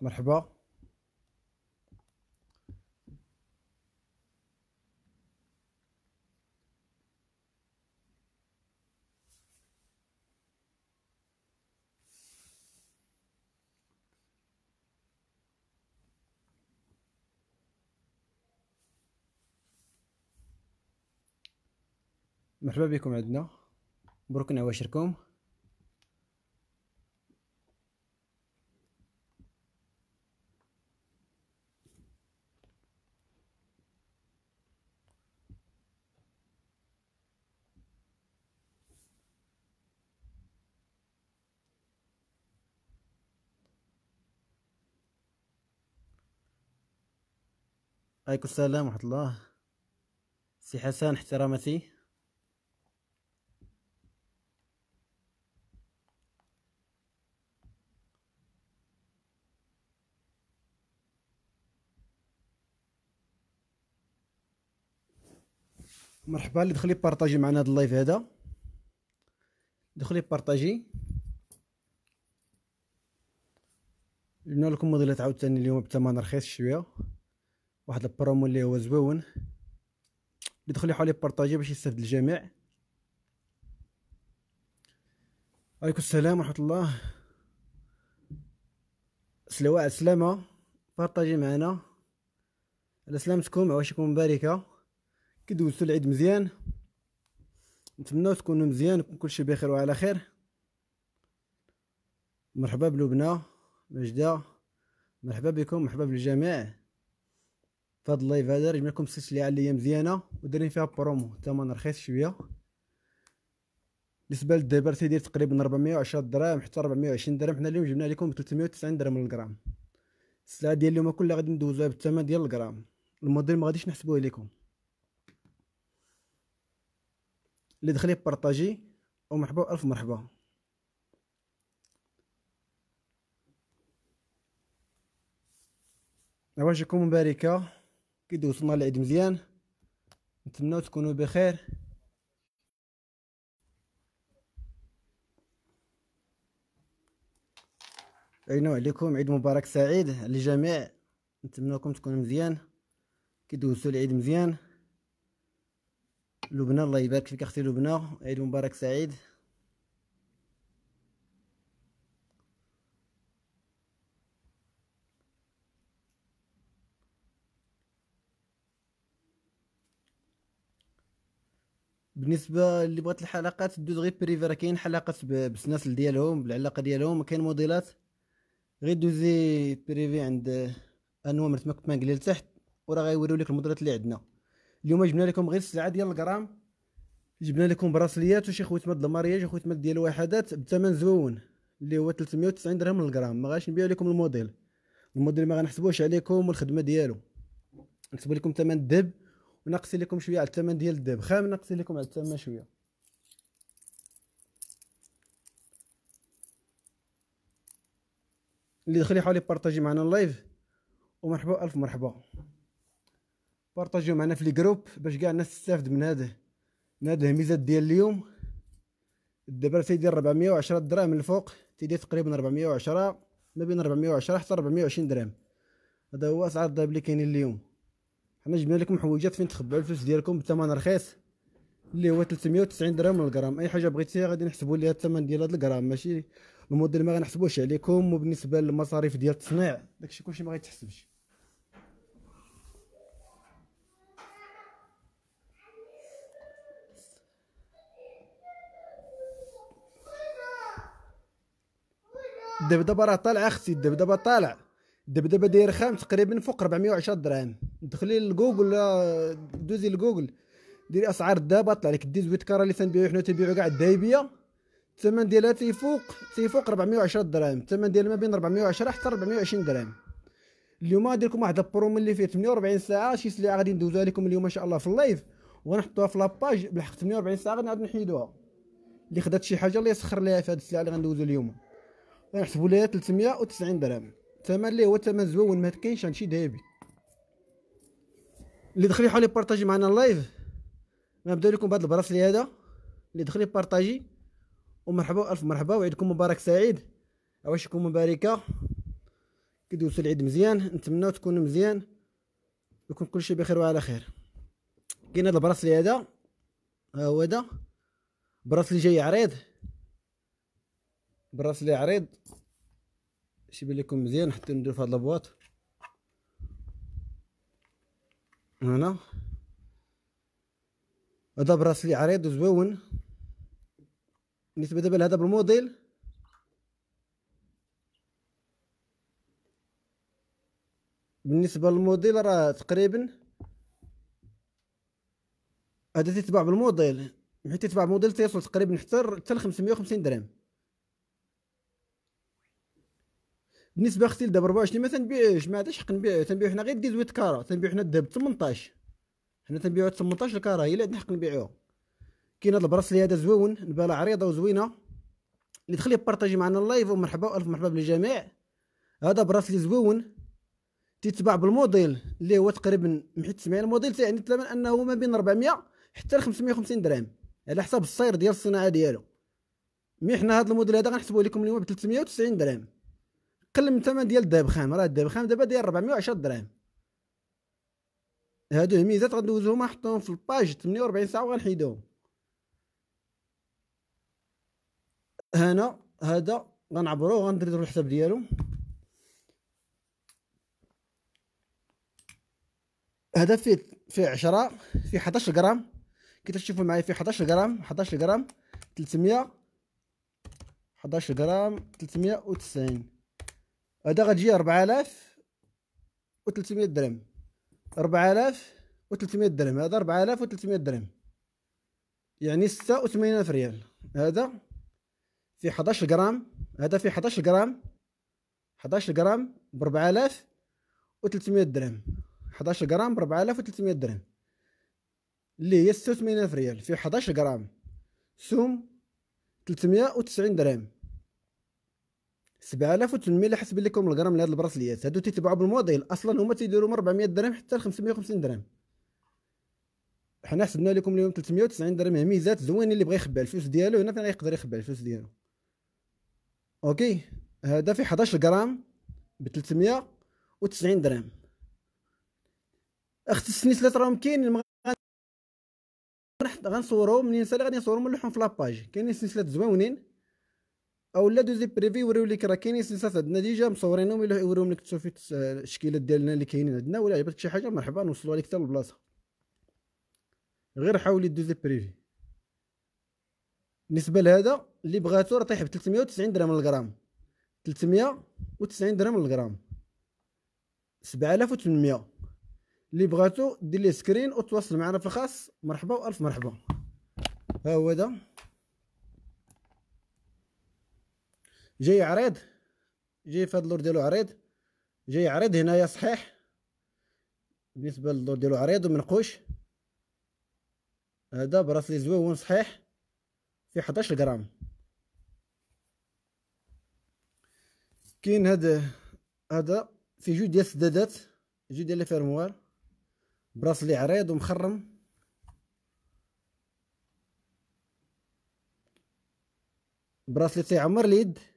مرحبا مرحبا بكم عندنا مبروك نواشركم عليكم السلام ورحمة الله سي حسن احتراماتي مرحبا اللي دخلي بارطاجي معنا هذا اللايف هذا دخلي بارطاجي جبنا لكم موديلات عاوتاني اليوم بثمن رخيص شويه واحد البرومو اللي هو زوون اللي دخل حوالي بارطاجي باش يستافد الجميع عليكم السلام ورحمه الله سلواء السلامه بارطاجي معنا على سلامتكم عواشكم مباركه كي دوزتو العيد مزيان نتمناو تكونوا مزيان يكون كلشي بخير وعلى خير مرحبا بلبنى مجدة مرحبا بكم مرحبا بالجميع فهاد اللايف هذا جبنا لكم سلسله عاليه مزيانه ودارين فيها برومو ثمن رخيص شويه بالنسبه للدبر تيدير تقريبا 410 درهم حتى 420 درهم حنا اليوم جبنا لكم 390 درهم للغرام السلعه ديال اليوم كلها غادي ندوزوها بالثمن ديال الغرام الموديل ما غاديش نحسبوه لكم اللي دخلي بارطاجي ومرحبا الف مرحبا نواجهكم مباركه كي دوزنا العيد مزيان نتمنى تكونوا بخير عينوا عليكم عيد مبارك سعيد للجميع نتمنىكم تكونوا مزيان كي دوزتوا العيد مزيان لبنى الله يبارك فيك اختي لبنى عيد مبارك سعيد بالنسبه اللي بغات الحلقات دوز غير بريفي راه كاين حلقات بالسلاسل ديالهم بالعلاقه ديالهم كاين موديلات غير دوزي بريفي عند انوار مرت ما كنت ما قليل تحت وراه غيوريو لك الموديلات اللي عندنا اليوم جبنا لكم غير السلعه ديال الجرام جبنا لكم براسليات وشي خويت مد المارياج وخويت مد ديال الوحدات بثمن زوون اللي هو 390 درهم للجرام ما غاش نبيع لكم الموديل الموديل ما غنحسبوش عليكم والخدمه ديالو نحسبوا لكم ثمن الذهب ونقصي لكم شويه على الثمن ديال الذهب خام نقصي لكم على الثمن شويه اللي دخل يحاول يبارطاجي معنا اللايف ومرحبا الف مرحبا بارطاجيو معنا في الجروب باش كاع الناس تستافد من هذا من هذه الهميزات ديال اليوم راه تيدير 410 دراهم الفوق تيدير تقريبا 410 ما بين 410 حتى 420 درهم هذا هو اسعار الذهب اللي كاينين اليوم حنا جبنا لكم حويجات فين تخبعوا الفلوس ديالكم بثمن رخيص اللي هو 390 درهم للغرام اي حاجه بغيتيها غادي نحسبوا ليها الثمن ديال هذا الغرام ماشي الموديل ما غنحسبوش عليكم وبالنسبه للمصاريف ديال التصنيع داكشي كلشي ما غيتحسبش دابا راه طالع اختي دابا طالع دابا دابا داير خام تقريبا فوق 410 درهم دخلي لجوجل دوزي لجوجل ديري اسعار دابا طلع لك دي 18 كارا اللي تنبيعو حنا تنبيعو كاع الذهبيه الثمن ديالها تيفوق تيفوق 410 درهم الثمن ديالها ما بين 410 حتى 420 درهم اليوم غادي لكم واحد البرومو اللي فيه 48 ساعه شي سلعه غادي ندوزها لكم اليوم ان شاء الله في اللايف ونحطوها في لاباج بالحق 48 ساعه غادي نحيدوها اللي خدات شي حاجه الله يسخر ليها في هاد السلعه اللي غندوزو اليوم غنحسبو ليها 390 درهم الثمن اللي هو الثمن زوون ما كاينش هادشي ذهبي اللي دخل يحاول يبارطاجي معنا اللايف نبدا لكم بهذا البراسلي هذا اللي دخل يبارطاجي ومرحبا الف مرحبا وعيدكم مبارك سعيد عواشكم مباركه كدوزوا العيد مزيان نتمنى تكونوا مزيان يكون كلشي بخير وعلى خير كاين هذا البراسلي هذا ها هو هذا براسلي جاي عريض براسلي عريض باش يبان لكم مزيان حتى ندير في هاد لابواط هنا هذا براسلي عريض وزوين بالنسبه دابا لهذا بالموديل بالنسبه للموديل راه تقريبا هذا تتباع بالموديل حيت تتباع موديل تيصل تقريبا حتى حتى ل 550 درهم بالنسبه اختي لدابا 24 ما تنبيعش ما عندهاش حق نبيع تنبيع حنا غير 18 كاره تنبيع حنا الذهب 18 حنا تنبيعو 18 كاره هي اللي عندنا حق نبيعوه كاين هذا البراسلي هذا زوين نباله عريضه وزوينه اللي دخل يبارطاجي معنا اللايف ومرحبا والف مرحبا بالجميع هذا براسلي زوين تتباع بالموديل اللي هو تقريبا حيت سمعنا الموديل تاع يعني الثمن انه ما بين 400 حتى ل 550 درهم على حساب السير ديال الصناعه ديالو مي حنا هذا الموديل هذا غنحسبوه لكم اليوم ب 390 درهم قل من الثمن ديال الذهب خام راه الذهب خام دابا داير 410 درهم هادو الميزات غندوزهم نحطوهم في الباج 48 ساعه وغنحيدوهم هنا هذا غنعبرو غنديرو الحساب ديالو هذا فيه فيه 10 فيه 11 غرام كي تشوفوا معايا فيه 11 غرام 11 غرام 300 11 غرام 390 هذا غتجي 4300 درهم 4300 درهم هذا 4300 درهم يعني 86000 ريال هذا في 11 غرام هذا في 11 غرام 11 غرام ب 4300 درهم 11 غرام ب 4300 درهم اللي هي 86000 ريال في 11 غرام سوم 390 درهم 7000 وتنمية حسب لكم الغرام لهاد البراسليات هادو تيتباعوا بالموديل اصلا هما تيديروا من 400 درهم حتى ل 550 درهم حنا حسبنا لكم اليوم 390 درهم ميزات زوينين اللي بغى يخبع الفلوس ديالو هنا فين غيقدر يخبع الفلوس ديالو اوكي هذا في 11 غرام ب 390 درهم اخت السنيسلات راهم كاين غنصورهم منين سالي غادي نصورهم ونلوحهم في لاباج كاينين سنيسلات زوينين او لا دوزي بريفي يوريو لك راه كاينين سلسات عندنا ديجا مصورينهم الا يوريهم لك تشوف التشكيلات ديالنا اللي كاينين عندنا ولا عجبتك شي حاجه مرحبا نوصلوا لك حتى للبلاصه غير حاولي دوزي بريفي بالنسبه لهذا اللي بغاتو راه طيح ب 390 درهم للغرام 390 درهم للغرام 7800 اللي بغاتو دير ليه سكرين وتواصل معنا في الخاص مرحبا و الف مرحبا ها هو هذا جاي عريض جاي في هذا اللور ديالو عريض جاي عريض هنايا صحيح بالنسبه للدور ديالو عريض ومنقوش هذا براسلي زويون صحيح في 11 غرام كاين هذا هذا في جوج ديال السدادات جوج ديال الفيرموار براسلي عريض ومخرم براسلي تيعمر اليد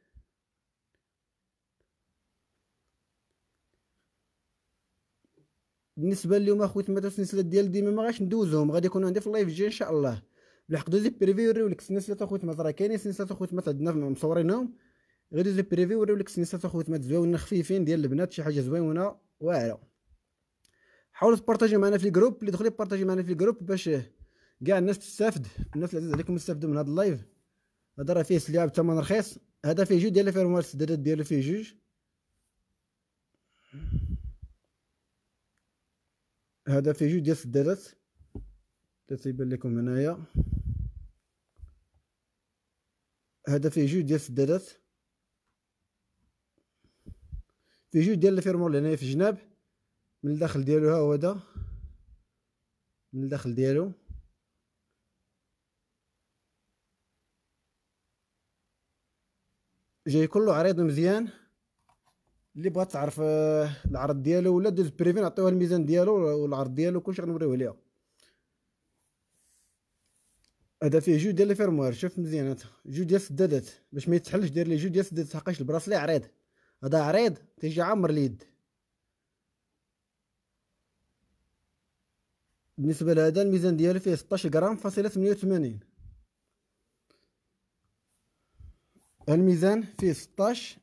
بالنسبه لليوم اخويا ثمة السلسله ديال ديما ما غاش ندوزهم غادي يكونوا عندي في اللايف الجاي ان شاء الله بالحق دوزي بريفي وريولك السلسله اخويا ثمة راه كاينين السلسله اخويا ثمة عندنا مصورينهم غير دوزي بريفي وريولك السلسله اخويا ثمة زواون خفيفين ديال البنات شي حاجه زوينه واعره حاولوا تبارطاجيو معنا في الجروب اللي دخلي بارطاجي معنا في الجروب باش كاع الناس تستافد الناس اللي عزيز عليكم يستافدوا من هذا اللايف هذا راه فيه سلعه بثمن رخيص هذا فيه جوج ديال الفيرموار السدادات ديالو فيه جوج هذا فيه جوج ديال السدادات تيبان لكم هنايا هذا فيه جوج ديال السدادات فيه جوج ديال الفيرمور اللي هنايا في الجناب من الداخل ديالو ها هو هذا من الداخل ديالو جاي كله عريض مزيان اللي بغات تعرف آه، العرض ديالو ولا دوز بريفي نعطيوها الميزان ديالو والعرض ديالو كلشي غنوريوه ليها هذا فيه جوج ديال لي شوف مزيان انت جوج ديال السدادات باش ما يتحلش دير لي جوج ديال السدادات حقاش البراسلي عريض هذا عريض تيجي عامر اليد بالنسبه لهذا الميزان ديالو فيه 16 غرام فاصله 88 الميزان فيه 16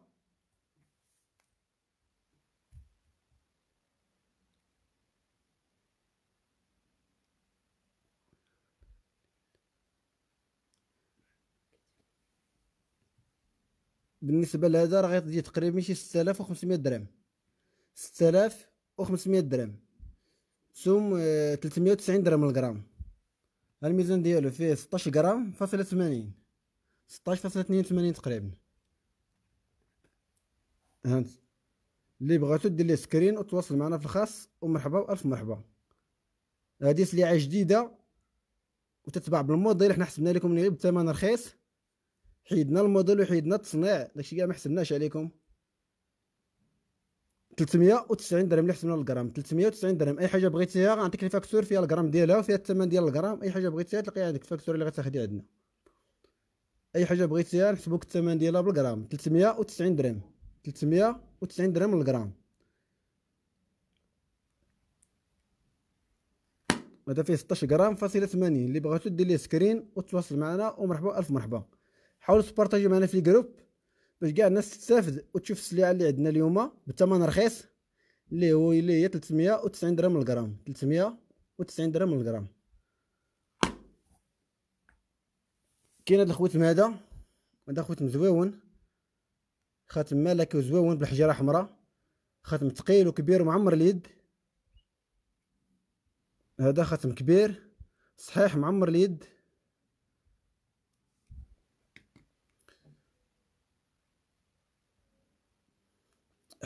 بالنسبه لهذا راه غيدي تقريبا شي 6500 درهم 6500 درهم سوم 390 آه، درهم الغرام الميزان ديالو فيه 16 غرام فاصله 80 16 فاصله 82 تقريبا هانت اللي بغاتو دير ليه سكرين وتواصل معنا في الخاص ومرحبا والف مرحبا هذه سلعه جديده وتتباع بالموديل حنا حسبنا لكم غير بثمن رخيص حيدنا الموديل وحيدنا التصنيع داكشي كاع ما حسبناش عليكم 390 درهم اللي حسبنا الجرام 390 درهم اي حاجه بغيتيها غنعطيك الفاكتور فيها الجرام ديالها وفيها الثمن ديال الجرام اي حاجه بغيتيها تلقاي عندك الفاكتور اللي غتاخدي عندنا اي حاجه بغيتيها نحسبوك الثمن ديالها بالجرام 390 درهم 390 درهم الغرام هذا فيه 16 غرام فاصله 80 اللي بغاتو دير ليه سكرين وتواصل معنا ومرحبا الف مرحبا حاولوا تبارطاجيو معنا في الجروب باش كاع الناس تستافد وتشوف السلعه اللي عندنا اليوم بثمن رخيص اللي هو اللي هي 390 درهم للغرام 390 درهم للغرام كاين هاد الخوتم هذا هذا خوتم زويون خاتم ملكي زويون بالحجره حمراء خاتم ثقيل وكبير ومعمر اليد هذا خاتم كبير صحيح معمر اليد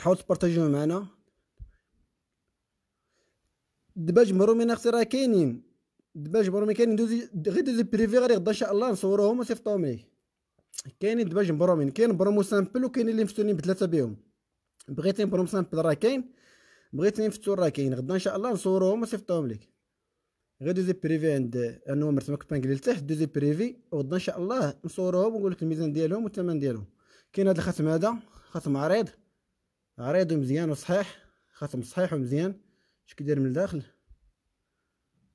حاول تبارطاجيو معنا دباج من اختي راه كاينين دباج من كاينين دوزي غير دوزي بريفي غير غدا ان شاء الله نصوروهم وصيفطوهم ليك كاينين دباج مبرومين كاين برومو سامبل وكاين اللي مفتوني بثلاثه بهم بغيتي برومو سامبل راه كاين بغيتي نفتو راه كاين غدا ان شاء الله نصوروهم وصيفطوهم ليك غير دوزي بريفي عند النومر تما كبانكلي لتحت دوزي بريفي وغدا ان شاء الله نصوروهم ونقول لك الميزان ديالهم والثمن ديالهم كاين هذا الخاتم هذا خاتم عريض عريض ومزيان وصحيح خاتم صحيح ومزيان اش كيدير من الداخل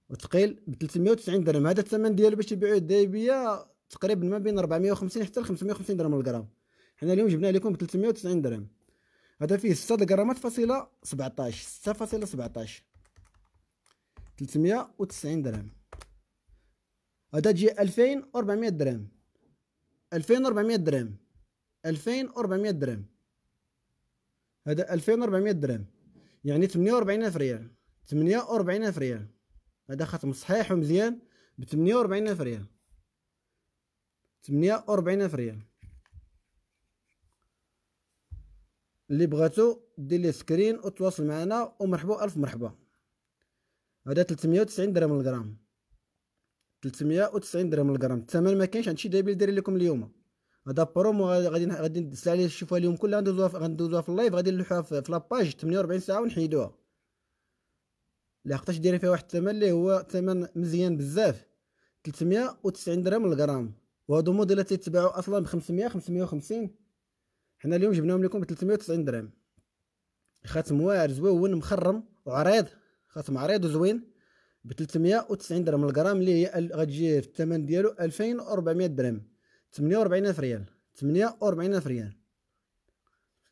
وثقيل ب 390 درهم هذا الثمن ديالو باش يبيعوه الدايبيه تقريبا ما بين 450 حتى ل 550 درهم الغرام حنا اليوم جبناه لكم ب 390 درهم هذا فيه 6 غرامات فاصله 17 6.17 390 درهم هذا تجي 2400 درهم 2400 درهم 2400 درهم هذا 2400 درهم يعني 48000 ريال 48000 ريال هذا خاتم صحيح ومزيان ب 48000 ريال 48000 ريال اللي بغاتو دير ليه سكرين وتواصل معنا ومرحبا الف مرحبا هذا 390 درهم الغرام 390 درهم الغرام الثمن ما كاينش هادشي دابيل داير لكم اليوم هذا برومو غادي غادي ندسل عليه نشوفوها اليوم كلها ندوزوها غندوزوها في اللايف غادي نلوحوها في لاباج 48 ساعه ونحيدوها لحقاش دايرين فيها واحد الثمن اللي هو ثمن مزيان بزاف 390 درهم الغرام وهادو موديلات تيتباعوا اصلا ب 500 550 حنا اليوم جبناهم لكم ب 390 درهم خاتم واعر زوين مخرم وعريض خاتم عريض وزوين ب 390 درهم الغرام اللي هي غتجي في الثمن ديالو 2400 درهم الف ريال الف ريال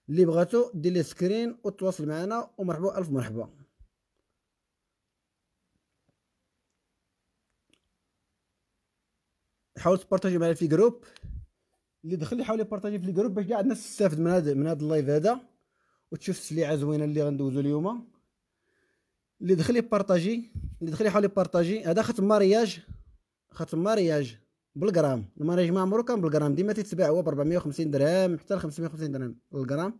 اللي بغاتو دير لي سكرين وتواصل معنا ومرحبا الف مرحبا حاول تبارطاجي معايا في جروب اللي دخل حاول يبارطاجي في الجروب باش كاع الناس تستافد من هذا من هذا اللايف هذا وتشوف السليعه زوينه اللي غندوزو اليوم اللي دخل يبارطاجي اللي دخل حاول يبارطاجي هذا ختم مارياج ختم مارياج بالجرام الماريج عمرو كان بالجرام ديما تتباع هو ب 450 درهم حتى ل 550 درهم الجرام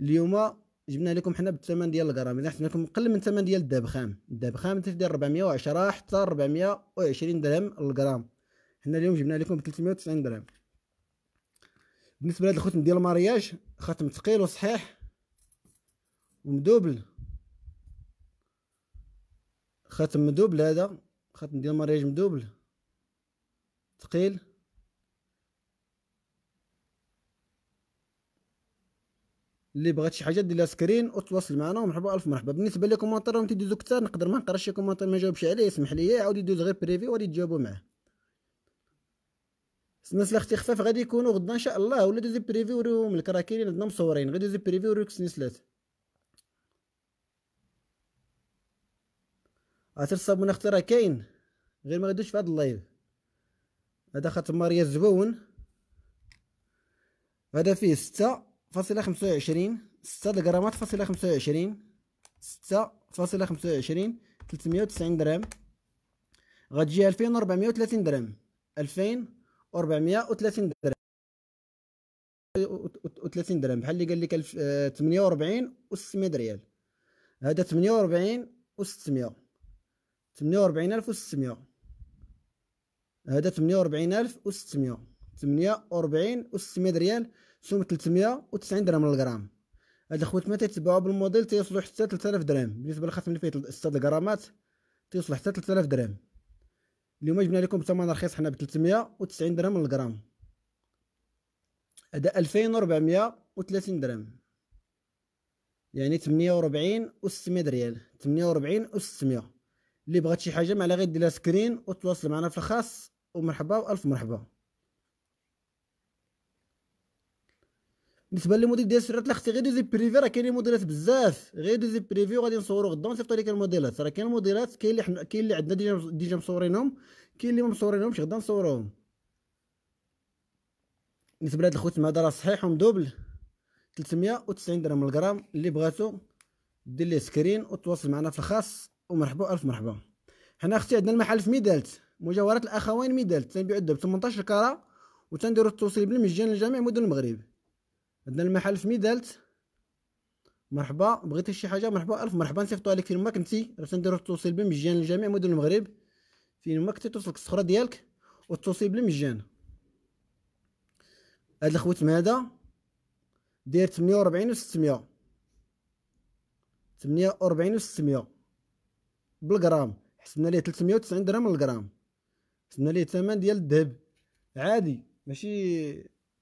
اليوم جبنا لكم حنا بالثمن ديال الجرام اذا حسبنا لكم اقل من الثمن ديال الذهب خام الذهب خام تدير 410 حتى 420 درهم الجرام حنا اليوم جبنا لكم ب 390 درهم بالنسبه لهذا الختم ديال المارياج ختم ثقيل وصحيح ومدوبل ختم مدوبل هذا ختم ديال المارياج مدوبل ثقيل اللي بغات شي حاجه دير لها سكرين وتواصل معنا ومرحبا الف مرحبا بالنسبه لي كومونتير راهم تيدوزو كثار نقدر ما نقراش شي كومونتير ما جاوبش عليه اسمح لي عاود يدوز غير بريفي وغادي تجاوبوا معاه اللي اختي خفاف غادي يكونوا غدا ان شاء الله ولا دوزي بريفي وريهم لك راه كاينين عندنا مصورين غادي دوزي بريفي وريوك السلاسلات اثر الصابون اختي راه كاين غير ما غادوش في هذا اللايف هذا خط ماريا الزبون هذا فيه ستة فاصلة خمسة وعشرين ستة غرامات فاصلة خمسة وعشرين ستة فاصلة خمسة وعشرين تلتمية وتسعين درهم غتجي ألفين وربعمية وثلاثين درهم ألفين وربعمية وثلاثين درهم 30 درهم بحال اللي قال لك 48 و 600 وستمية ريال هذا 48 و 600 تمنية وربعين ألف وستمية هذا 48600 48600 ريال سوم 390 درهم للغرام هاد الخوت ما تتبعوا بالموديل تيوصلو حتى 3000 درهم بالنسبه للخاتم اللي فيه 6 غرامات تيوصل حتى 3000 درهم اليوم جبنا لكم بثمن رخيص حنا ب 390 درهم للغرام هذا 2430 درهم يعني 48 و600 ريال 48 و600 اللي بغات شي حاجه مع غير دير لها سكرين وتواصل معنا في الخاص ومرحبا والف مرحبا بالنسبه للموديل ديال السرات لاختي غير دوزي بريفي راه كاينين موديلات بزاف غير دوزي بريفي وغادي نصورو غدا ونصيفطو ليك الموديلات راه كاين الموديلات كاين اللي حنا كاين اللي عندنا ديجا ديجا مصورينهم كاين اللي ما مصورينهمش غدا نصوروهم بالنسبه لهاد الخوت هذا راه صحيح ومدوبل 390 درهم الغرام اللي بغاتو دير ليه سكرين وتواصل معنا في الخاص ومرحبا الف مرحبا حنا اختي عندنا المحل في ميدالت مجاورة الأخوين ميدال تنبيعو الذهب 18 كرة تنديرو التوصيل بالمجان لجميع مدن المغرب عندنا المحل في ميدالت مرحبا بغيتي شي حاجه مرحبا الف مرحبا نصيفطو عليك فين ما كنتي راه تنديرو التوصيل بالمجان لجميع مدن المغرب فين ما كنتي توصلك الصخره ديالك والتوصيل بالمجان هاد الخوت مادا داير 48 و 600 48 و 600 بالغرام حسبنا ليه 390 درهم للغرام حسبنا ليه الثمن ديال الذهب عادي ماشي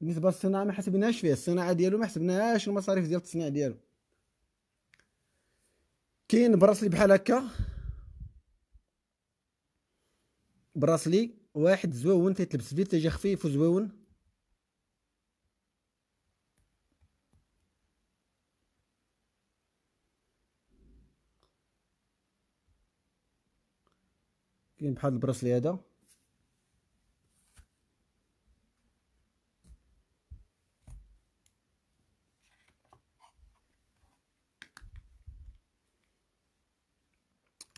بالنسبه للصناعه ما حسبناش فيه الصناعه ديالو ما حسبناهاش المصاريف ديال التصنيع ديالو كاين براسلي بحال هكا براسلي واحد زوون تيتلبس بيه تيجي خفيف وزوون كاين بحال البراسلي هذا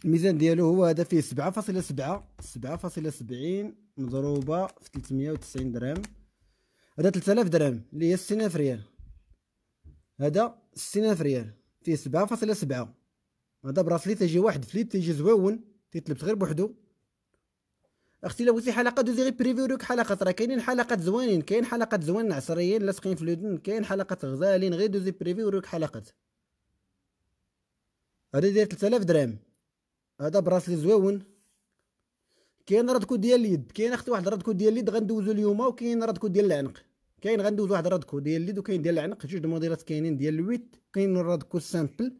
الميزان ديالو هو هذا فيه سبعة فاصلة سبعة سبعة فاصلة سبعين مضروبة في تلتمية وتسعين درهم هذا تلتالاف درهم اللي هي ستين ألف ريال هذا ستين ألف ريال فيه سبعة فاصلة سبعة هذا براسلي تيجي واحد فليب تيجي زويون تيتلبس غير بوحدو اختي لو بغيتي حلقه دوزي غير بريفيو لك حلقات راه كاينين حلقات زوينين كاين حلقات زوينين عصريين لاصقين في لودن كاين حلقات غزالين غير دوزي بريفيو لك حلقات هذا داير 3000 درهم هذا براسلي زويون كاين رادكو ديال اليد كاين اختي واحد رادكو ديال اليد غندوزو اليوم وكاين رادكو ديال العنق كاين غندوز واحد رادكو ديال اليد وكاين ديال العنق جوج الموديلات كاينين ديال الويت كاين رادكو سامبل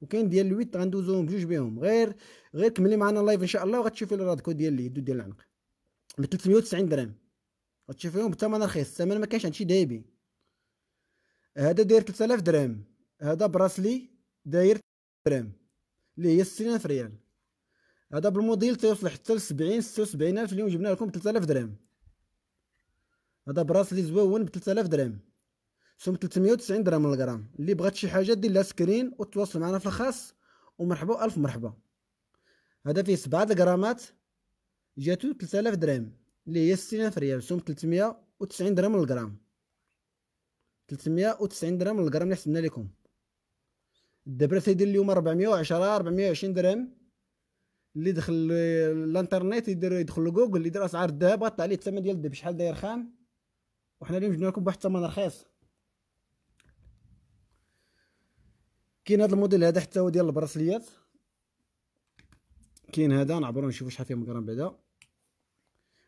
وكاين ديال الويت غندوزوهم بجوج بهم غير غير كملي معنا اللايف ان شاء الله وغتشوفي الرادكو ديال اليد وديال العنق ب 390 درهم غتشوفيهم بثمن رخيص الثمن ما كاينش عند شي دايبي هذا داير 3000 درهم هذا براسلي داير درهم اللي هي 60000 ريال هذا بالموديل تيوصل حتى ل 70 76 الف اليوم جبنا لكم ب 3000 درهم هذا براس اللي زوون ب 3000 درهم سوم 390 درهم للغرام اللي بغات شي حاجه دير لها سكرين وتواصل معنا في الخاص ومرحبا الف مرحبا هذا فيه 7 غرامات جاتو 3000 درهم اللي هي 60000 ريال سوم 390 درهم للغرام 390 درهم للغرام اللي حسبنا لكم الدبره تيدير اليوم 410 420 درهم اللي دخل الانترنت يدير يدخل لجوجل اللي يدير اسعار الذهب غطى عليه الثمن ديال الذهب شحال داير خام وحنا اليوم جبنا لكم بواحد الثمن رخيص كاين هذا الموديل هذا حتى هو ديال البراسليات كاين هذا نعبروا نشوفوا شحال فيه غرام بعدا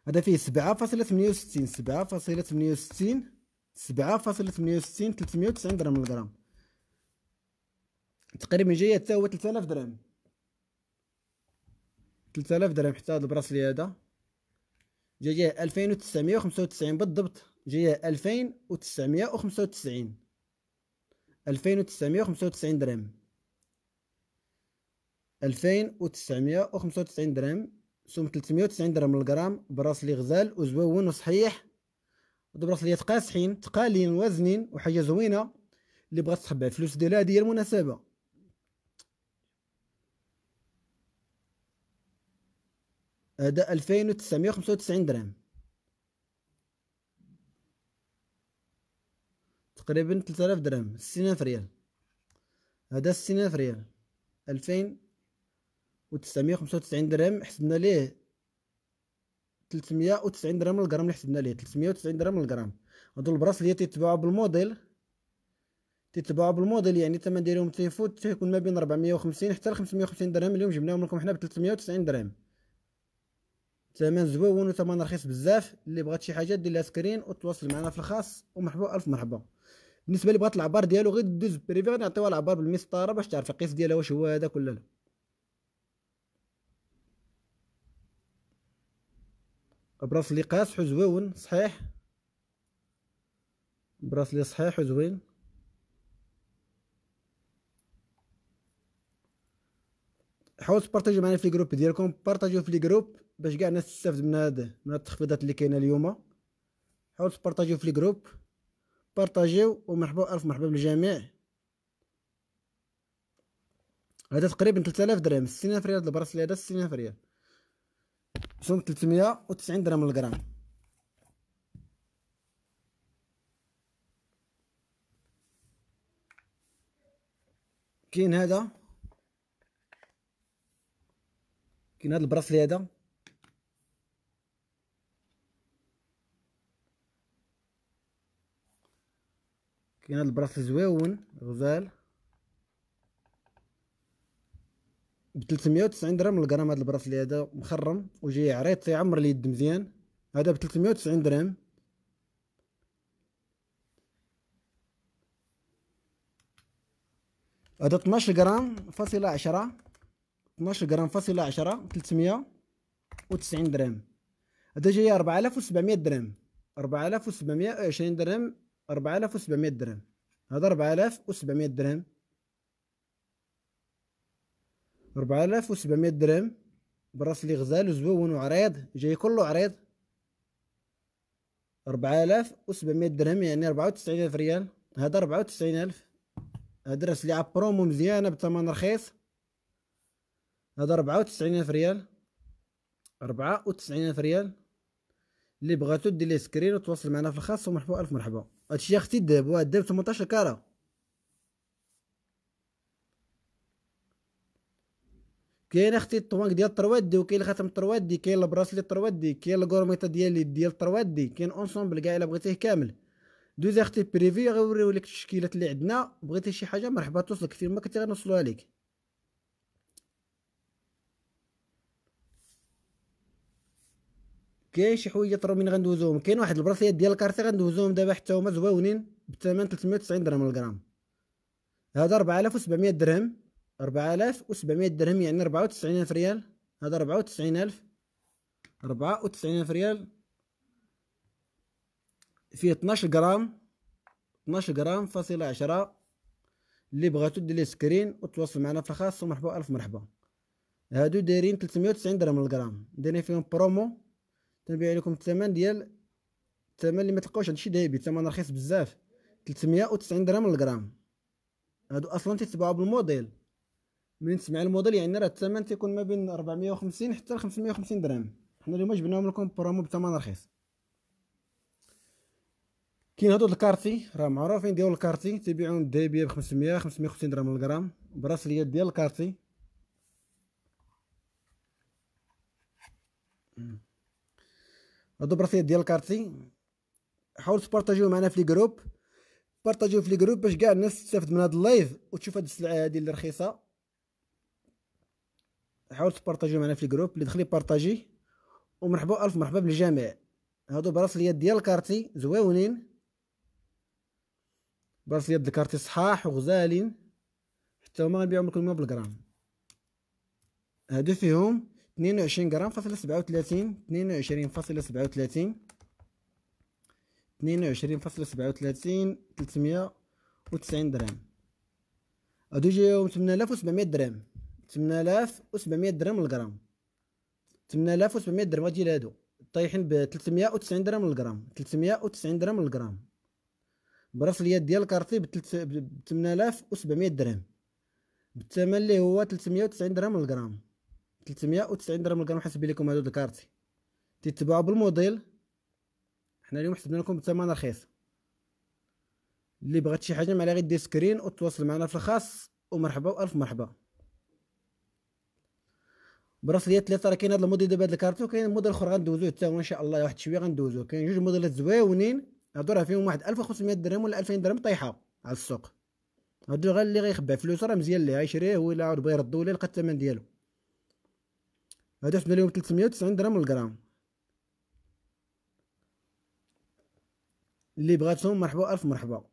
هذا فيه سبعة فاصلة ثمانية وستين سبعة فاصلة ثمانية وستين سبعة فاصلة ثمانية وستين تلتمية وتسعين درهم الغرام تقريبا جاية حتى هو تلتالاف درهم 3000 درهم حتى هذا البراسلي هذا جايه 2995 بالضبط جايه 2995 2995 درهم 2995 درهم سوم 390 درهم للغرام براسلي غزال وزوون وصحيح هذو براسلي تقاسحين تقالين وزنين وحاجه زوينه اللي بغات تخبع فلوس ديالها هادي هي المناسبه آه، ده 2995 درهم تقريبا 3000 درهم 60000 ريال هذا آه، 60000 ريال 2995 درهم حسبنا ليه 390 درهم للغرام اللي حسبنا ليه 390 درهم للغرام هذو البراس اللي تيتباعو بالموديل تيتباعوا بالموديل يعني الثمن ديالهم تيفوت تيكون ما بين 450 حتى 550 درهم اليوم جبناهم لكم حنا ب 390 درهم ثمن زوون وثمن رخيص بزاف اللي بغات شي حاجه دير لها سكرين وتواصل معنا في الخاص ومرحبا الف مرحبا بالنسبه اللي بغات العبار ديالو غير دوز بريفي غادي نعطيوها العبار بالمسطره باش تعرف القيس ديالها واش هو هذاك ولا لا براس اللي قاس حزوون صحيح براس اللي صحيح وزوين حاول تبارطاجيو معنا في الجروب ديالكم بارطاجيو في الجروب باش كاع الناس تستافد من هاد من التخفيضات اللي كاينه اليوم حاولوا تبارطاجيو في الجروب بارطاجيو ومرحبا الف مرحبا بالجميع هذا تقريبا 3000 درهم 60000 ريال البراسلي هذا 60000 ريال سوم 390 درهم الجرام كاين هذا كاين هذا البراسلي هذا كاين هاد البراس زويون غزال ب 390 درهم الغرام هاد البراسلي هذا مخرم وجاي عريض تيعمر طيب اليد مزيان هذا ب 390 درهم هذا 12 غرام فاصلة 10 12 غرام فاصلة 10 390 درهم هذا جاي 4700 درهم 4720 درهم 4700 درهم هذا 4700 درهم 4700 درهم براس اللي غزال وزبون وعريض جاي كله عريض 4700 درهم يعني 94000 ريال هذا 94000 هذا راس لعب برومو مزيانه بثمن رخيص هذا 94000 ريال 94000 ريال اللي بغاتو دير ليه سكرين وتواصل معنا في الخاص ومرحبا الف مرحبا هادشي اختي الدب واه الدب 18 كاره كاين اختي الطوانك ديال التروادي وكاين الخاتم التروادي كاين البراسلي التروادي كاين الكورميطا ديال ديال التروادي كاين اونسومبل كاع الا بغيتيه كامل دوز اختي بريفي غنوريو لك التشكيلات اللي عندنا بغيتي شي حاجه مرحبا توصلك فين ما كنتي غنوصلوها لك كاين شي حوايج راهم غندوزوهم كاين واحد البراسيات ديال الكارتي غندوزوهم دابا حتى هما زويونين بثمن 390 درهم الغرام هذا 4700 درهم 4700 درهم يعني 94000 ريال هذا 94000 94000 ريال فيه 12 غرام 12 غرام فاصلة 10 اللي بغاتو دير ليه سكرين وتواصل معنا في الخاص ومرحبا الف مرحبا هادو دايرين 390 درهم الغرام دايرين فيهم برومو تنبيع لكم الثمن ديال الثمن اللي ما تلقاوش هادشي ذهبي الثمن رخيص بزاف 390 درهم للغرام هادو اصلا تتباعوا بالموديل من تسمع الموديل يعني راه الثمن تيكون ما بين 450 حتى 550 درهم حنا اليوم جبناهم لكم برومو بثمن رخيص كاين هادو الكارتي راه معروفين ديال الكارتي تبيعون الذهبيه ب 500 550 درهم للغرام براسليات ديال الكارتي الدبرسيات ديال الكارتي حاول تبارطاجيو معنا في لي جروب بارطاجيو في لي جروب باش كاع الناس تستافد من هاد اللايف وتشوف هاد السلعه هادي اللي رخيصه حاول تبارطاجيو معنا في الجروب اللي دخل بارطاجي ومرحبا الف مرحبا بالجميع هادو براسليات ديال الكارتي زواونين براسليات ديال الكارتي صحاح وغزالين حتى هما غنبيعهم لكم بالغرام هادو فيهم 22 غرام فاصلة سبعة وثلاثين اثنين وعشرين فاصلة سبعة وثلاثين اثنين وعشرين فاصلة سبعة وثلاثين تلتمية وتسعين درهم هادو جايهم تمنالاف وسبعمية درهم تمنالاف وسبعمية درهم الغرام تمنالاف وسبعمية درهم غادي هادو طايحين ب 390 درهم للجرام 390 درهم الغرام براس اليد ديال الكارتي ب 8700 درهم بالثمن اللي هو 390 درهم الغرام 390 درهم الغرام حسب لكم هادو دكارتي تيتباعوا بالموديل حنا اليوم حسبنا لكم بثمن رخيص اللي بغات شي حاجه معلي غير دير سكرين وتواصل معنا في الخاص ومرحبا والف مرحبا براسليات ثلاثه راه كاين هذا الموديل دابا هذا الكارتو كاين موديل اخر غندوزوه حتى هو ان شاء الله واحد شويه غندوزوه كاين جوج موديلات زويونين هادو راه فيهم واحد 1500 درهم ولا 2000 درهم طايحه على السوق هادو غير اللي غيخبع فلوس راه مزيان ليه غيشريه ولا عاود بغا يردو ليه لقى الثمن ديالو هذا حنا اليوم 390 درهم الجرام اللي بغاتهم مرحبا الف مرحبا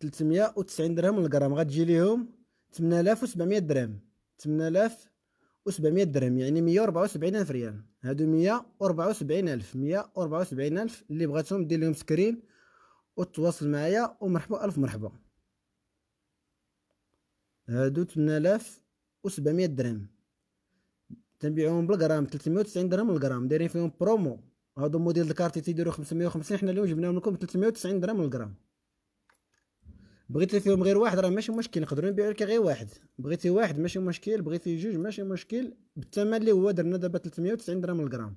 390 درهم الجرام غتجي ليهم 8700 درهم 8700 درهم يعني 174 الف ريال هادو 174 الف 174 الف اللي بغاتهم دير لهم سكرين وتواصل معايا ومرحبا الف مرحبا هادو 8700 درهم تنبيعوهم بالغرام 390 درهم الغرام دايرين فيهم برومو هادو موديل الكارتي تيديرو 550 حنا اليوم جبناهم لكم 390 درهم الغرام بغيتي فيهم غير واحد راه ماشي مشكل نقدروا نبيعوا لك غير واحد بغيتي واحد ماشي مشكل بغيتي جوج ماشي مشكل بالثمن اللي هو درنا دابا 390 درهم الغرام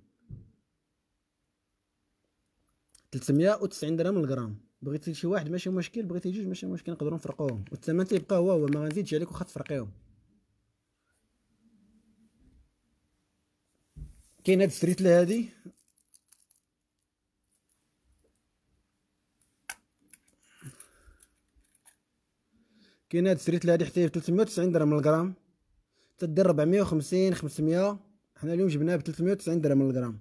390 درهم الغرام بغيتي شي واحد ماشي مشكل بغيتي جوج ماشي مشكل نقدروا نفرقوهم والثمن تيبقى هو هو ما غنزيدش عليك وخا تفرقيهم كاين هاد السريتله هادي كاين هاد السريتله هادي حتى هي ب 390 درهم للغرام تدير 450 500 حنا اليوم جبناها ب 390 درهم للغرام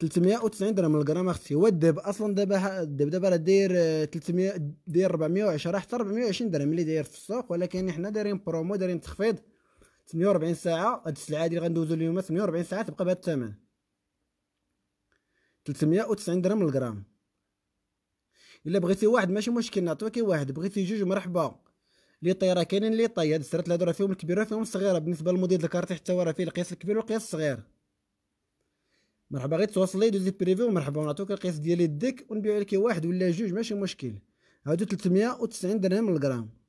390 درهم للغرام اختي هو الدب اصلا دابا الدب دابا راه داير 300 آه، داير 410 حتى 420 درهم اللي داير في السوق ولكن حنا دايرين برومو دايرين تخفيض 48 ساعه هاد السلعه اللي غندوزو اليوم 48 ساعه تبقى بهاد الثمن 390 درهم للغرام الا بغيتي واحد ماشي مشكل نعطيوك واحد بغيتي جوج مرحبا لي طيره كاينين لي طي هاد السرات هادو راه فيهم الكبيره فيهم الصغيره بالنسبه للموديل الكارتي حتى هو راه فيه القياس الكبير والقياس الصغير مرحبا غير توصل لي دوزي بريفي ومرحبا ونعطيوك القياس ديال ديك ونبيعو لك واحد ولا جوج ماشي مشكل هادو 390 درهم للغرام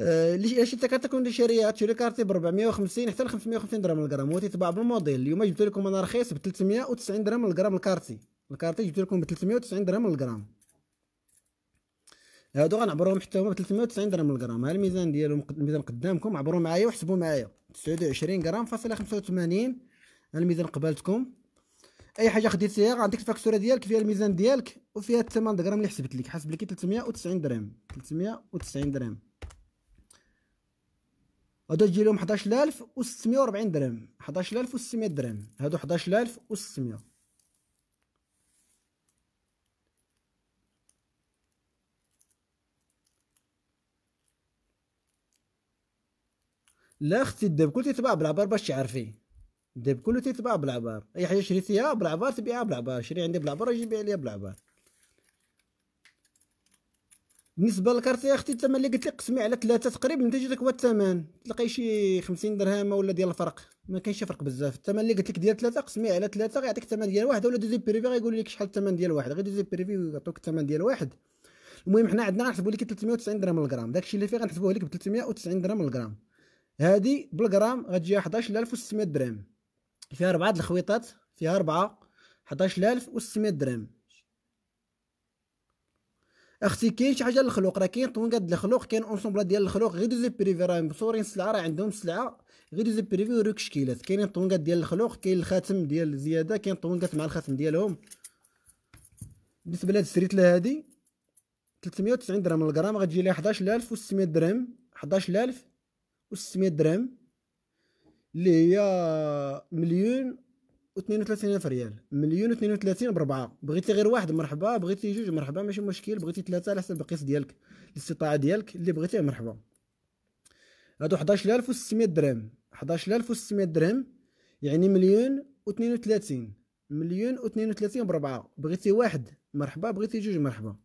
اش انت كتكون لي شريات شري كارتي ب 450 حتى ل 550 درهم الجرام وتتباع بالموديل اليوم جبت لكم انا رخيص ب 390 درهم الجرام الكارتي الكارتي جبت لكم ب 390 درهم الجرام هادو غنعبروهم حتى هما ب 390 درهم الجرام ها الميزان ديالهم الميزان قدامكم عبروا معايا وحسبوا معايا 29 غرام فاصله 85 الميزان قبالتكم اي حاجه خديتيها عندك الفاكتوره ديالك فيها الميزان ديالك وفيها الثمن درهم اللي حسبت لك حسب لك 390 درهم 390 درهم هادو تجي لهم 11640 درهم 11600 درهم هادو 11600 لا اختي الدب كله تتباع بالعبار باش تعرفي الدب كله تتباع بالعبار اي حاجه شريتيها بالعبار تبيعها بالعبار شري عندي بالعبار جيبي عليا بالعبار بالنسبه للكارت يا اختي الثمن اللي قلت لك قسمي على ثلاثه تقريبا نتج لك هو الثمن تلقاي شي 50 درهم ولا ديال الفرق ما كاينش فرق بزاف الثمن اللي قلت لك ديال ثلاثه قسمي على ثلاثه غيعطيك الثمن ديال واحد ولا دوزي بريفي غيقول لك شحال الثمن ديال واحد غير دوزي بريفي ويعطوك الثمن ديال واحد المهم حنا عندنا غنحسبوا لك 390 درهم للغرام داكشي اللي فيه غنحسبوه لك ب 390 درهم للغرام هادي بالغرام غتجي 11600 درهم فيها اربعه د الخويطات فيها اربعه 11600 درهم اختي كاين شي حاجه للخلوق راه كاين ديال الخلوق كاين اونسومبل ديال الخلوق غير دوزي بريفي راه مصورين السلعه راه عندهم سلعه غير دوزي بريفي يوريك شكيلات كاينين طونكات ديال الخلوق كاين الخاتم ديال زياده كاين طونكات مع الخاتم ديالهم بالنسبه لهاد السريتله هادي 390 درهم الغرام غتجي ليها 11600 درهم 11600 درهم اللي هي مليون الف ريال مليون و32 بربعه بغيتي غير واحد مرحبا بغيتي جوج مرحبا ماشي مشكل بغيتي ثلاثه على حسب القياس ديالك الاستطاعه ديالك اللي بغيتيه مرحبا هادو 11600 درهم 11600 درهم يعني مليون و32 مليون و32 بربعه بغيتي واحد مرحبا بغيتي جوج مرحبا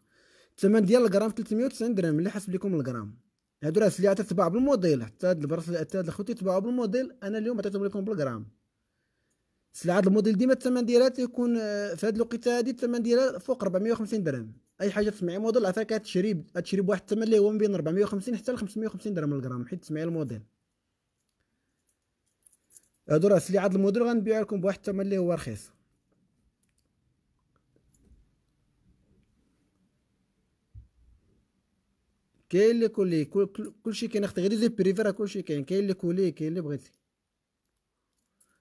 الثمن ديال الغرام 390 درهم اللي حسب لكم الغرام هادو راه سلعه تتباع بالموديل حتى هاد البرس حتى هاد الخوتي يتباعوا بالموديل انا اليوم عطيتهم لكم بالغرام سلعات الموديل ديما الثمن ديالها تيكون آه، في هذه الوقيته هذه الثمن ديالها فوق 450 درهم اي حاجه تسمعي موديل عفاك تشري تشري بواحد الثمن اللي هو ما بين 450 حتى ل 550 درهم الغرام حيت تسمعي الموديل هادو راه سلعه الموديل غنبيعها لكم بواحد الثمن اللي هو رخيص كاين لي كولي كل كلشي كاين اختي غير لي بريفي راه كلشي كاين كاين لي كولي كاين اللي بغيتي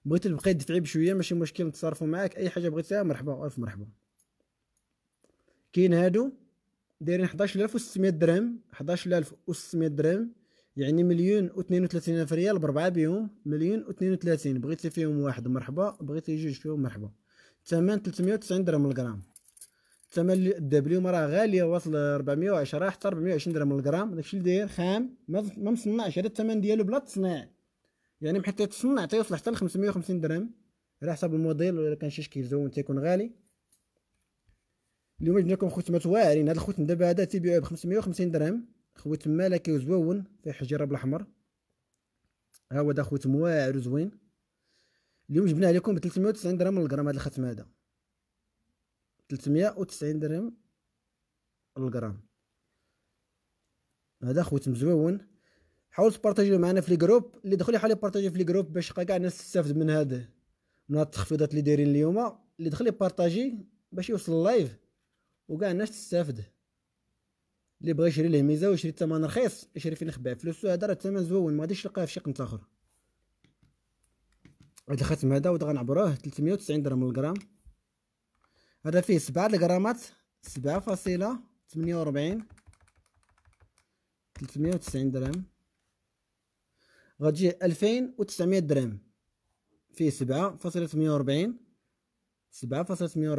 بغيت تبقى دفعي بشويه ماشي مشكل نتصرفوا معاك اي حاجه بغيتيها مرحبا الف مرحبا كاين هادو دايرين 11600 درهم 11600 درهم يعني مليون و 32 الف ريال بربعه بيهم مليون و 32 بغيتي فيهم واحد مرحبا بغيتي جوج فيهم مرحبا الثمن 390 درهم الغرام الثمن الدبليو راه غاليه واصل 410 حتى 420 درهم الغرام داكشي اللي داير خام ما مصنعش هذا الثمن ديالو بلا تصنيع يعني بحال تتصنع تيوصل حتى ل 550 درهم على حسب الموديل ولا كان شي شكل زوين تيكون غالي اليوم جبنا لكم خوتمات واعرين هاد الخوتم دابا هذا تيبيعوه ب 550 درهم خوت ملكي وزوون فيه حجيره بالاحمر ها هو ذا خوتم واعر وزوين اليوم جبناه لكم ب 390 درهم للغرام هاد الختم هذا 390 درهم للغرام هذا خوتم زوون حاول تبارطاجيو معنا في الجروب اللي دخل يحاول يبارطاجي في الجروب باش كاع الناس تستافد من هذا من هاد التخفيضات اللي دايرين اليوم اللي دخل يبارطاجي باش يوصل اللايف وكاع الناس تستافد اللي بغى يشري ليه ميزه ويشري الثمن رخيص يشري فين يخبع فلوسو هذا راه الثمن زوين ما غاديش تلقاه في شي قنت اخر هاد الخاتم هذا ود غنعبروه 390 درهم للغرام هذا فيه سبعة الغرامات سبعة 390 تمنية وربعين تلتمية درهم غتجي 2900 درهم فيه 7.48 7.48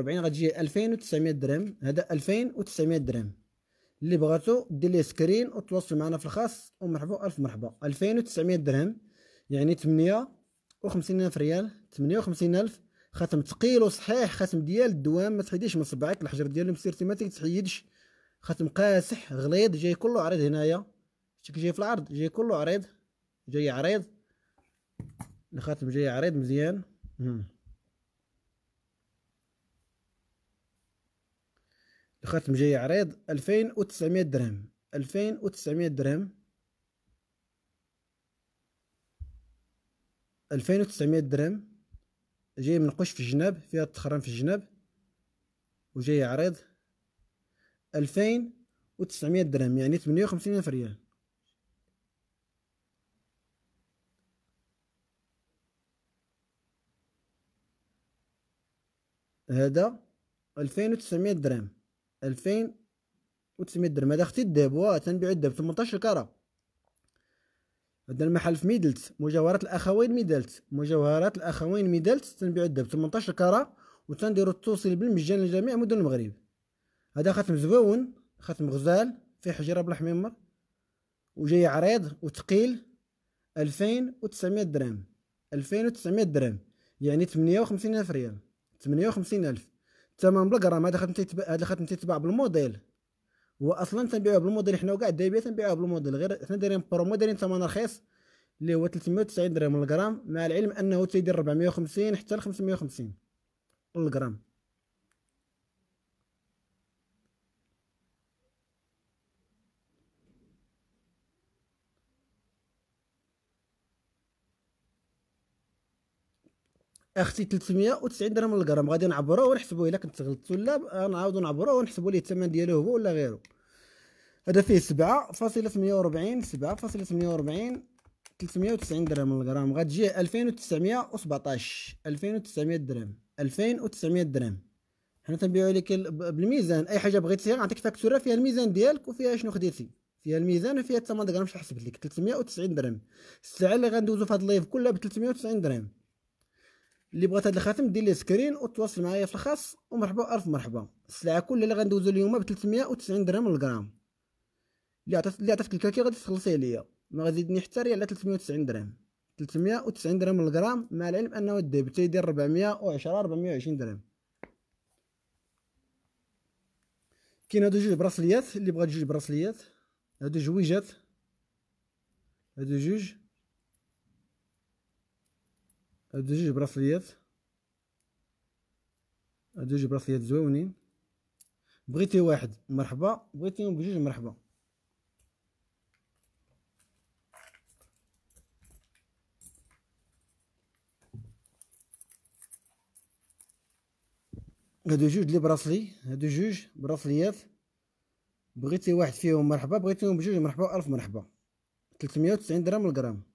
غتجي 2900 درهم هذا 2900 درهم اللي بغاتو دير ليه سكرين وتواصل معنا في الخاص ومرحبا الف مرحبا 2900 درهم يعني 8 خمسين الف ريال خمسين الف خاتم ثقيل وصحيح خاتم ديال الدوام ما تحيديش من صبعك الحجر ديالو مسيرتي ما تحيدش خاتم قاسح غليظ جاي كله عريض هنايا شتي جاي في العرض جاي كله عريض جاي عريض الخاتم جاي عريض مزيان الخاتم جاي عريض ألفين أو تسعميه درهم ألفين أو تسعميه درهم ألفين أو تسعميه درهم جاي منقوش في الجناب فيها التخرم في الجناب وجاي عريض ألفين وتسعمية درهم يعني ثمانية وخمسين ألف ريال هذا 2900 درهم 2900 درهم هذا اختي الذهب واه تنبيع الذهب 18 كره هذا المحل في ميدلت مجوهرات الاخوين ميدلت مجوهرات الاخوين ميدلت تنبيع الذهب 18 كره وتنديرو التوصيل بالمجان لجميع مدن المغرب هذا خاتم زبون خاتم غزال فيه حجره بالحميمر وجاي عريض وثقيل 2900 درهم 2900 درهم يعني وخمسين الف ريال 58000 الثمن بالغرام هذا خدمتي تتباع هذا خاطر تتباع بالموديل واصلا تنبيعوه بالموديل حنا وكاع الدايبيه تنبيعوه بالموديل غير حنا دايرين برومو دايرين ثمن رخيص اللي هو 390 درهم للغرام مع العلم انه تيدير 450 حتى ل 550 للغرام اختي 390 درهم للغرام غادي نعبروه ونحسبوه الا كنت غلطت ولا آه، نعاودو نعبروه ونحسبو ليه الثمن ديالو هو ولا غيره هذا فيه 7.48 7.48 390 درهم للغرام غتجي 2917 2900 درهم 2900 درهم حنا تنبيعو لك بالميزان اي حاجه بغيتيها نعطيك فاكتوره فيها الميزان ديالك وفيها شنو خديتي فيها الميزان وفيها الثمن ديالك شحال حسبت لك 390 درهم الساعه اللي غندوزو في هذا اللايف كلها ب 390 درهم اللي بغات هاد الخاتم دير ليه سكرين وتواصل معايا في الخاص ومرحبا الف مرحبا السلعه كلها اللي غندوزو اليوم ب 390 درهم الغرام اللي عطات اللي عطاتك الكاكي غادي تخلصيه ليا ما غادي حتى ريال على 390 درهم 390 درهم الغرام مع العلم انه الذهب تيدير 410 420 درهم كاين هادو جوج براسليات اللي بغات جوج براسليات هادو جويجات هادو جوج هادو جوج براسليات هادو جوج براسليات زويونين بغيتي واحد مرحبا بغيتيهم بجوج مرحبا هادو جوج لي براسلي هادو جوج براسليات بغيتي واحد فيهم مرحبا بغيتيهم بجوج مرحبا ألف مرحبا 390 درهم الغرام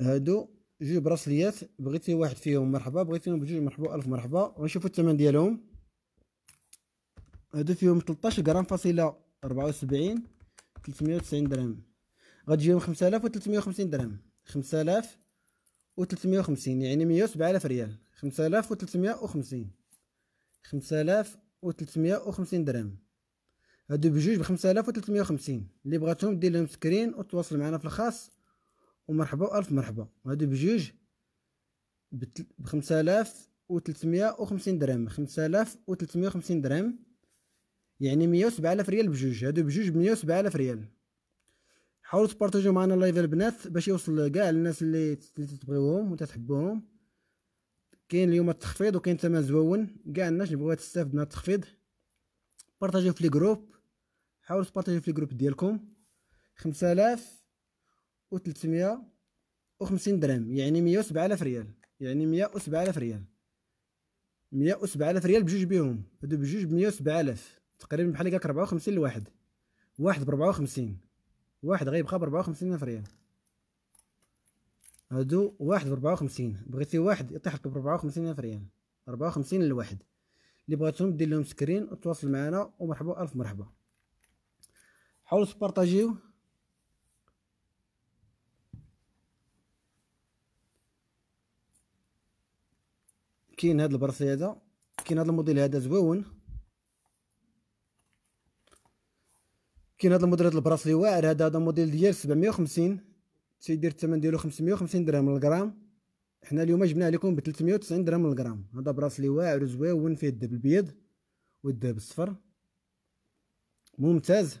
هادو جوج براسليات بغيتي واحد فيهم مرحبا بغيتيهم بجوج مرحبا ألف مرحبا ونشوفو الثمن ديالهم هادو فيهم 13 غرام فاصله 74 390 درهم غتجيهم 5350 درهم 5350 يعني 107000 ريال 5350 5350 درهم هادو بجوج ب 5350 اللي بغاتهم دير لهم سكرين وتواصل معنا في الخاص ومرحبا و1000 مرحبا هادو بجوج ب 5350 درهم 5350 درهم يعني مية ريال بجوج هادو بجوج بمية 107000 ريال حاولوا تبارطاجيو معنا اللايف البنات باش يوصل كاع الناس اللي تبغيوهم وتحبوهم كاين اليوم التخفيض وكاين ثمن زوون كاع الناس نبغيو تستافد من التخفيض بارطاجيو في لي جروب حاولوا تبارطاجيو في لي جروب ديالكم 5000 و 350 درهم يعني 107000 ريال يعني 107000 ريال 107000 ريال بجوج بيهم هادو بجوج ب 107000 تقريبا بحال هكاك 54 لواحد واحد ب 54 واحد غيبقى ب ألف ريال هادو واحد ب 54 بغيتي واحد يطيح لك ب ألف ريال 54 لواحد اللي بغاتهم دير لهم سكرين وتواصل معنا ومرحبا الف مرحبا حاولوا تبارطاجيو كاين هاد البرسي هذا كاين هاد الموديل هذا زوون كاين هاد الموديل هاد البراس اللي واعر هذا هذا موديل ديال 750 تيدير الثمن ديالو 550 درهم للغرام حنا اليوم جبناه لكم ب 390 درهم للغرام هذا براس اللي واعر زوين فيه الدب البيض والدب الصفر ممتاز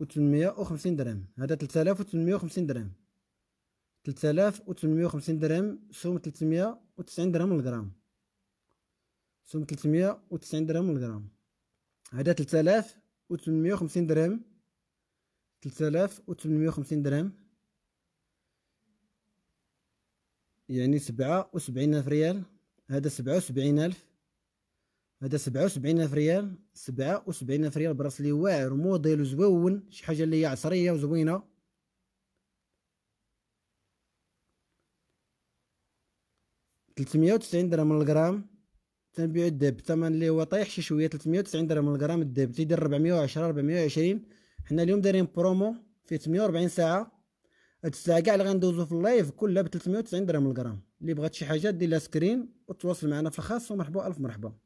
وخمسين درهم هذا 3850 درهم 3850 درهم سوم 390 درهم للغرام سوم 390 درهم للغرام هذا 3850 درهم 3850 درهم يعني سبعة وسبعين ألف ريال هذا سبعة وسبعين ألف هذا 77 الف ريال 77 الف ريال براسلي واعر وموديل زوون شي حاجه اللي هي عصريه وزوينه تلتمية وتسعين درهم الغرام تنبيع الدب الثمن اللي هو طايح شي شويه 390 درهم الغرام الدب تيدير 410 420 حنا اليوم دايرين برومو في 48 ساعه هاد الساعه كاع اللي غندوزو في اللايف كلها ب 390 درهم الغرام اللي بغات شي حاجه دير لها سكرين وتواصل معنا في الخاص ومرحبا الف مرحبا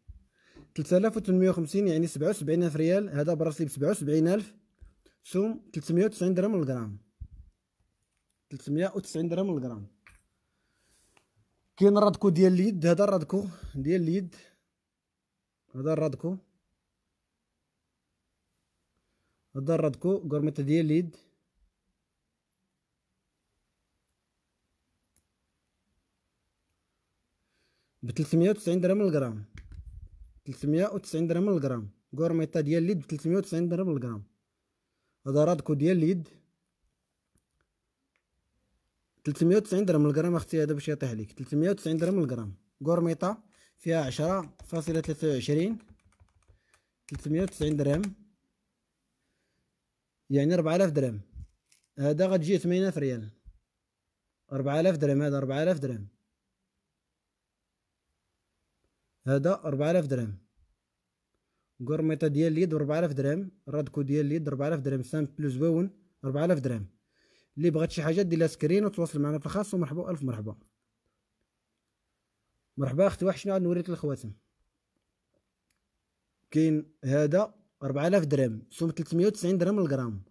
3850 يعني 77000 ريال هذا براسلي ب 77000 ثم 390 درهم للغرام 390 درهم للغرام كاين الرادكو ديال اليد هذا الرادكو ديال اليد هذا الرادكو هذا الرادكو كورميتا ديال اليد ب 390 درهم للغرام 390 درهم للغرام كورميطه ديال اليد ب 390 درهم للغرام هذا رادكو ديال اليد 390 درهم للغرام اختي هذا باش يطيح لك 390 درهم للغرام كورميطه فيها 10.23 390 درهم يعني 4000 درهم هذا غتجي 8000 ريال 4000 درهم هذا 4000 درهم هذا 4000 درهم قرميطه ديال اليد ب الاف درهم رادكو ديال اليد ب الاف درهم سامبل زواون الاف درهم اللي بغات شي حاجه دير لها سكرين وتواصل معنا في الخاص ومرحبا الف مرحبا مرحبا اختي واحد شنو غنوريك نوريك الخواتم كاين هذا الاف درهم سوم وتسعين درهم الغرام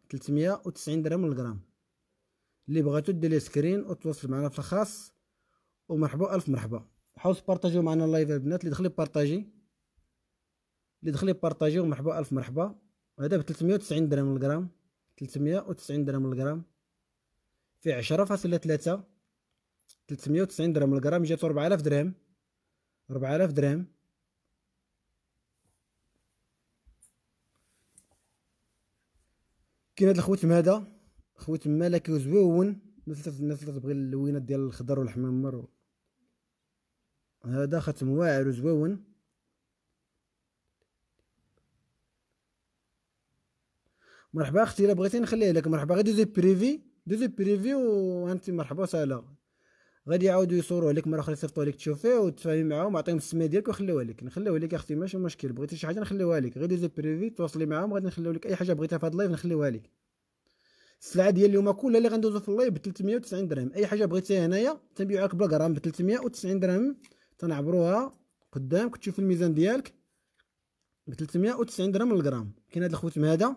وتسعين درهم الغرام اللي بغاتو دير ليه سكرين وتواصل معنا في الخاص ومرحبا الف مرحبا حاولوا تبارطاجيو معنا اللايف البنات اللي دخلي بارطاجي اللي دخل يبارطاجيو مرحبا الف مرحبا هذا ب 390 درهم للغرام 390 درهم الغرام فيه 10.3 390 درهم للغرام جاتو 4000 درهم 4000 درهم كاين هاد الخوت هذا خوت مالكي وزوون الناس الناس اللي تبغي اللوينات ديال الخضر والحمام مر هذا ختم واعر وزويون مرحبا اختي الا بغيتي نخليه لك مرحبا غير دوزي بريفي دوزي بريفي وانت مرحبا وسهلا غادي يعاودوا يصوروا عليك مره اخرى يصيفطوا لك تشوفيه وتفاهمي معاهم عطيهم السميه ديالك وخليوها لك نخليوها لك اختي ماشي مشكل بغيتي شي حاجه نخليوها لك غير دوزي بريفي تواصلي معاهم غادي نخليو لك اي حاجه بغيتها في هاد اللايف نخليوها لك السلعه ديال اليوم كلها اللي غندوزو في اللايف ب 390 درهم اي حاجه بغيتيها هنايا تنبيعوها لك بالغرام ب 390 درهم تنعبروها قدامك تشوف الميزان ديالك ب 390 درهم للغرام كاين هذا الخوتم هذا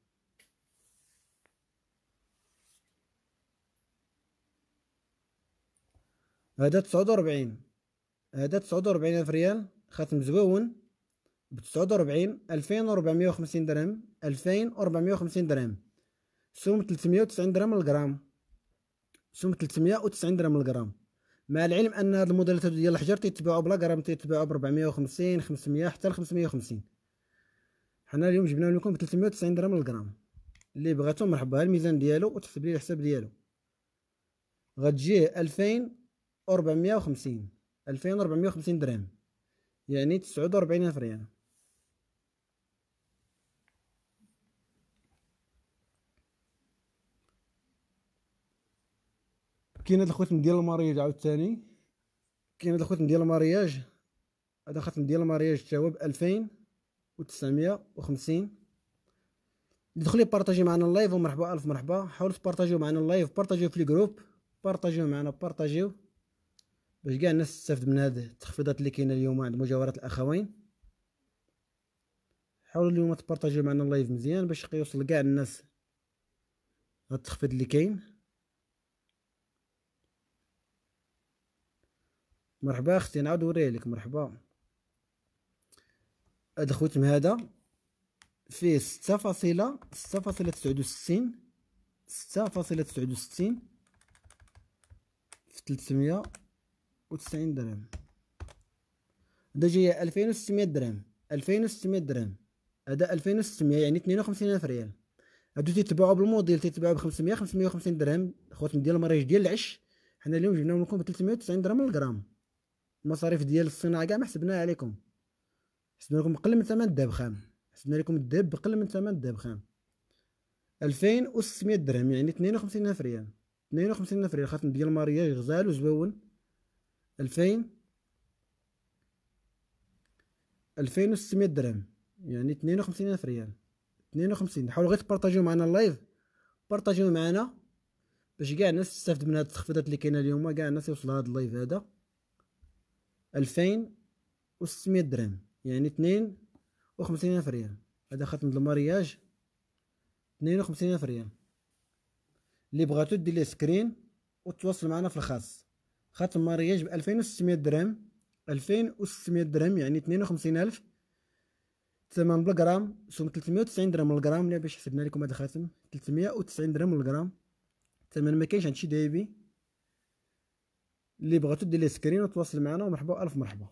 هذا 49 هذا 49 ألف ريال خاتم مزبون ب 49 2450 درهم 2450 درهم سوم 390 درهم للغرام سوم 390 درهم للغرام مع العلم أن هاد الموديلات ديال الحجر تيتباعوا بلا غرام تيتباعوا ب 450 500 حتى ل 550 حنا اليوم جبنا لكم ب 390 درهم للغرام اللي بغاتو مرحبا الميزان ديالو وتحسب لي الحساب ديالو غتجيه 2000 450 2450 درهم يعني 49 ألف ريال كاين هاد الخوتم ديال المارياج عاوتاني كاين هاد الخوتم ديال المارياج هذا خاتم ديال المارياج تا هو ب 2950 دخلي بارطاجيو معنا اللايف ومرحبا الف مرحبا حاولوا تبارطاجيو معنا اللايف بارطاجيو في الجروب بارطاجيو معنا بارطاجيو باش كاع الناس تستافد من هاد التخفيضات اللي كاينه اليوم عند مجاورات الاخوين حاولوا اليوم تبارطاجيو معنا اللايف مزيان باش يوصل كاع الناس هاد التخفيض اللي كاين مرحبا اختي نعاود نوريه لك مرحبا هاد خوتم هذا فيه ستة فاصلة ستة فاصلة تسعود وستين ستة فاصلة تسعود وستين في تلتمية وتسعين درهم ده جاية ألفين وستمية درهم ألفين وستمية درهم هذا ألفين وستمية يعني اثنين وخمسين ألف ريال هادو تيتباعو بالموديل تيتباعو بخمسمية خمسمية وخمسين درهم خوتنا ديال المرايج ديال العش حنا اليوم جبناهم لكم بتلتمية وتسعين درهم الغرام المصاريف ديال الصناعه كاع ما حسبناها عليكم حسبنا لكم اقل من ثمن الداب خام حسبنا لكم الداب بقل من ثمن الداب خام ألفين وستمية درهم يعني اثنين وخمسين ألف ريال اثنين وخمسين ألف ريال خاتم ديال المرايج غزال وزواون ألفين ألفين وستمية درهم يعني اثنين وخمسين ألف ريال اثنين وخمسين حاولوا غير تبارطاجيو معنا اللايف بارطاجيو معنا باش كاع الناس تستافد من هاد التخفيضات اللي كاينه اليوم كاع الناس يوصلوا هاد اللايف هذا ألفين وستمية درهم يعني اثنين وخمسين ألف ريال هذا خاتم المارياج اثنين وخمسين ألف ريال اللي بغاتو دير ليه سكرين وتواصل معنا في الخاص خط المارياج ب 2600 درهم 2600 درهم يعني 52000 ثمن بالغرام سوم 390 درهم للغرام اللي باش حسبنا لكم هذا الخاتم 390 درهم للغرام الثمن ما كاينش عند شي دايبي اللي بغاتو دير ليه سكرين وتواصل معنا ومرحبا الف مرحبا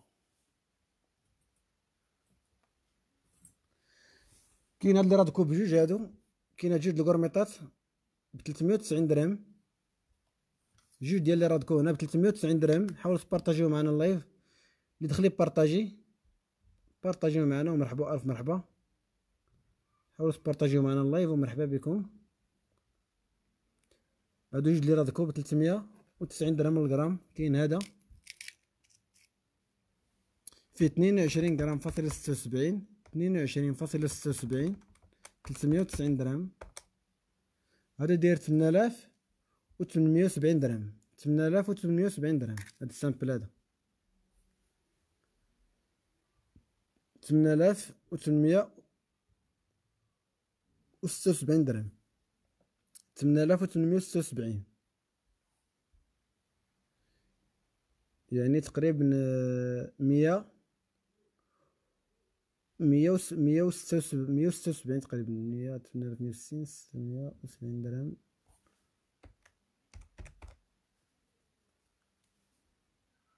كاين هاد اللي راه بجوج هادو كاين هاد جوج الكورميطات ب 390 درهم جوج ديال لي راه هنا ب 390 درهم حاولوا تبارطاجيو معنا اللايف اللي دخلي بارطاجي بارطاجيو معنا ومرحبا الف مرحبا حاولوا تبارطاجيو معنا اللايف ومرحبا بكم هادو جوج اللي راه ب 390 درهم الغرام كاين هذا في 22 غرام فاصل 76 22 فاصل 76 390 درهم هذا داير 8000 وسبعين درهم تمنالاف وسبعين درهم هاد السامبل هذا تمنالاف وستة وسبعين درهم تمنالاف وستة وسبعين يعني تقريبا آه، مية مية وستة وسبعين تقريبا مية تمنالاف مية وستين ستمية وسبعين درهم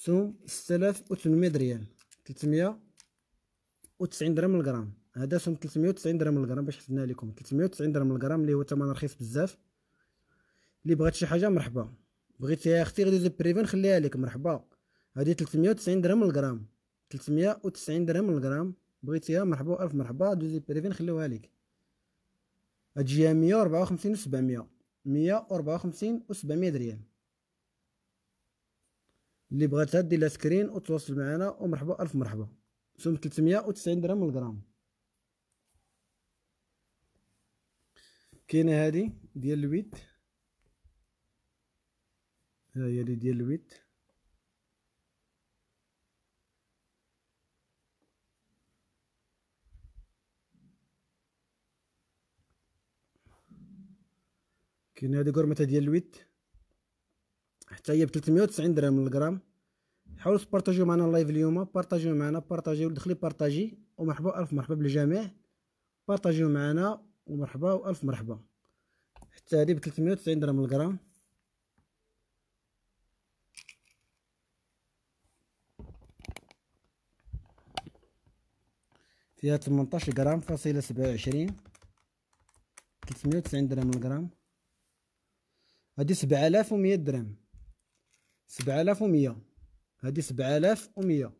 سوم 6800 ريال 390 درهم الغرام هذا سوم 390 درهم الغرام باش حسبناها لكم 390 درهم الغرام اللي هو ثمن رخيص بزاف اللي بغات شي حاجه مرحبا بغيتي يا اختي غادي بريفي نخليها لك مرحبا هذه 390 درهم الغرام 390 درهم الغرام بغيتيها مرحبا الف مرحبا دوزي بريفي نخليوها لك هتجيها 154 و 700 154 و 700 ريال اللي بغات تهدي لها سكرين وتواصل معنا ومرحبا الف مرحبا سوم 390 درهم الغرام كاينه هادي ديال الويت ها هي اللي ديال الويت كاينه هادي قرمته ديال الويت حتى هي ب 390 درهم للغرام حاولوا تبارطاجيو معنا اللايف اليوم بارطاجيو معنا بارطاجيو دخلي بارطاجي ومرحبا الف مرحبا بالجميع بارطاجيو معنا ومرحبا والف مرحبا حتى هذه ب 390 درهم للغرام فيها 18 غرام فاصلة 27 390 درهم للغرام هذه 7100 درهم 7100 هذه 7100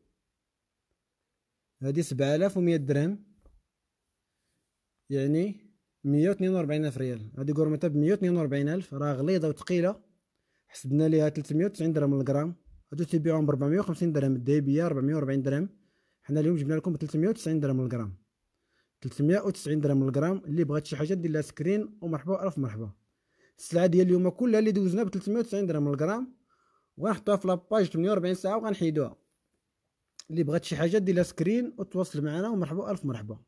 هذه 7100 درهم يعني 142 الف ريال هذه قرمتها ب 142 الف راه غليظه وثقيله حسبنا ليها 390 درهم للغرام هادو تيبيعوهم ب 450 درهم الديبيه 440 درهم حنا اليوم جبنا لكم ب 390 درهم للغرام 390 درهم للغرام اللي بغات شي حاجه دير لها سكرين ومرحبا الف مرحبا السلعه ديال اليوم كلها اللي دوزنا ب 390 درهم للغرام وغنحطوها في لاباج 48 ساعه وغنحيدوها اللي بغات شي حاجه دير لها سكرين وتواصل معنا ومرحبا الف مرحبا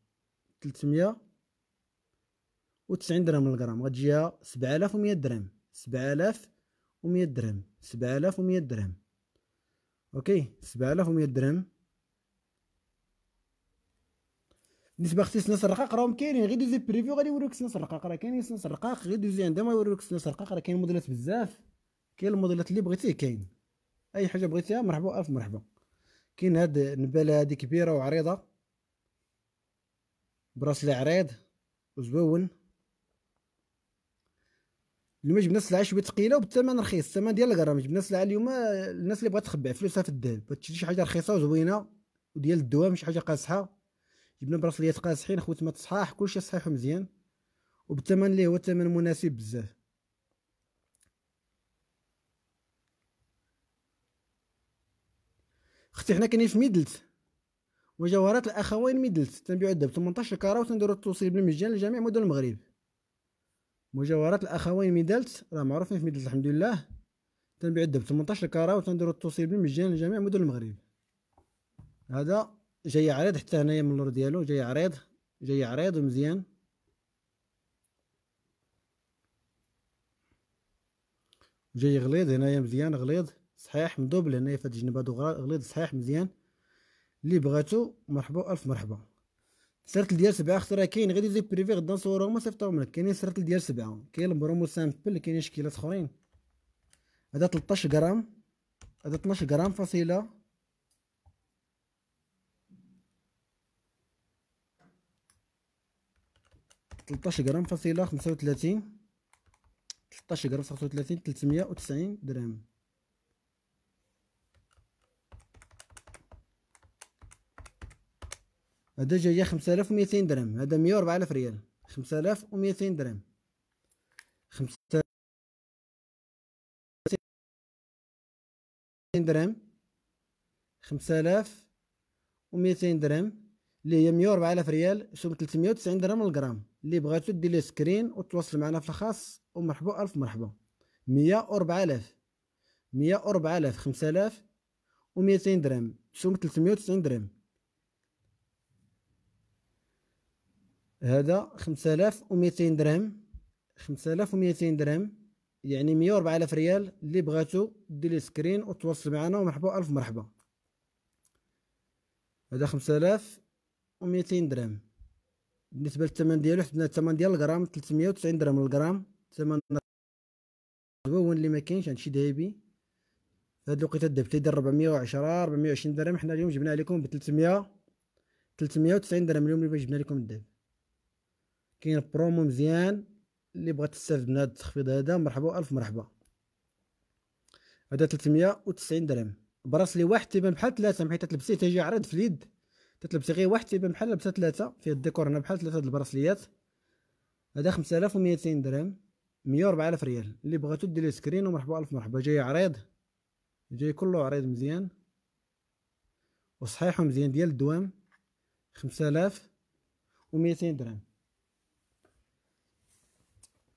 390 درهم للغرام غتجيها 7100 درهم 7100 درهم 7100 درهم اوكي 7100 درهم بالنسبه اختي سناس الرقاق راهم كاينين غير دوزي بريفيو غادي يوريوك سناس الرقاق راه كاينين سناس الرقاق غير دوزي عندهم يوريوك سناس الرقاق راه كاين موديلات بزاف كاين الموديلات اللي بغيتيه كاين اي حاجه بغيتيها مرحبا الف مرحبا كاين هاد النباله هادي كبيره وعريضه براس عريض وزوون اليوم جبنا سلعه شويه ثقيله وبالثمن رخيص الثمن ديال الغرام جبنا سلعه اليوم الناس اللي بغات تخبع فلوسها في الذهب تشري شي حاجه رخيصه وزوينه وديال الدواء شي حاجه قاصحه جبنا براسليات قاصحين ما صحاح كلشي صحيح ومزيان وبالثمن اللي هو ثمن مناسب بزاف اختي حنا كاينين في ميدلت وجوهرات الاخوين ميدلت تنبيعو الذهب 18 كاره وتنديرو التوصيل بالمجان لجميع مدن المغرب مجوهرات الاخوين ميدلت راه معروفين في ميدلت الحمد لله تنبيعو الذهب 18 كاره وتنديرو التوصيل بالمجان لجميع مدن المغرب هذا جاي عريض حتى هنايا من اللور ديالو جاي عريض جاي عريض ومزيان جاي غليظ هنايا مزيان غليظ صحيح مدوبل هنايا في هاد الجنب هادو غليظ صحيح مزيان اللي بغاتو مرحبا الف مرحبا سرت ديال سبعة اختي راه كاين غير دي بريفي غدا هما صيفطوهم لك كاينين سرت ديال سبعة كاين البرومو سامبل كاينين شكيلات اخرين هذا 13 غرام هذا 12 غرام فاصيلة تلطاش غرام فاصيلة خمسة وثلاثين تلطاش غرام خمسة وثلاثين تلتمية وتسعين درهم هذا جاية خمسة آلاف وميتين درهم هذا مية وربعة آلاف ريال خمسة آلاف وميتين درهم خمسة درهم خمسة آلاف وميتين درهم اللي هي مية وربعة آلاف ريال سوم تلتمية تسعين درهم للجرام اللي بغاتو دير ليه سكرين وتواصل معنا في الخاص و مرحبا ألف مرحبا مية وربعة آلاف مية وربعة آلاف خمسة آلاف وميتين درهم سوم تلتمية تسعين درهم هذا 5200 درهم 5200 درهم يعني 104000 ريال اللي بغاتو دير لي سكرين وتواصل معنا ومرحبا الف مرحبا هذا 5200 درهم بالنسبه للثمن ديالو حدنا الثمن ديال الغرام 390 درهم الغرام الثمن هو اللي ما كاينش هادشي ذهبي هاد الوقيته الذهب تيدير 410 420 درهم حنا اليوم جبنا عليكم ب 300 390 درهم اليوم اللي جبنا لكم الذهب كاين برومو مزيان اللي بغات تستافد من هذا التخفيض هذا مرحبا الف مرحبا هذا 390 درهم لي واحد تيبان بحال ثلاثه حيت تلبسيه تجي عرض في اليد تتلبسي غير واحد تيبان بحال لابسه ثلاثه فيه الديكور هنا بحال ثلاثه البراسليات هذا 5200 درهم 104000 ريال اللي بغاتو دير ليه سكرين ومرحبا الف مرحبا جاي عريض جاي كله عريض مزيان وصحيح ومزيان ديال الدوام 5200 درهم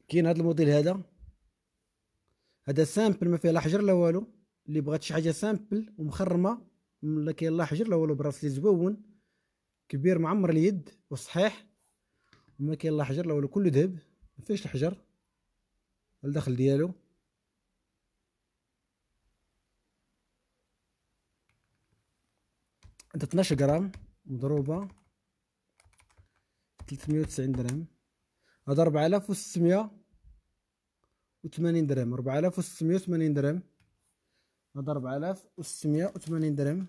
كاين هذا الموديل هذا هذا سامبل ما فيه لا حجر لا والو اللي بغات شي حاجه سامبل ومخرمه لا كاين لا حجر لا والو براس لي زوون كبير معمر اليد وصحيح وما كاين لا حجر لا والو كله ذهب ما فيهش الحجر الدخل ديالو انت 12 غرام مضروبه 390 درهم هذا 4680 درهم 4680 درهم هذا 4680 درهم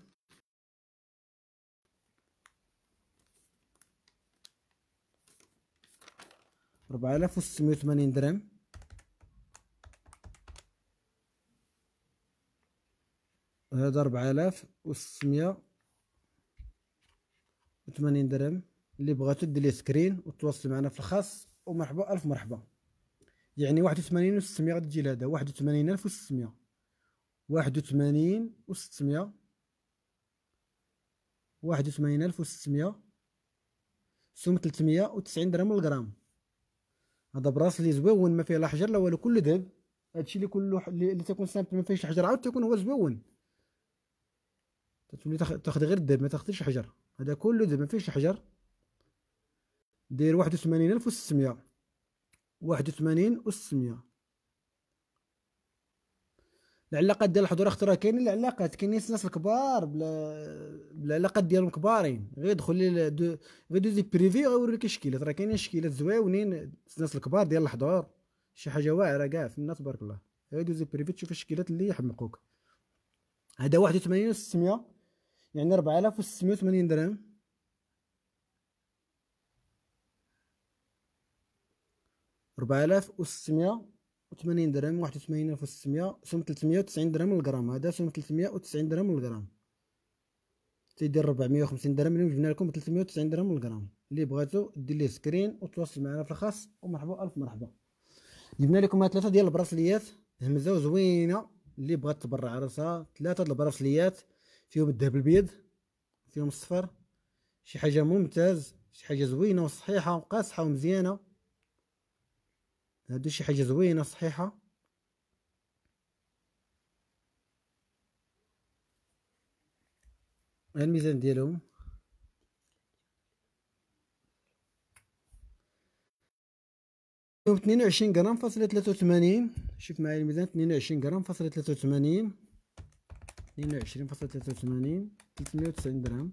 أربعة آلاف وستمية وثمانين درهم هذا أربعة آلاف وستمية وثمانين درهم اللي بغاتو دير ليه سكرين وتواصل معنا في الخاص ومرحبا ألف مرحبا يعني واحد وثمانين وستمية غادي تجي لهدا واحد وثمانين ألف وستمية واحد وثمانين وستمية واحد وثمانين ألف وستمية سوم تلتمية وتسعين درهم الغرام هذا براس لي زويون ما فيه لا حجر لا والو كله ذهب هادشي اللي كله اللي تكون سامبل ما فيهش حجر عاود تكون هو زويون تاخد غير الذهب ما تاخدش حجر هذا كله ذهب ما فيهش حجر داير واحد وثمانين ألف وستمية واحد وثمانين وستمية العلاقات ديال الحضور اختي راه كاينين العلاقات كاينين الناس الكبار بلا بالعلاقات ديالهم كبارين غير دخل لي دو غير دوزي بريفي غيوريك الشكيلات راه كاينين شكيلات زويونين الناس الكبار ديال الحضور شي حاجه واعره كاع في الناس تبارك الله غير دوزي بريفي تشوف الشكيلات اللي يحمقوك هذا واحد وثمانين وستمية يعني ربعة وستمية وثمانين درهم 4680 درهم 81600 سهم 390 درهم للغرام هذا سهم 390 درهم للغرام تيدير 450 درهم اليوم جبنا لكم 390 درهم للغرام اللي بغاتو دير ليه سكرين وتواصل معنا في الخاص ومرحبا الف مرحبا جبنا لكم هاد ثلاثه ديال البراسليات همزه وزوينه اللي بغات تبرع راسها ثلاثه ديال البراسليات فيهم الذهب البيض فيهم الصفر شي حاجه ممتاز شي حاجه زوينه وصحيحه وقاصحه ومزيانه هادو شي حاجه زوينه صحيحه إيه الميزان ديالهم اثنين وعشرين غرام فاصلة ثلاثة شوف معايا الميزان 22 وعشرين غرام فاصلة ثلاثة 22 وعشرين فاصلة ثلاثة 390 درهم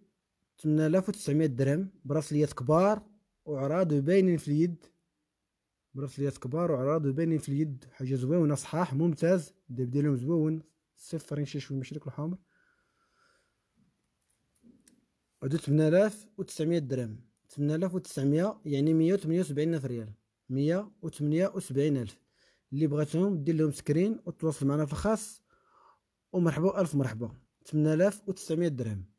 8900 درهم براسليات كبار وعراض وباينين في اليد براسليات كبار وعراض وباينين في اليد حاجه زوينه صحاح ممتاز داب ديالهم زوين صفر شي شويه مشرك الحمر هادو 8900 درهم 8900 يعني 178 الف ريال 178 الف اللي بغاتهم دير لهم سكرين وتواصل معنا في الخاص ومرحبا الف مرحبا 8900 درهم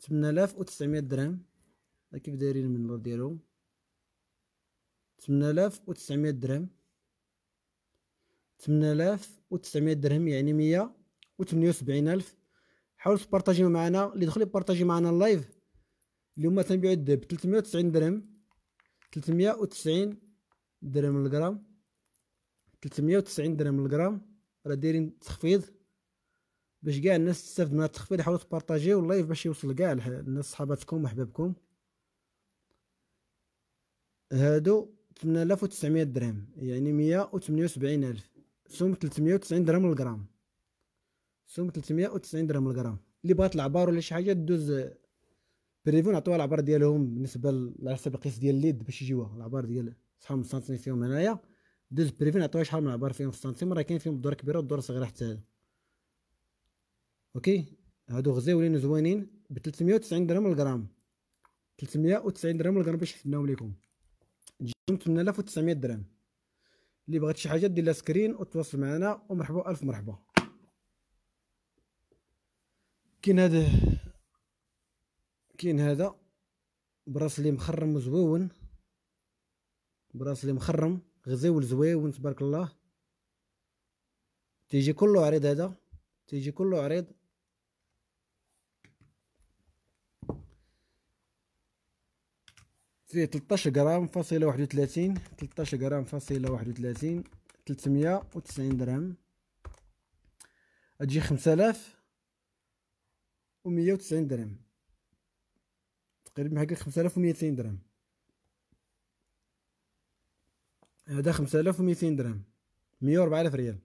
8900 درهم كيف دايرين المنبر ديالهم 8900 درهم 8900 درهم يعني سبعين الف حاولوا تبارطاجيو معنا اللي دخل يبارطاجي معنا اللايف اللي هما تنبيعوا الذهب أو 390 درهم 390 درهم أو 390 درهم للغرام راه دايرين تخفيض باش كاع الناس تستافد من هذا التخفيض حاولوا تبارطاجيو اللايف باش يوصل كاع الناس صحاباتكم احبابكم هادو 8900 درهم يعني 178 الف سوم 390 درهم الجرام سوم 390 درهم الجرام اللي بغات العبار ولا شي حاجه دوز بريفو نعطيوها العبار ديالهم بالنسبه على حسب ديال اليد باش يجيوها العبار ديال شحال من سنتيم فيهم هنايا دوز بريفو نعطيوها شحال من العبار فيهم في السنتيم راه كاين فيهم الدور كبيره والدور صغيره حتى هذا اوكي هادو غزاولين زوينين ب 390 درهم الغرام 390 درهم الغرام باش حسبناهم ليكم تجيهم 8900 درهم اللي بغات شي حاجه دير لها سكرين وتواصل معنا ومرحبا الف مرحبا كاين هذا كاين هذا براس اللي مخرم وزوون براس اللي مخرم غزاول زويون تبارك الله تيجي كله عريض هذا تيجي كله عريض فيه 13 غرام فاصله 31 13 غرام فاصله 31 390 درهم تجي 5000 و190 درهم تقريبا هكا 5200 درهم هذا 5200 درهم 104000 ريال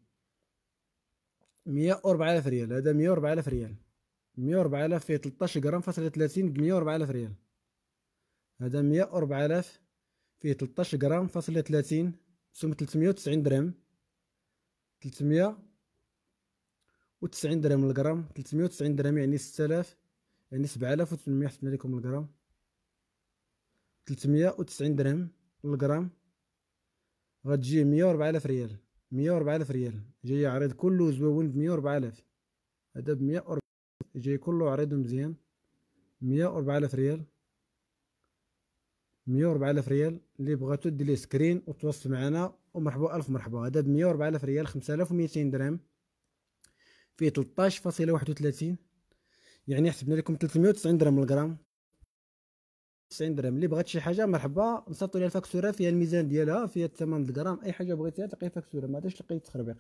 104000 ريال هذا 104000 ريال 104000 فيه 13 غرام فاصله 30 ب 104000 ريال هذا مية وربعة آلاف فيه تلطاش غرام فاصلة تلاتين سوم تلتمية تسعين درهم تلتمية تسعين درهم الغرام تلتمية تسعين درهم يعني ستالاف يعني سبعة آلاف وتمنمية حسبنا لكم الغرام تلتمية تسعين درهم الغرام غتجي مية وربعة آلاف ريال مية وربعة آلاف ريال جاي عريض كلو زوون بمية وربعة آلاف هذا بمية أو وربعة جاي كلو عريض مزيان مية وربعة آلاف ريال 104000 ريال اللي بغاتو دير لي سكرين وتواصل معنا ومرحبا الف مرحبا هذا ب 104000 ريال 5200 درهم فيه 13.31 يعني حسبنا لكم 390 درهم الغرام 90 درهم اللي بغات شي حاجه مرحبا نسطو لها الفاكتوره فيها الميزان ديالها فيها الثمن الغرام اي حاجه بغيتيها تلقاي فاكتوره ما تلقاي تخربيق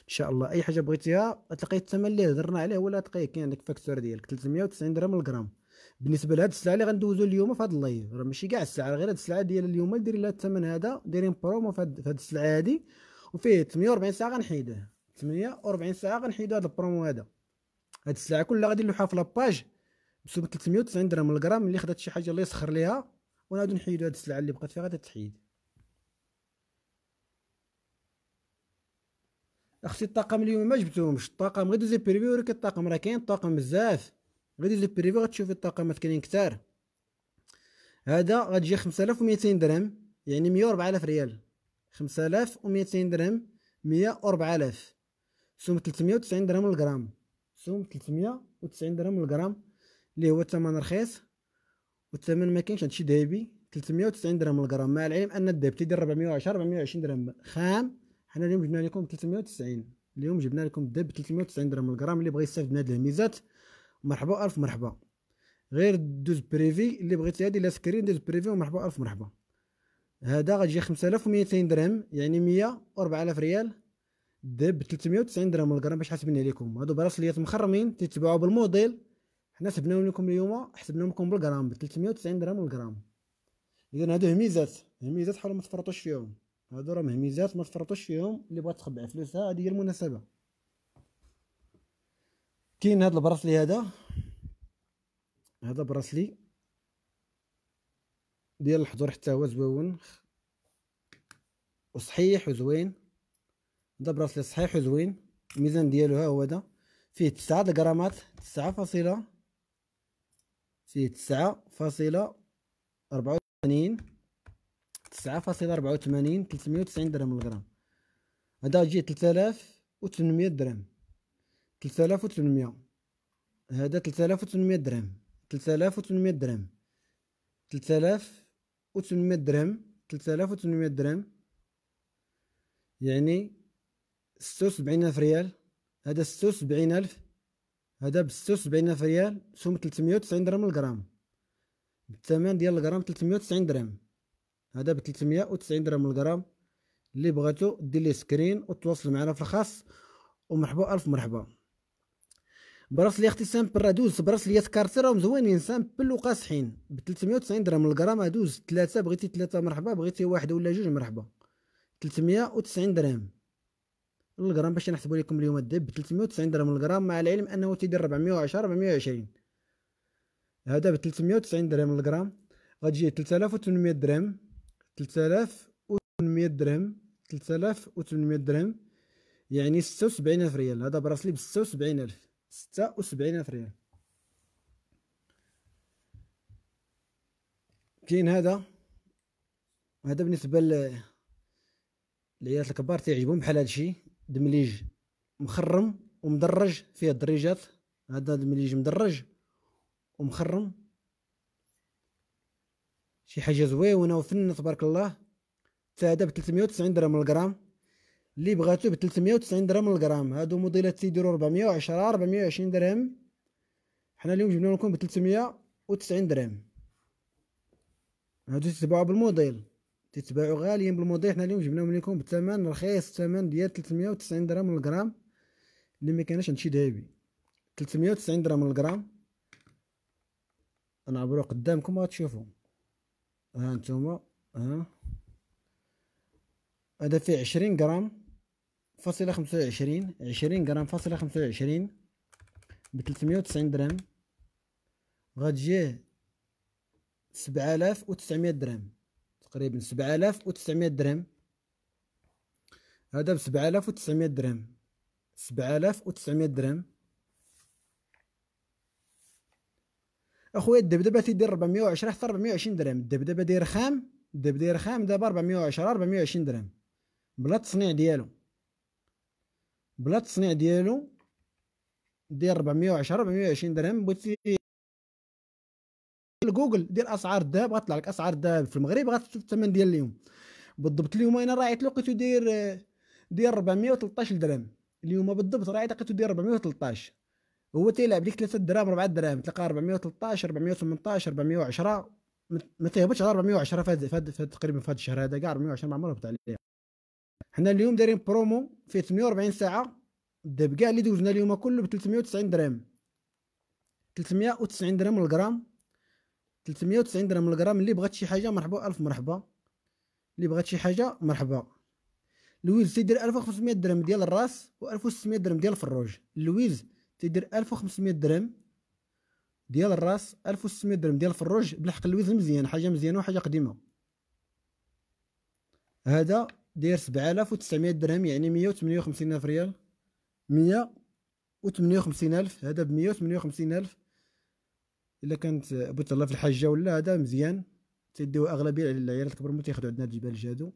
ان شاء الله اي حاجه بغيتيها تلقاي الثمن اللي هضرنا عليه ولا تلقاي كاين عندك فاكتوره ديالك 390 درهم الغرام بالنسبه لهاد الساعه اللي غندوزو اليوم في هاد اللايف راه ماشي كاع الساعه غير هاد الساعه ديال اليوم اللي لها الثمن هذا دايرين برومو في هاد الساعه هادي وفيه 48 ساعه غنحيدوه 48 ساعه غنحيدو هاد البرومو هذا هاد الساعه كلها غادي نلوحها في لاباج بسوم 390 درهم الغرام اللي خدات شي حاجه الله يسخر ليها ونعاودو نحيدو هاد السلعه اللي بقات فيها غادي تحيد اختي الطاقم اليوم ما جبتهمش الطاقم غير دوزي بريفي وريك الطاقم راه كاين الطاقم بزاف غادي بريفي غتشوفي الطاقمات كاينين كثار هذا غتجي 5200 درهم يعني 104000 ريال 5200 درهم 104000 سوم 390 درهم للغرام سوم 390 درهم للغرام اللي هو الثمن رخيص والثمن ما كاينش هادشي ذهبي 390 درهم للغرام مع العلم ان الذهب تيدير 410 420 درهم خام حنا اليوم جبنا لكم 390 اليوم جبنا لكم الذهب 390 درهم للغرام اللي بغى يستافد من هاد الميزات مرحبا الف مرحبا غير دوز بريفي اللي بغيتي هادي لا سكرين دوز بريفي ومرحبا الف مرحبا هذا غتجي 5200 درهم يعني 104000 ريال دب 390 درهم الغرام باش حاسبين عليكم هادو براسليات مخرمين تتباعوا بالموديل حنا سبناهم لكم اليوم حسبناهم لكم بالغرام ب 390 درهم الغرام اذا هادو هميزات هميزات حاولوا ما تفرطوش فيهم هادو راهم هميزات ما تفرطوش فيهم اللي بغات تخبع فلوسها هذه هي المناسبه كاين هذا البراسلي هذا هذا براسلي ديال الحضور حتى هو زوين وصحيح وزوين هذا براسلي صحيح وزوين الميزان ديالو ها هو هذا فيه تسعة غرامات 9 فاصلة فيه تسعة فاصلة 84 وثمانين تسعة فاصلة أربعة وثمانين تلتمية وتسعين درهم الغرام هذا يجي تلتالاف وثمنمية درهم 3800 هذا 3800 درهم 3800 درهم 3800 درهم 3800 درهم يعني 76000 ريال هذا 76000 هذا ب 76000 ريال سوم 390 درهم الغرام الثمن ديال الغرام 390 درهم هذا ب 390 درهم الغرام اللي بغاتو دير ليه سكرين وتواصل معنا في الخاص ومرحبا الف مرحبا براسلي اختي سامبل راه دوزت براسليات كارتر راهم زوينين سامبل وقاصحين ب 390 درهم الغرام ادوز ثلاثه بغيتي ثلاثه مرحبا بغيتي واحد ولا جوج مرحبا 390 درهم الغرام باش نحسبوا لكم اليوم الدب ب 390 درهم الغرام مع العلم انه تيدير 410 420 هذا ب 390 درهم الغرام غتجي 3800 درهم 3800 درهم 3800 درهم يعني 76000 ريال هذا براسلي ب 76000 ستة وسبعين ألف ريال كاين هذا هذا بالنسبة العيالات الكبار تيعجبهم بحال هادشي دمليج مخرم ومدرج فيه الدريجات هذا دمليج مدرج ومخرم شي حاجة زويونة وفن تبارك الله هذا بثلاثميه وتسعين درهم الغرام اللي بغاته ب 390 درهم للغرام هادو موديلات تيديروا 410 420 درهم حنا اليوم جبنا لكم ب 390 درهم هادو تتباعوا بالموديل تتباعوا غاليين بالموديل حنا اليوم جبناهم لكم بثمن رخيص الثمن ديال 390 درهم للغرام اللي ما كانش عند شي ذهبي 390 درهم للغرام نعبروا قدامكم غتشوفوا ها نتوما ها هذا فيه 20 غرام فاصلة خمسة وعشرين عشرين غرام فاصلة خمسة وعشرين بتلتمية وتسعين درهم غتجي سبعة آلاف وتسعمية درهم تقريبا سبعة آلاف وتسعمية درهم هذا بسبعة آلاف وتسعمية درهم سبعة آلاف وتسعمية درهم اخويا الدبدبه تيدير ربعمية وعشرة حتى ربعمية وعشرين درهم الدبدبه داير خام الدبدبه داير خام دابا ربعمية وعشرين درهم بلا التصنيع ديالو بلا التصنيع ديالو دير 410 420 درهم بغيتي جوجل دير اسعار الذهب غطلع لك اسعار الذهب في المغرب غتشوف الثمن ديال اليوم بالضبط اليوم انا راه راعيت لقيتو داير داير 413 درهم اليوم بالضبط راه راعيت لقيتو داير 413 هو تيلعب ليك 3 دراهم 4 دراهم تلقى 413 418 410 ما تهبطش على 410 في هذا تقريبا في هذا الشهر هذا كاع 410 ما عمرها هبط عليها حنا اليوم دايرين برومو فيه 48 ساعه الدب كاع اللي دوزنا اليوم كله ب 390 درهم 390 درهم الغرام 390 درهم الغرام اللي بغات شي حاجه مرحبا الف مرحبا اللي بغات شي حاجه مرحبا لويز تيدير 1500 درهم ديال الراس و 1600 درهم ديال الفروج لويز تيدير 1500 درهم ديال الراس 1600 درهم ديال الفروج بالحق لويز مزيان حاجه مزيانه وحاجه قديمه هذا داير 7900 درهم يعني 158 الف ريال 158 الف هذا ب 158 الف الا كانت بغيت الله في الحاجه ولا هذا مزيان تيديو اغلبيه العيالات الكبار ما تاخذوا عندنا الجبال جادو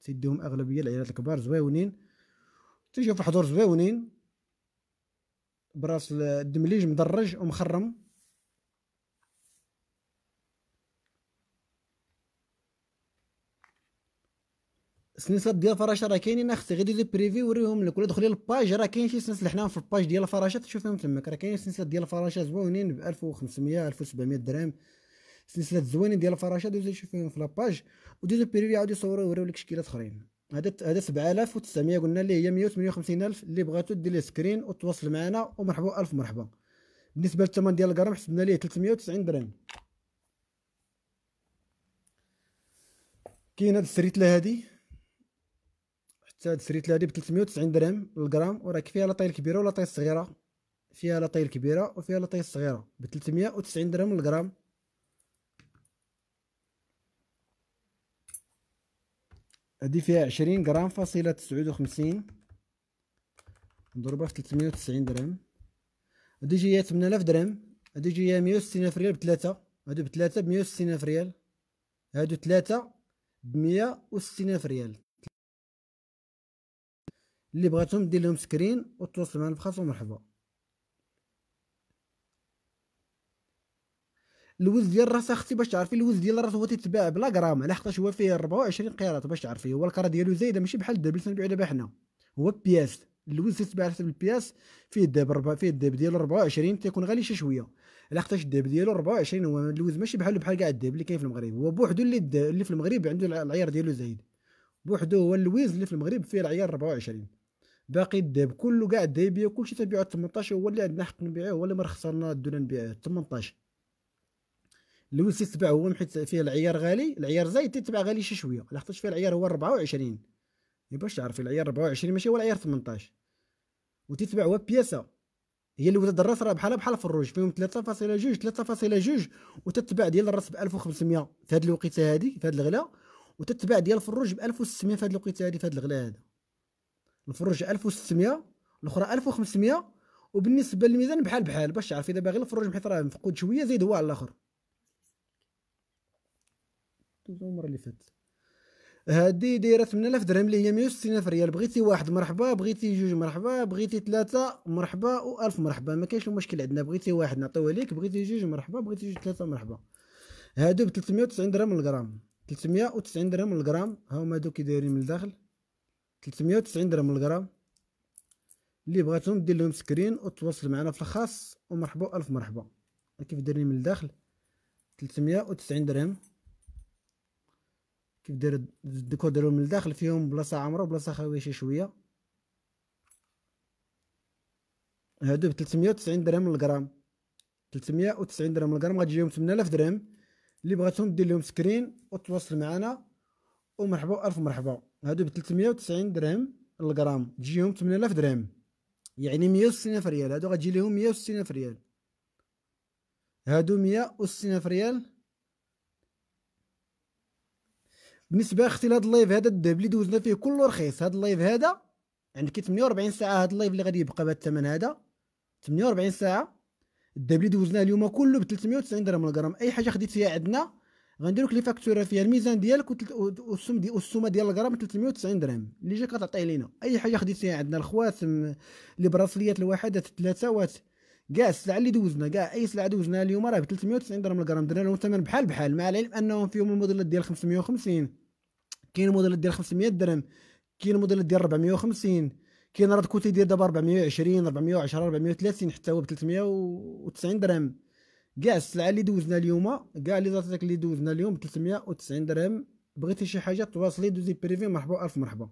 تيديهم اغلبيه العيالات الكبار زويونين تيجيو في الحضور زويونين براس الدمليج مدرج ومخرم السنيسات ديال فراشة راه كاينين اختي غير دير بريفي وريهم لك ولا دخلي الباج راه كاين شي سنسل حنا في الباج ديال الفراشة تشوفهم تماك راه كاين سنسلات ديال الفراشة زوينين ب 1500 1700 درهم سنسلات زوينين ديال الفراشة دوزي شوفيهم في لاباج وديروا بريفي عاودي صوروا وريو لك شكيلات اخرين هذا هذا 7900 قلنا ليه هي 158000 اللي بغاتو دير ليه سكرين وتواصل معنا ومرحبا الف مرحبا بالنسبه للثمن ديال الغرام حسبنا ليه 390 درهم كاين هاد السريتله هادي حتى هاد السريتله هادي ب 390 درهم الجرام وراك فيها لا طايل كبيره ولا طايل صغيره فيها لا طايل كبيره وفيها لا طايل صغيره ب 390 درهم الجرام هادي فيها 20 غرام فاصله 59 مضروبه في 390 درهم هادي جايه 8000 درهم هادي جايه 160 الف ريال بثلاثه هادو بثلاثه ب 160 الف ريال هادو ثلاثه ب 160 الف ريال اللي بغاتهم دير لهم سكرين وتواصل معنا بخاص ومرحبا الوز ديال الراس اختي باش تعرفي الوز ديال الراس هو تيتباع بلا غرام على حقاش هو فيه 24 قيراط باش تعرفي هو الكرا ديالو زايده ماشي بحال الدبل نبيعو دابا حنا هو بياس الوز تيتباع على حسب البياس فيه الدب ربع فيه الدب ديالو 24 تيكون غالي شي شويه على حقاش الدب ديالو 24 هو الوز ماشي بحالو بحال كاع الدب اللي كاين في المغرب هو بوحدو اللي اللي في المغرب عنده العيار ديالو زايد بوحدو هو الوز اللي في المغرب فيه العيار 24 باقي الذهب كله كاع الذهبيه كلشي تبيعو 18 هو اللي عندنا حق نبيعوه اللي ما خسرنا الدوله نبيعوه 18 لويس تبع هو حيت فيه العيار غالي العيار زايد تتبع غالي شي شويه لاخاطش فيه العيار هو 24 باش تعرفي العيار 24 ماشي هو العيار 18 وتتبع هو بياسه هي اللي ولات الراس راه بحالها بحال الفروج فيهم 3.2 3.2 وتتبع ديال الراس ب 1500 في هذه الوقيته هذه في هذه الغلاء وتتبع ديال الفروج ب 1600 في هذه الوقيته هذه في هذه الغلاء هذه الفروج 1600 الاخرى 1500 وبالنسبه للميزان بحال بحال باش تعرف اذا باغي الفروج بحيث راه مفقود شويه زيد هو على الاخر دوزو المره اللي فاتت هادي دايره 8000 درهم اللي هي 160 الف ريال بغيتي واحد مرحبا بغيتي جوج مرحبا بغيتي ثلاثه مرحبا و1000 مرحبا ما كاينش مشكل عندنا بغيتي واحد نعطيوه ليك بغيتي جوج مرحبا بغيتي جوج ثلاثه مرحبا هادو ب 390 درهم للغرام 390 درهم الغرام هاهما هادو كي دايرين من الداخل 390 درهم للغرام اللي بغاتهم دير لهم سكرين وتواصل معنا في الخاص ومرحبا الف مرحبا كيف دايرين من الداخل 390 درهم كيف داير الديكور ديالهم من الداخل فيهم بلاصه عامره وبلاصه خاويه شي شويه هادو ب 390 درهم للغرام 390 درهم الغرام غتجيهم 8000 درهم اللي بغاتهم دير لهم سكرين وتواصل معنا ومرحبا الف مرحبا هادو ب 390 درهم الغرام تجيهم 8000 درهم يعني 160 الف ريال هادو غتجي لهم 160 الف ريال هادو 160 الف ريال بالنسبه اختي لهاد اللايف هذا الذهب اللي دوزنا فيه كله رخيص هاد اللايف هذا عندك 48 ساعه هاد اللايف اللي غادي يبقى بهذا الثمن هذا 48 ساعه الذهب اللي دوزناه اليوم كله ب 390 درهم الغرام اي حاجه خديتيها عندنا غندير لك لي فاكتوره فيها الميزان ديالك والسوم دي السومه ديال الغرام 390 درهم اللي جا كتعطيه لينا اي حاجه خديتيها عندنا الخواتم لي براسليات الواحدات الثلاثوات كاع السلعه اللي دوزنا كاع اي سلعه دوزنا اليوم راه ب 390 درهم الغرام درنا لهم الثمن بحال بحال مع العلم انهم فيهم الموديلات ديال 550 كاين الموديلات ديال 500 درهم كاين الموديلات ديال 450 كاين راه الكوتي ديال دابا 420 410 430 حتى هو ب 390 درهم كاع السلعه اللي دوزنا اليوم كاع لي زاتاك اللي دوزنا اليوم 390 درهم بغيتي شي حاجه تواصلي دوزي بريفي مرحبا الف مرحبا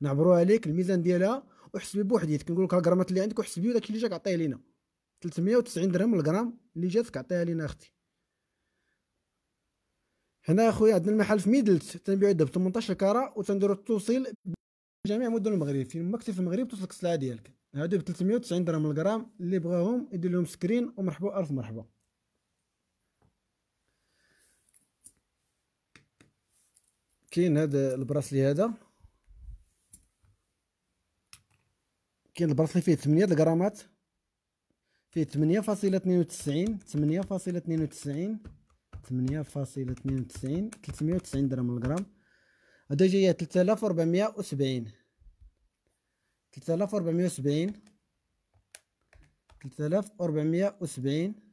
نعبروا عليك الميزان ديالها وحسبي بوحديتك نقول لك الغرامات اللي عندك وحسبي وداكشي اللي جاك عطيه لينا 390 درهم الغرام اللي جاتك عطيها لينا اختي هنا اخويا عندنا المحل في ميدلت تنبيعو الذهب 18 كاره وتنديرو التوصيل بجميع مدن المغرب في مكتب كنتي في المغرب توصلك السلعه ديالك هادو ب 390 درهم الغرام اللي بغاهم يدير لهم سكرين ومرحبا الف مرحبا كاين هذا البراسلي هذا كاين البراسلي فيه 8 غرامات فيه 8.92 8.92 8.92 390 درهم الغرام هذا جايه 3470 3470 3470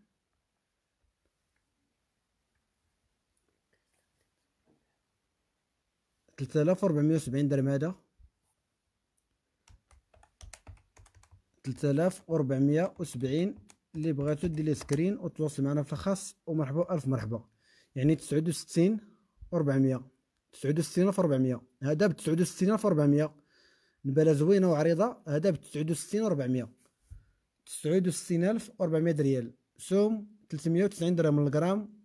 3470 درهم هذا 3470 اللي بغاتو دير لي سكرين وتواصل معنا في الخاص ومرحبا الف مرحبا يعني 69 400 69 و400 هذا ب 69 و400 نبله زوينه وعريضه هذا ب 69 و400 69400 ريال سوم 390 درهم للغرام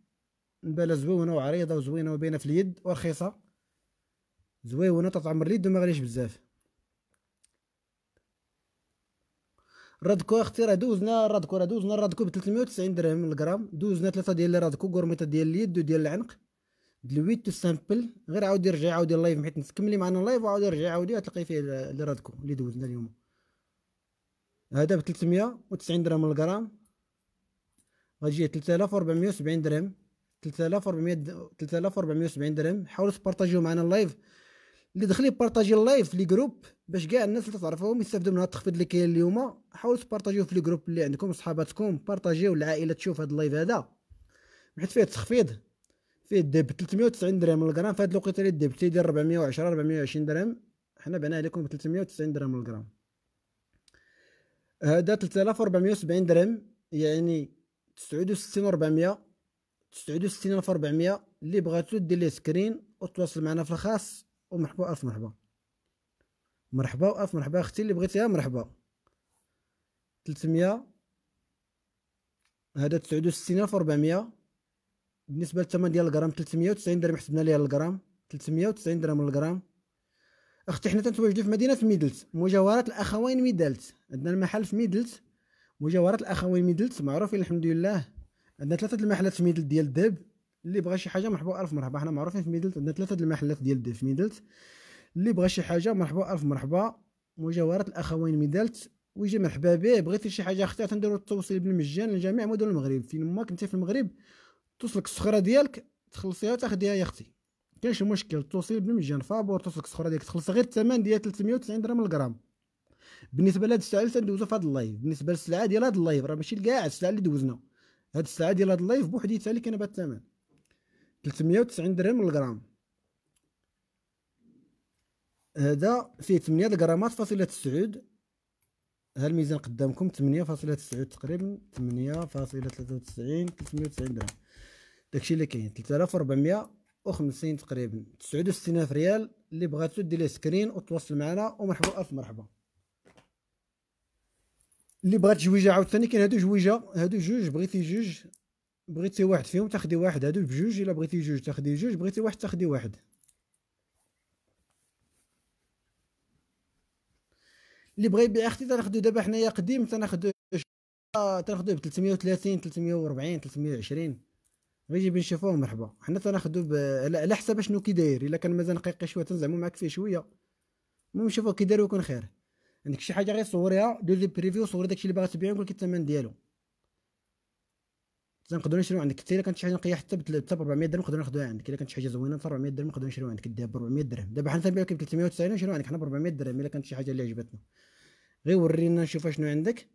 نبله زوينه وعريضه وزوينه وباينه في اليد ورخيصه زويونه تتعمر لي ما غاليش بزاف رادكو اختي راه دوزنا رادكو راه دوزنا رادكو ب 390 درهم الغرام دوزنا ثلاثه ديال رادكو قرميطه ديال اليد وديال العنق دلويت سامبل غير عاودي رجعي عاودي اللايف حيت نكملي معنا اللايف وعاودي رجعي عاودي تلقاي فيه اللي رادكو اللي دوزنا اليوم هذا ب 390 درهم الغرام يجي 3470 درهم 3400 3470 درهم حاولوا تبارطاجيو معنا اللايف اللي دخلي بارطاجي اللايف في لي جروب باش كاع الناس اللي تعرفوهم يستافدوا من هاد التخفيض اللي كاين اليوم حاولوا تبارطاجيوه في لي جروب اللي عندكم صحاباتكم بارطاجيو العائله تشوف هاد اللايف هذا حيت فيه تخفيض فيه الدب 390 درهم الغرام في هاد الوقيته اللي الدب تيدير 410 420 درهم حنا بعنا عليكم ب 390 درهم الغرام هذا 3470 درهم يعني 69400 69400 اللي بغاتو دير ليه سكرين وتواصل معنا في الخاص ومرحبا والف مرحبا مرحبا والف مرحبا اختي اللي بغيتيها مرحبا 300 هذا 69 الف 400 بالنسبه للثمن ديال الغرام 390 درهم حسبنا ليها الغرام 390 درهم الجرام اختي حنا تنتواجدو في مدينه ميدلت مجاوره الاخوين ميدلت عندنا المحل في ميدلت مجاوره الاخوين ميدلت معروفين الحمد لله عندنا ثلاثه المحلات في ميدلت ديال الذهب اللي بغى شي حاجه مرحبا الف مرحبا حنا معروفين في ميدلت عندنا ثلاثه المحلات ديال الدف ميدلت اللي بغى شي حاجه مرحبا الف مرحبا مجاوره الاخوين ميدلت ويجي مرحبا به بغيتي شي حاجه اختي تنديروا التوصيل بالمجان لجميع مدن المغرب فين ما كنتي في المغرب توصلك الصخره ديالك تخلصيها وتاخديها يا اختي كاينش مشكل التوصيل بالمجان فابور توصلك الصخره ديالك تخلص غير الثمن ديال 390 درهم الغرام بالنسبه لهاد الساعه اللي تندوزو في هاد اللايف بالنسبه للسلعه ديال هاد اللايف راه ماشي كاع السلعه اللي دوزنا هاد السلعه ديال هاد اللايف بوحديتها اللي كاينه بهاد الثمن 390 درهم للغرام هذا فيه 8 غرامات فاصلة تسعود ها الميزان قدامكم فاصلة تسعود تقريبا فاصلة 8.93 390 درهم داكشي اللي كاين 3450 تقريبا ألف ريال اللي بغاتو دير ليه سكرين وتواصل معنا ومرحبا الف مرحبا اللي بغات جويجه عاوتاني كاين هادو جويجه هادو جوج بغيتي جوج بغيتي واحد فيهم تاخدي واحد هادو بجوج الا بغيتي جوج تاخدي جوج بغيتي واحد تاخدي واحد اللي بغى يبيع اختي تناخدو دابا حنايا قديم تناخدو تناخدوه ب 330 340 320 بغيتي جيب نشوفوه مرحبا حنا تناخدو ب... على حساب شنو كي داير الا كان مازال نقيقي شويه تنزعمو معاك فيه شويه المهم نشوفوه كي داير ويكون خير عندك شي حاجه غير صوريها دوزي بريفيو صور داكشي اللي باغا تبيعو لك الثمن ديالو زعما نقدروا نشريو عندك حتى الا كانت شي حاجه نقيه حتى ب 400 درهم نقدروا ناخذوها عندك الا كانت شي حاجه زوينه ب 400 درهم نقدروا نشريو عندك الذهب ب 400 درهم دابا حنا تنبيعو كيف 390 نشريو عندك حنا ب 400 درهم الا كانت شي حاجه اللي عجبتنا غير ورينا نشوف شنو عندك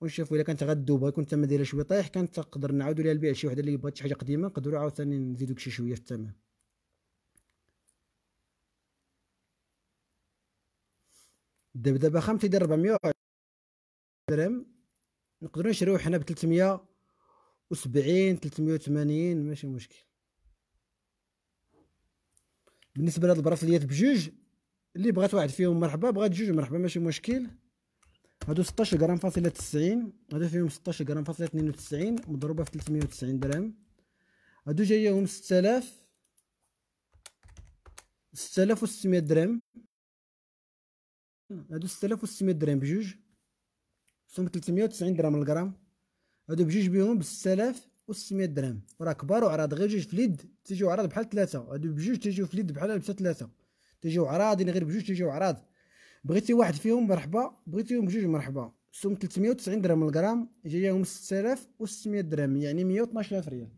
ونشوف الا كانت غدوبه كنت ما دايره شويه طايح كانت تقدر نعاودو ليها البيع شي وحده اللي بغات شي حاجه قديمه نقدروا عاوتاني نزيدوك شي شويه في الثمن دابا دابا خام تيدير 400 درهم نقدروا نشريو حنا ب 300 370 380 ماشي مشكل بالنسبه لهاد البراسليات بجوج اللي بغات واحد فيهم مرحبا بغات جوج مرحبا ماشي مشكل هادو 16 غرام فاصله 90 هادو فيهم 16 غرام فاصله 92 مضروبه في 390 درهم هادو جايهم 6000 6600 درهم هادو 6600 درهم بجوج سهم 390 درهم الغرام هادو بجوج بيهم ب 6600 درهم راه كبار وعراض غير جوج في اليد تيجيو عراض بحال ثلاثه هادو بجوج تيجيو في اليد بحال لبسه ثلاثه تيجيو عراضين يعني غير بجوج تيجيو عراض بغيتي واحد فيهم مرحبا بغيتيهم بجوج مرحبا سوم 390 درهم الغرام جايهم 6600 درهم يعني 112000 ريال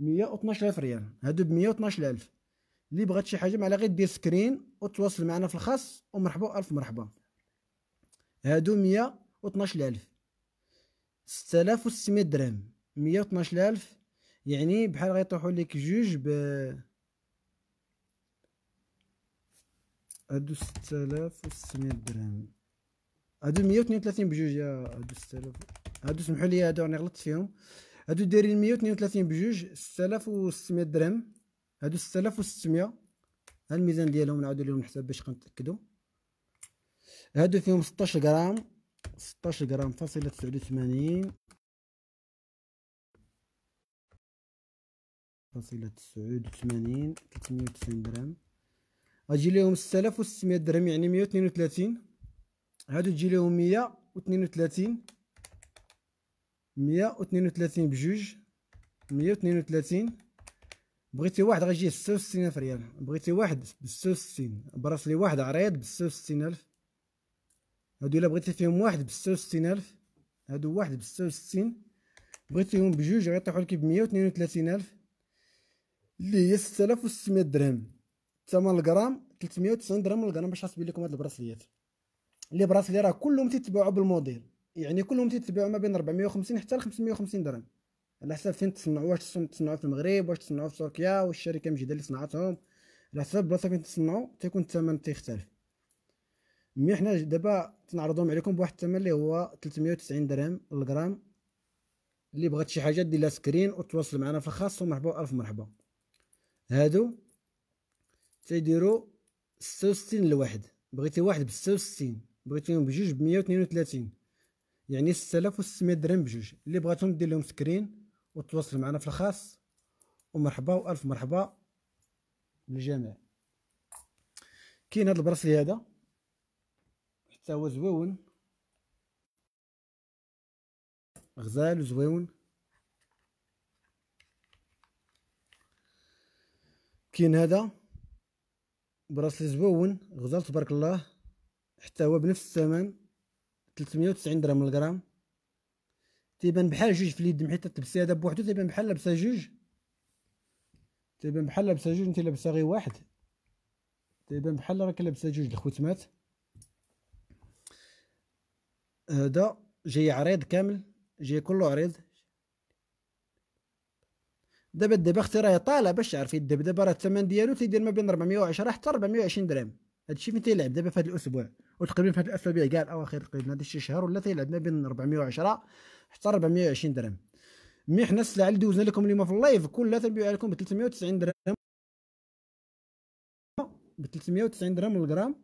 112000 ريال هادو ب 112000 اللي بغات شي حاجه معلا غير دير سكرين وتواصل معنا في الخاص ومرحبا الف مرحبا هادو 112000 6600 درهم 112000 يعني بحال غيطيحوا لك جوج ب هادو 6600 درهم هادو 132 بجوج يا هادو 6000 هادو سمحوا لي هادو راني غلطت فيهم هادو دايرين 132 بجوج 6600 درهم هادو 6600 ها الميزان ديالهم نعاودو لهم الحساب باش نتاكدو هادو فيهم 16 غرام 16 غرام فاصلة 89 فاصلة 89 390 درهم غتجي لهم 6600 درهم يعني 132 هادو تجي لهم 132 132 بجوج 132 بغيتي واحد غيجي 66000 ريال بغيتي واحد ب 66 براسلي واحد عريض ب 66000 هادو الا بغيتي فيهم واحد ب 66000 هادو واحد ب 66 بغيت فيهم بجوج غيطيحوا لك ب 132000 اللي هي 6600 درهم ثمن الغرام 390 درهم الغرام باش حاسبين لكم هاد البراسليات لي براسلي راه كلهم تيتباعوا بالموديل يعني كلهم تيتباعوا ما بين 450 حتى ل 550 درهم على حساب فين تصنعوا واش تصنعوا في المغرب واش تصنعوا في تركيا واش الشركه مجيده اللي صنعتهم على حساب البلاصه فين تصنعوا تيكون الثمن تيختلف مي حنا دابا تنعرضهم عليكم بواحد الثمن اللي هو 390 درهم الغرام اللي بغات شي حاجه دير لها سكرين وتواصل معنا في الخاص ومرحبا الف مرحبا هادو تيديروا 66 لواحد بغيتي واحد ب 66 بغيتيهم بجوج ب 132 يعني 6600 درهم بجوج اللي بغاتهم دير لهم سكرين وتواصل معنا في الخاص ومرحبا والف مرحبا للجميع كاين هذا البراسلي هذا حتى هو زويون غزال وزويون كاين هذا براسلي زويون غزال تبارك الله حتى هو بنفس الثمن 390 درهم الغرام تيبان بحال جوج في اليد حيت التبسي هذا بوحدو تيبان بحال لابسه جوج تيبان بحال لابسه جوج انت لابسه غير واحد تيبان بحال راك لابسه جوج الخوتمات هذا جاي عريض كامل جاي كله عريض دابا دابا اختي راهي طالع باش تعرفي دابا راه الثمن ديالو تيدير ما بين 410 حتى 420 درهم هادشي فين تيلعب دابا في هاد الاسبوع وتقريبا في هاد الاسابيع كاع الاواخر تقريبا هاد الشي شهر ولا تيلعب ما بين 410 حتى 420 درهم مي حنا السلعه اللي دوزنا لكم اليوم في اللايف كلها تنبيعها لكم ب 390 درهم ب 390 درهم الجرام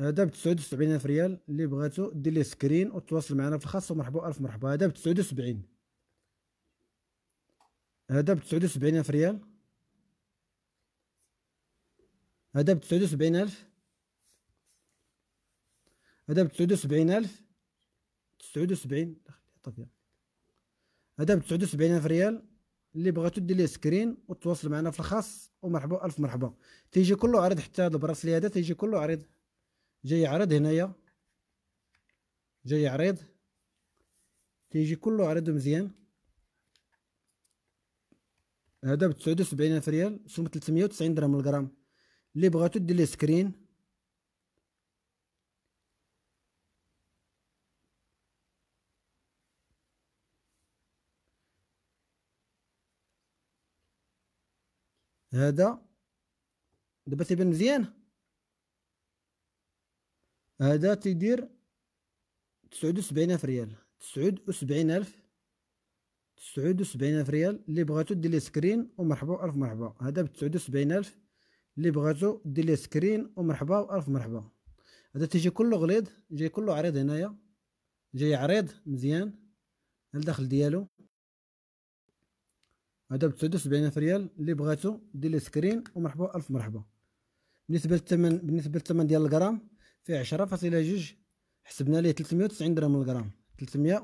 هذا ب 79 الف ريال اللي بغاتو دير ليه سكرين وتواصل معنا في الخاص ومرحبا الف مرحبا هذا ب 79 هذا ب 79 الف ريال هذا ب 79 الف هذا ب 79 الف 79 طفيا هذا ب 79 الف ريال اللي بغاتو دير ليه سكرين وتواصل معنا في الخاص ومرحبا الف مرحبا تيجي كله عرض حتى هذا البراسلي هذا تيجي كله عرض جاي يعرض هنايا جاي يعرض كيجي كله عريض مزيان هذا ب 79 الف ريال سوم 390 درهم الغرام اللي بغاتو دير ليه سكرين هذا دابا تيبان مزيان هذا تيدير تسعود وسبعين ألف ريال تسعود وسبعين ألف تسعود وسبعين ألف ريال اللي بغاتو دير ليه سكرين ومرحبا ألف مرحبا هذا بتسعود وسبعين ألف اللي بغاتو دير ليه سكرين ومرحبا ألف مرحبا هذا تيجي كله غليظ جاي كله عريض هنايا جاي عريض مزيان الداخل ديالو هذا بتسعود وسبعين ألف ريال اللي بغاتو دير ليه سكرين ومرحبا ألف مرحبا بالنسبة للثمن بالنسبة للثمن ديال الغرام فيه جوج حسبنا ليه وتسعين درهم للغرام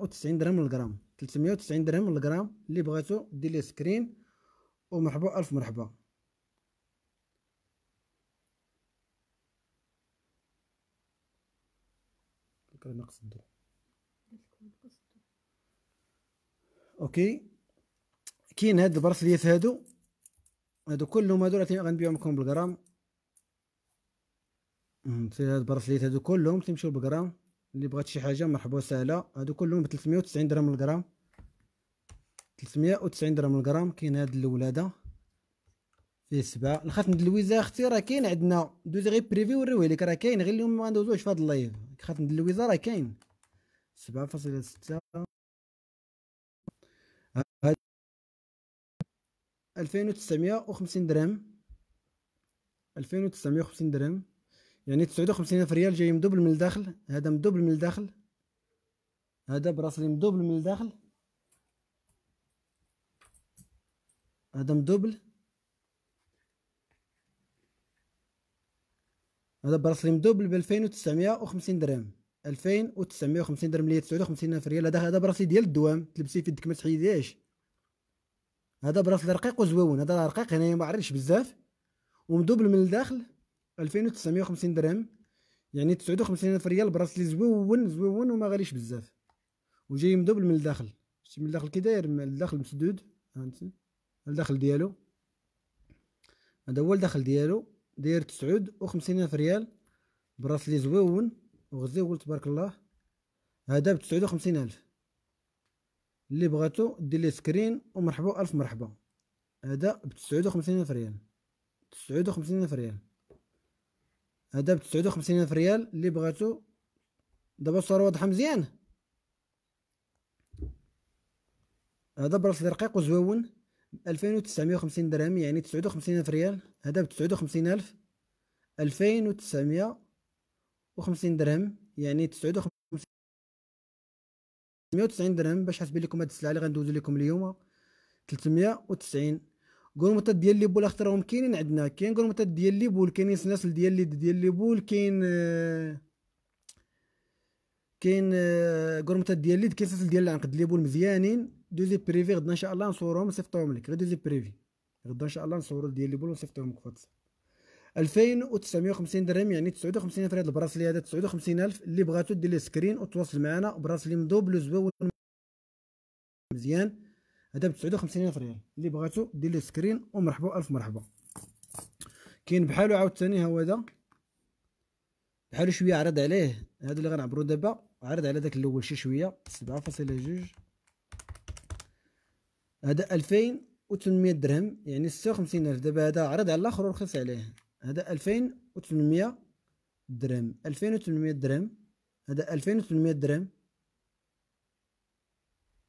وتسعين درهم للغرام وتسعين درهم للغرام اللي بغيتو دير ليه سكرين ومرحبا الف مرحبا نقص الضو اوكي كاين هاد البراسليات هادو هادو كلهم هادو غنبيعهم لكم بالغرام هاد البراسليت هادو كلهم تيمشيو بالغرام اللي بغات شي حاجه مرحبا وسهلا هادو كلهم ب 390 درهم الغرام 390 درهم الغرام كاين هاد الاول هذا فيه سبعة الخاتم د اللويزة اختي راه كاين عندنا دوزي غير بريفي وريوه لك راه كاين غير اليوم ما ندوزوش في هاد اللايف الخاتم د اللويزة راه كاين سبعة فاصلة ستة هاد ألفين وتسعمية وخمسين درهم ألفين وتسعمية وخمسين درهم يعني وخمسين ألف ريال جاي مدبل من الداخل هذا مدبل من الداخل هذا براسلي مدبل من الداخل هذا مدبل هذا براسلي مدبل ب 2950 درهم 2950 درهم لي تسعود وخمسين ألف ريال هذا هذا براسلي ديال الدوام تلبسيه في يدك ما تحيديهش هذا براسلي رقيق وزويون هذا رقيق هنايا ما عرفش بزاف ومدبل من الداخل 2950 درهم يعني 59000 ريال براس لي زويون زويون وما غاليش بزاف وجاي مدوبل من الداخل شتي من الداخل كي داير من الداخل مسدود فهمتي الداخل ديالو هذا هو الداخل ديالو داير 59000 ريال براس لي زويون وغزي قلت تبارك الله هذا ب 59000 اللي بغاتو دير ليه سكرين ومرحبا الف مرحبا هذا ب 59000 ريال 59000 ريال هذا ب 59 الف ريال اللي بغاتو دابا الصورة واضحة مزيان هذا براسل رقيق وزوون ألفين وتسعمية وخمسين درهم يعني تسعود وخمسين ألف ريال هذا بتسعود وخمسين ألف ألفين وتسعمية وخمسين درهم يعني تسعود وخمسين وتسعين درهم باش حاسبين لكم هاد السلعة اللي غندوزو لكم اليوم 390 وتسعين قول ديال لي بول اختارهم كاينين عندنا كاين آه، آه، قول ديال لي بول كاينين سلاسل ديال لي ديال بول كاين كاين قول ديال لي كاين سلاسل ديال لي بول مزيانين دوزي بريفي غدا ان شاء الله نصورهم ونصيفطوهم لك غير دوزي بريفي غدا ان شاء الله نصورو ديال لي بول ونصيفطوهم لك في واتساب 2950 درهم يعني 59 الف هذا البراسلي هذا 59 الف اللي بغاتو دير ليه سكرين وتواصل معنا براسلي مذوب لو زوين مزيان هذا ب 59 ريال اللي بغاتو دير له سكرين ومرحبا الف مرحبا كاين بحالو عاوتاني هو هذا بحالو شويه عرض عليه هذا اللي غنعبرو دابا عرض على داك الاول شي شويه 7.2 هذا 2800 درهم يعني 56 الف دابا هذا عرض على الاخر ورخص عليه هذا 2800 درهم 2800 درهم هذا 2800 درهم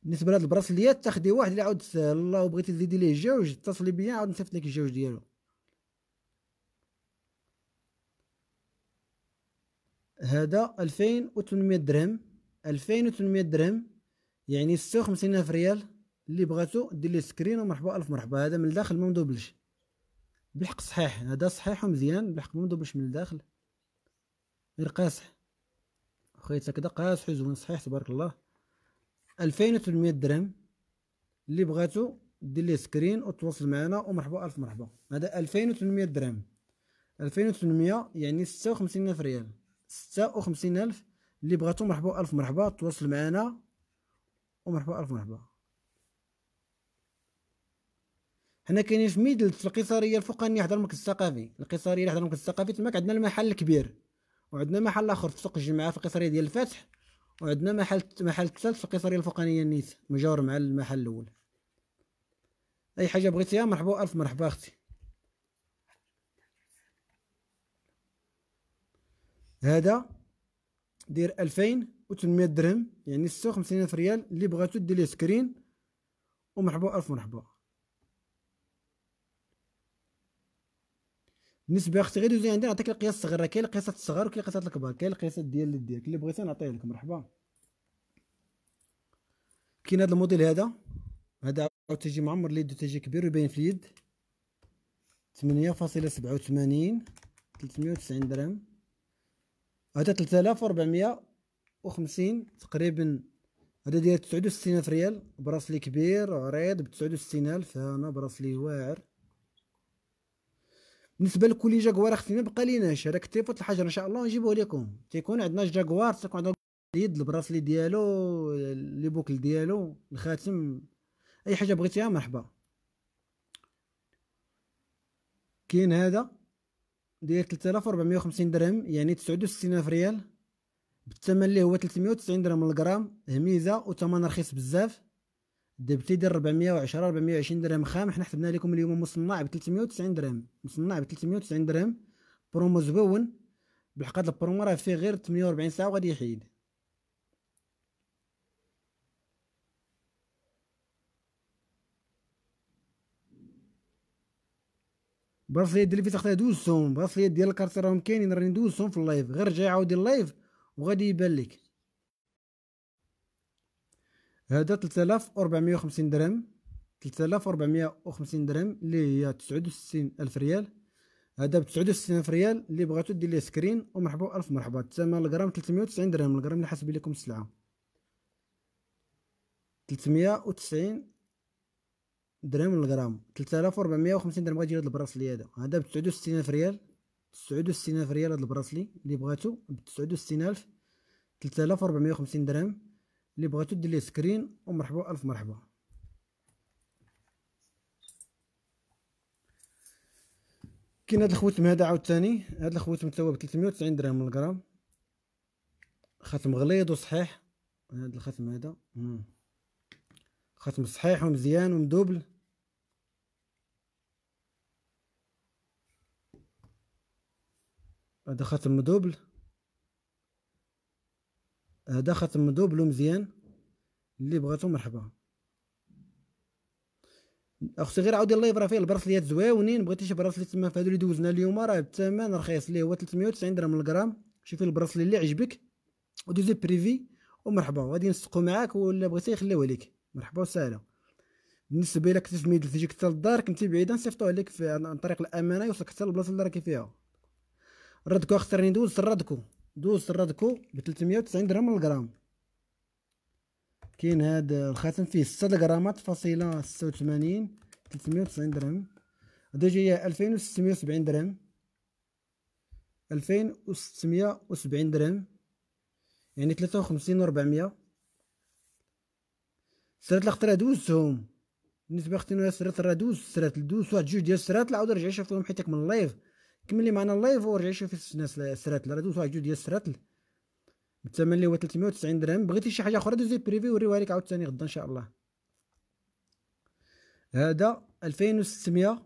بالنسبه لهاد البراسليات تاخدي واحد اللي عاود الله وبغيتي تزيدي ليه جوج اتصلي بيا عاود نصيفط لك الجوج ديالو هذا 2800 درهم 2800 درهم يعني 56 الف ريال اللي بغاتو دير ليه سكرين ومرحبا الف مرحبا هذا من الداخل ما مدوبلش بالحق صحيح هذا صحيح ومزيان بالحق ما مدوبلش من الداخل غير قاصح خويا تا قاصح وزوين صحيح تبارك الله 2800 درهم اللي بغاتو دير ليه سكرين وتواصل معنا ومرحبا الف مرحبا هذا 2800 درهم 2800 يعني 56000 ريال 56000 اللي بغاتو مرحبا الف مرحبا تواصل معنا ومرحبا الف مرحبا حنا كاينين في ميدلت القيصريه الفوقانيه حدا المركز الثقافي القيصريه حدا المركز الثقافي تماك عندنا المحل الكبير وعندنا محل اخر في سوق الجماعه في القيصريه ديال الفتح وعندنا محل محل الثالث في القيصريه الفوقانيه نيت مجاور مع المحل الاول اي حاجه بغيتيها مرحبا الف مرحبا اختي هذا دير 2800 درهم يعني ألف ريال اللي بغاتو دير ليه سكرين ومرحبا الف مرحبا بالنسبه اختي غير دوزي عندي نعطيك القياس الصغير كاين القياسات الصغار وكاين القياسات الكبار كاين القياسات ديال اللي ديالك اللي بغيتي نعطيه لك مرحبا كاين هذا الموديل هذا هذا تجي معمر اليد تجي كبير ويبين في اليد 8.87 390 درهم هذا 3450 تقريبا هذا داير 69000 الف ريال براسلي كبير عريض ب 69000 الف هنا براسلي واعر بالنسبه لكولي جاكوار اختي ما بقى ليناش هذاك الحجر ان شاء الله نجيبوه لكم تيكون عندنا جاكوار تيكون عندنا اليد البراسلي ديالو لي بوكل ديالو الخاتم اي حاجه بغيتيها مرحبا كاين هذا داير 3450 درهم يعني 69000 ريال بالثمن اللي هو 390 درهم الجرام هميزه وثمن رخيص بزاف بتدر 410 420 درهم خام حنا حسبنا لكم اليوم مصنع ب 390 درهم مصنع ب 390 درهم برومو زبون بالحق هذا البرومو راه فيه غير 48 ساعه وغادي يحيد براسلية ديال الفيت اختي دوزهم براسلية ديال الكارتي راهم كاينين راني ندوزهم في اللايف غير رجع عاودي اللايف وغادي يبان لك هذا 3450 درهم 3450 درهم اللي هي 69 ألف ريال هذا ب 69 ألف ريال اللي بغاتو دير ليه سكرين ومرحبا ألف مرحبا الثمن الغرام 390 درهم الغرام اللي حاسب لكم السلعة 390 درهم الغرام 3450 درهم غيجي هذا البراسلي هذا هذا ب 69 ألف ريال 69 ألف ريال هذا البراسلي اللي بغاتو ب 69 ألف 3450 درهم اللي بغاتو دير ليه سكرين ومرحبا الف مرحبا كاين هاد الخوتم هذا عاوتاني هاد الخوتم توا ب 390 درهم الغرام خاتم غليظ وصحيح هاد الخاتم هذا خاتم صحيح ومزيان ومدوبل هذا خاتم مدوبل هذا آه، خاتم دوبلو مزيان اللي بغاتو مرحبا اختي غير عاودي الله يبرا فيه البراسليات زواونين بغيتي شي براسلي تما فهادو اللي دوزنا اليوم راه الثمن رخيص اللي هو 390 درهم الغرام شوفي البراسلي اللي عجبك ودوزي بريفي ومرحبا غادي نسقو معاك ولا بغيتي يخليوه لك مرحبا وسهلا بالنسبه الى كنتي ميدل تجيك حتى للدار كنتي بعيدا نصيفطوه لك عن طريق الامانه يوصلك حتى للبلاصه اللي راكي فيها ردكو اختي راني ندوز ردكو دوز رادكو ب 390 درهم للغرام كاين هاد الخاتم فيه 6 غرامات فاصله 86 390 درهم هادو جايه 2670 درهم 2670 درهم يعني 53 و400 سرات الخطره دوزتهم بالنسبه اختي نورا سرات الرادوز سرات الدوز واحد جوج ديال السرات العود رجع شافتهم حيتك من اللايف كمل لي معنا اللايف ورجعي شوفي الناس السراتل راه دوزو واحد جوج ديال السراتل بالثمن اللي هو 390 درهم بغيتي شي حاجه اخرى دوزي بريفي وريوها لك عاوتاني غدا ان شاء الله هذا 2670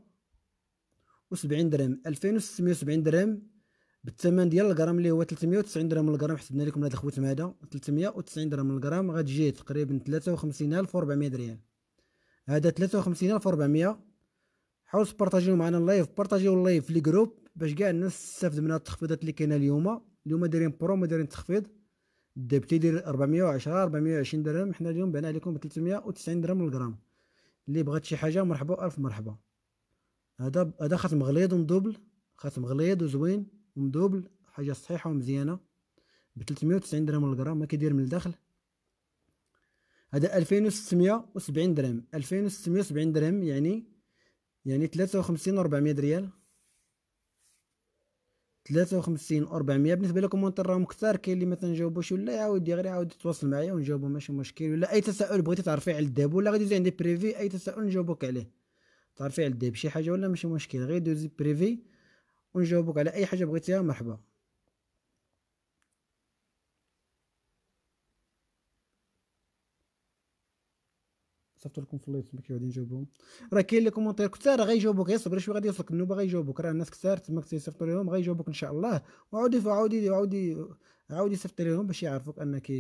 درهم 2670 درهم بالثمن ديال الغرام اللي هو 390 درهم الغرام حسبنا لكم هذا الخوت هذا 390 درهم الغرام غتجي تقريبا 53400 ريال هذا 53400 حاول تبارطاجيو معنا اللايف بارطاجيو اللايف في الجروب باش كاع الناس تستافد من هاد التخفيضات اللي كاينه اليوم اليوم دايرين برومو دايرين تخفيض دبتي دير 410 420 درهم حنا اليوم بعنا عليكم ب 390 درهم للغرام اللي بغات شي حاجه مرحبا الف مرحبا هذا هذا خاتم غليظ ومدوبل خاتم غليظ وزوين ومدوبل حاجه صحيحه ومزيانه ب 390 درهم للغرام ما كيدير من الداخل هذا 2670 درهم 2670 درهم يعني يعني 53 400 ريال 53 400 بالنسبه لكم انت راهم كثار كاين اللي ما تنجاوبوش ولا يعاود غير يعاود يتواصل معايا ونجاوبو ماشي مشكل ولا اي تساؤل بغيتي تعرفيه على الداب ولا غادي دوزي عندي بريفي اي تساؤل نجاوبك عليه تعرفي على الداب شي حاجه ولا ماشي مشكل غير دوزي بريفي ونجاوبك على اي حاجه بغيتيها مرحبا صيفطوا لكم في اليوتيوب كيف غادي نجاوبهم راه كاين لي كومونتير كثار راه غيجاوبوك غير صبر شويه غادي يوصلك النوبه غيجاوبوك راه الناس كثار تما تيصيفطوا لهم غيجاوبوك ان شاء الله وعاودي عاودي عاودي عاودي صيفط لهم باش يعرفوك انك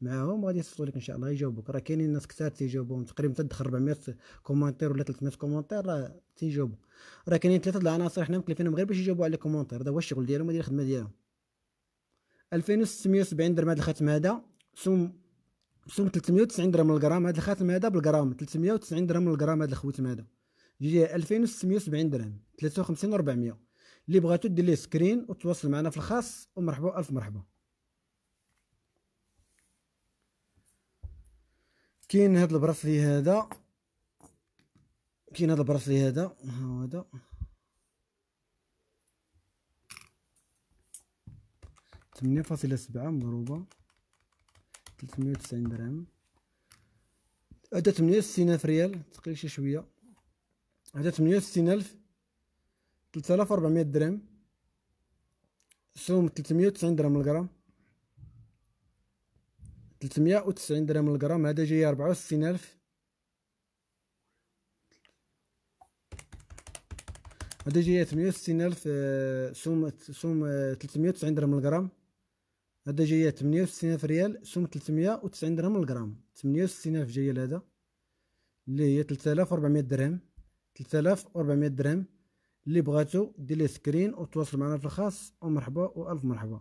معاهم غادي يصيفطوا لك ان شاء الله يجاوبوك راه كاينين ناس كثار تيجاوبوهم تقريبا تدخل 400 كومونتير ولا 300 كومونتير راه تيجاوبوا راه كاينين ثلاثه د العناصر حنا مكلفينهم غير باش يجاوبوا على الكومونتير هذا هو الشغل ديالهم هذه الخدمه ديالهم 2670 درهم هذا الختم هذا سوم بسوم 390 درهم للغرام هذا الخاتم هذا بالغرام 390 درهم للغرام هذا الخوتم هذا جي 2670 درهم 53 400 اللي بغاتو دير ليه سكرين وتواصل معنا في الخاص ومرحبا الف مرحبا كاين هذا البراسلي هذا كاين هذا البراسلي هذا ها هو هذا ثمانية فاصلة سبعة مضروبة 390 درهم هذا 68 الف ريال ثقيل شي شويه هذا 68 الف 3400 درهم سوم 390 درهم الغرام 390 درهم الغرام هذا جاي 64 الف هذا جاي 68 الف آه، سوم سوم 390 آه، درهم الغرام هذا جايه ألف ريال سوم 390 درهم للغرام ألف جايه لهذا اللي هي 3400 درهم 3400 درهم اللي بغاتو دير ليه سكرين وتواصل معنا في الخاص ومرحبا والف مرحبا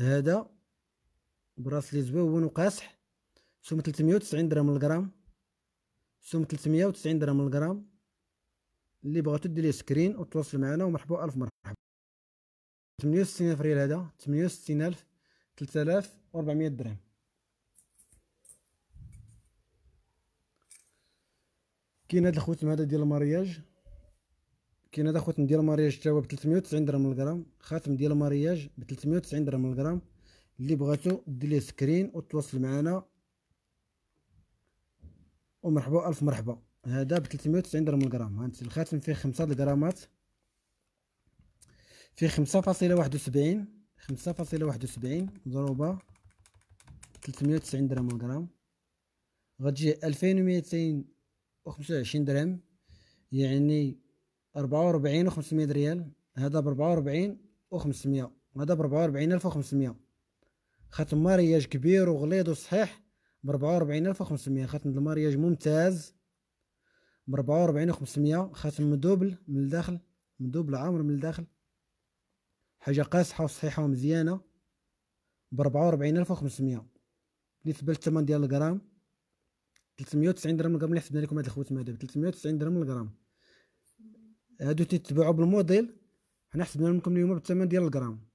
هذا براس لي و وقاصح سوم 390 درهم للغرام سوم 390 درهم للغرام اللي بغا تدي لي سكرين وتواصل معنا ومرحبا الف مرحبا 68 الف ريال هذا 68 الف 3400 درهم كاين هاد الخوتم هذا ديال المارياج كاين هذا خوتم ديال المارياج تا ب 390 درهم الغرام خاتم ديال المارياج ب 390 درهم الغرام اللي بغاتو دير ليه سكرين وتواصل معنا ومرحبا الف مرحبا هذا ب 390 درهم الغرام هانت الخاتم فيه خمسة الغرامات فيه خمسة فاصلة واحد وسبعين خمسة فاصلة واحد مضروبة تلتمية درهم الغرام غتجي ألفين درهم يعني 44 و500 ريال هذا بربعة و500 هذا بربعة 44500 ألف خاتم مارياج كبير وغليظ وصحيح بربعة 44500 ألف خاتم المارياج ممتاز ب 44 500 خاتم مدوبل من الداخل مدوبل عامر من الداخل حاجه قاصحه وصحيحه ومزيانه ب 44500 بالنسبه للثمن ديال الغرام 390 درهم الغرام اللي حسبنا لكم هاد الخوت ماداب 390 درهم الغرام هادو تيتباعو بالموديل حنا حسبنا لكم اليوم بالثمن ديال الغرام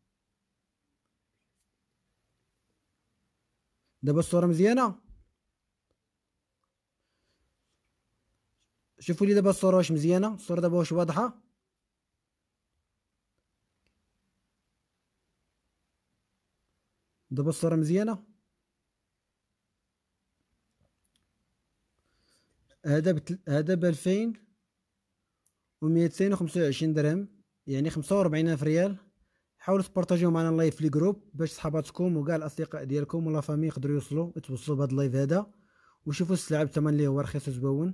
دابا الصوره مزيانه شوفوا لي دابا الصوره واش مزيانه الصوره دابا واش واضحه دابا الصوره مزيانه هذا بتل... هذا ب 2225 درهم يعني 45000 ريال حاولوا تبارطاجيو معنا اللايف في الجروب باش صحاباتكم وكاع الاصدقاء ديالكم ولا فامي يقدروا يوصلوا يتوصلوا بهذا اللايف هذا وشوفوا السلعه بثمن اللي هو رخيص وزبون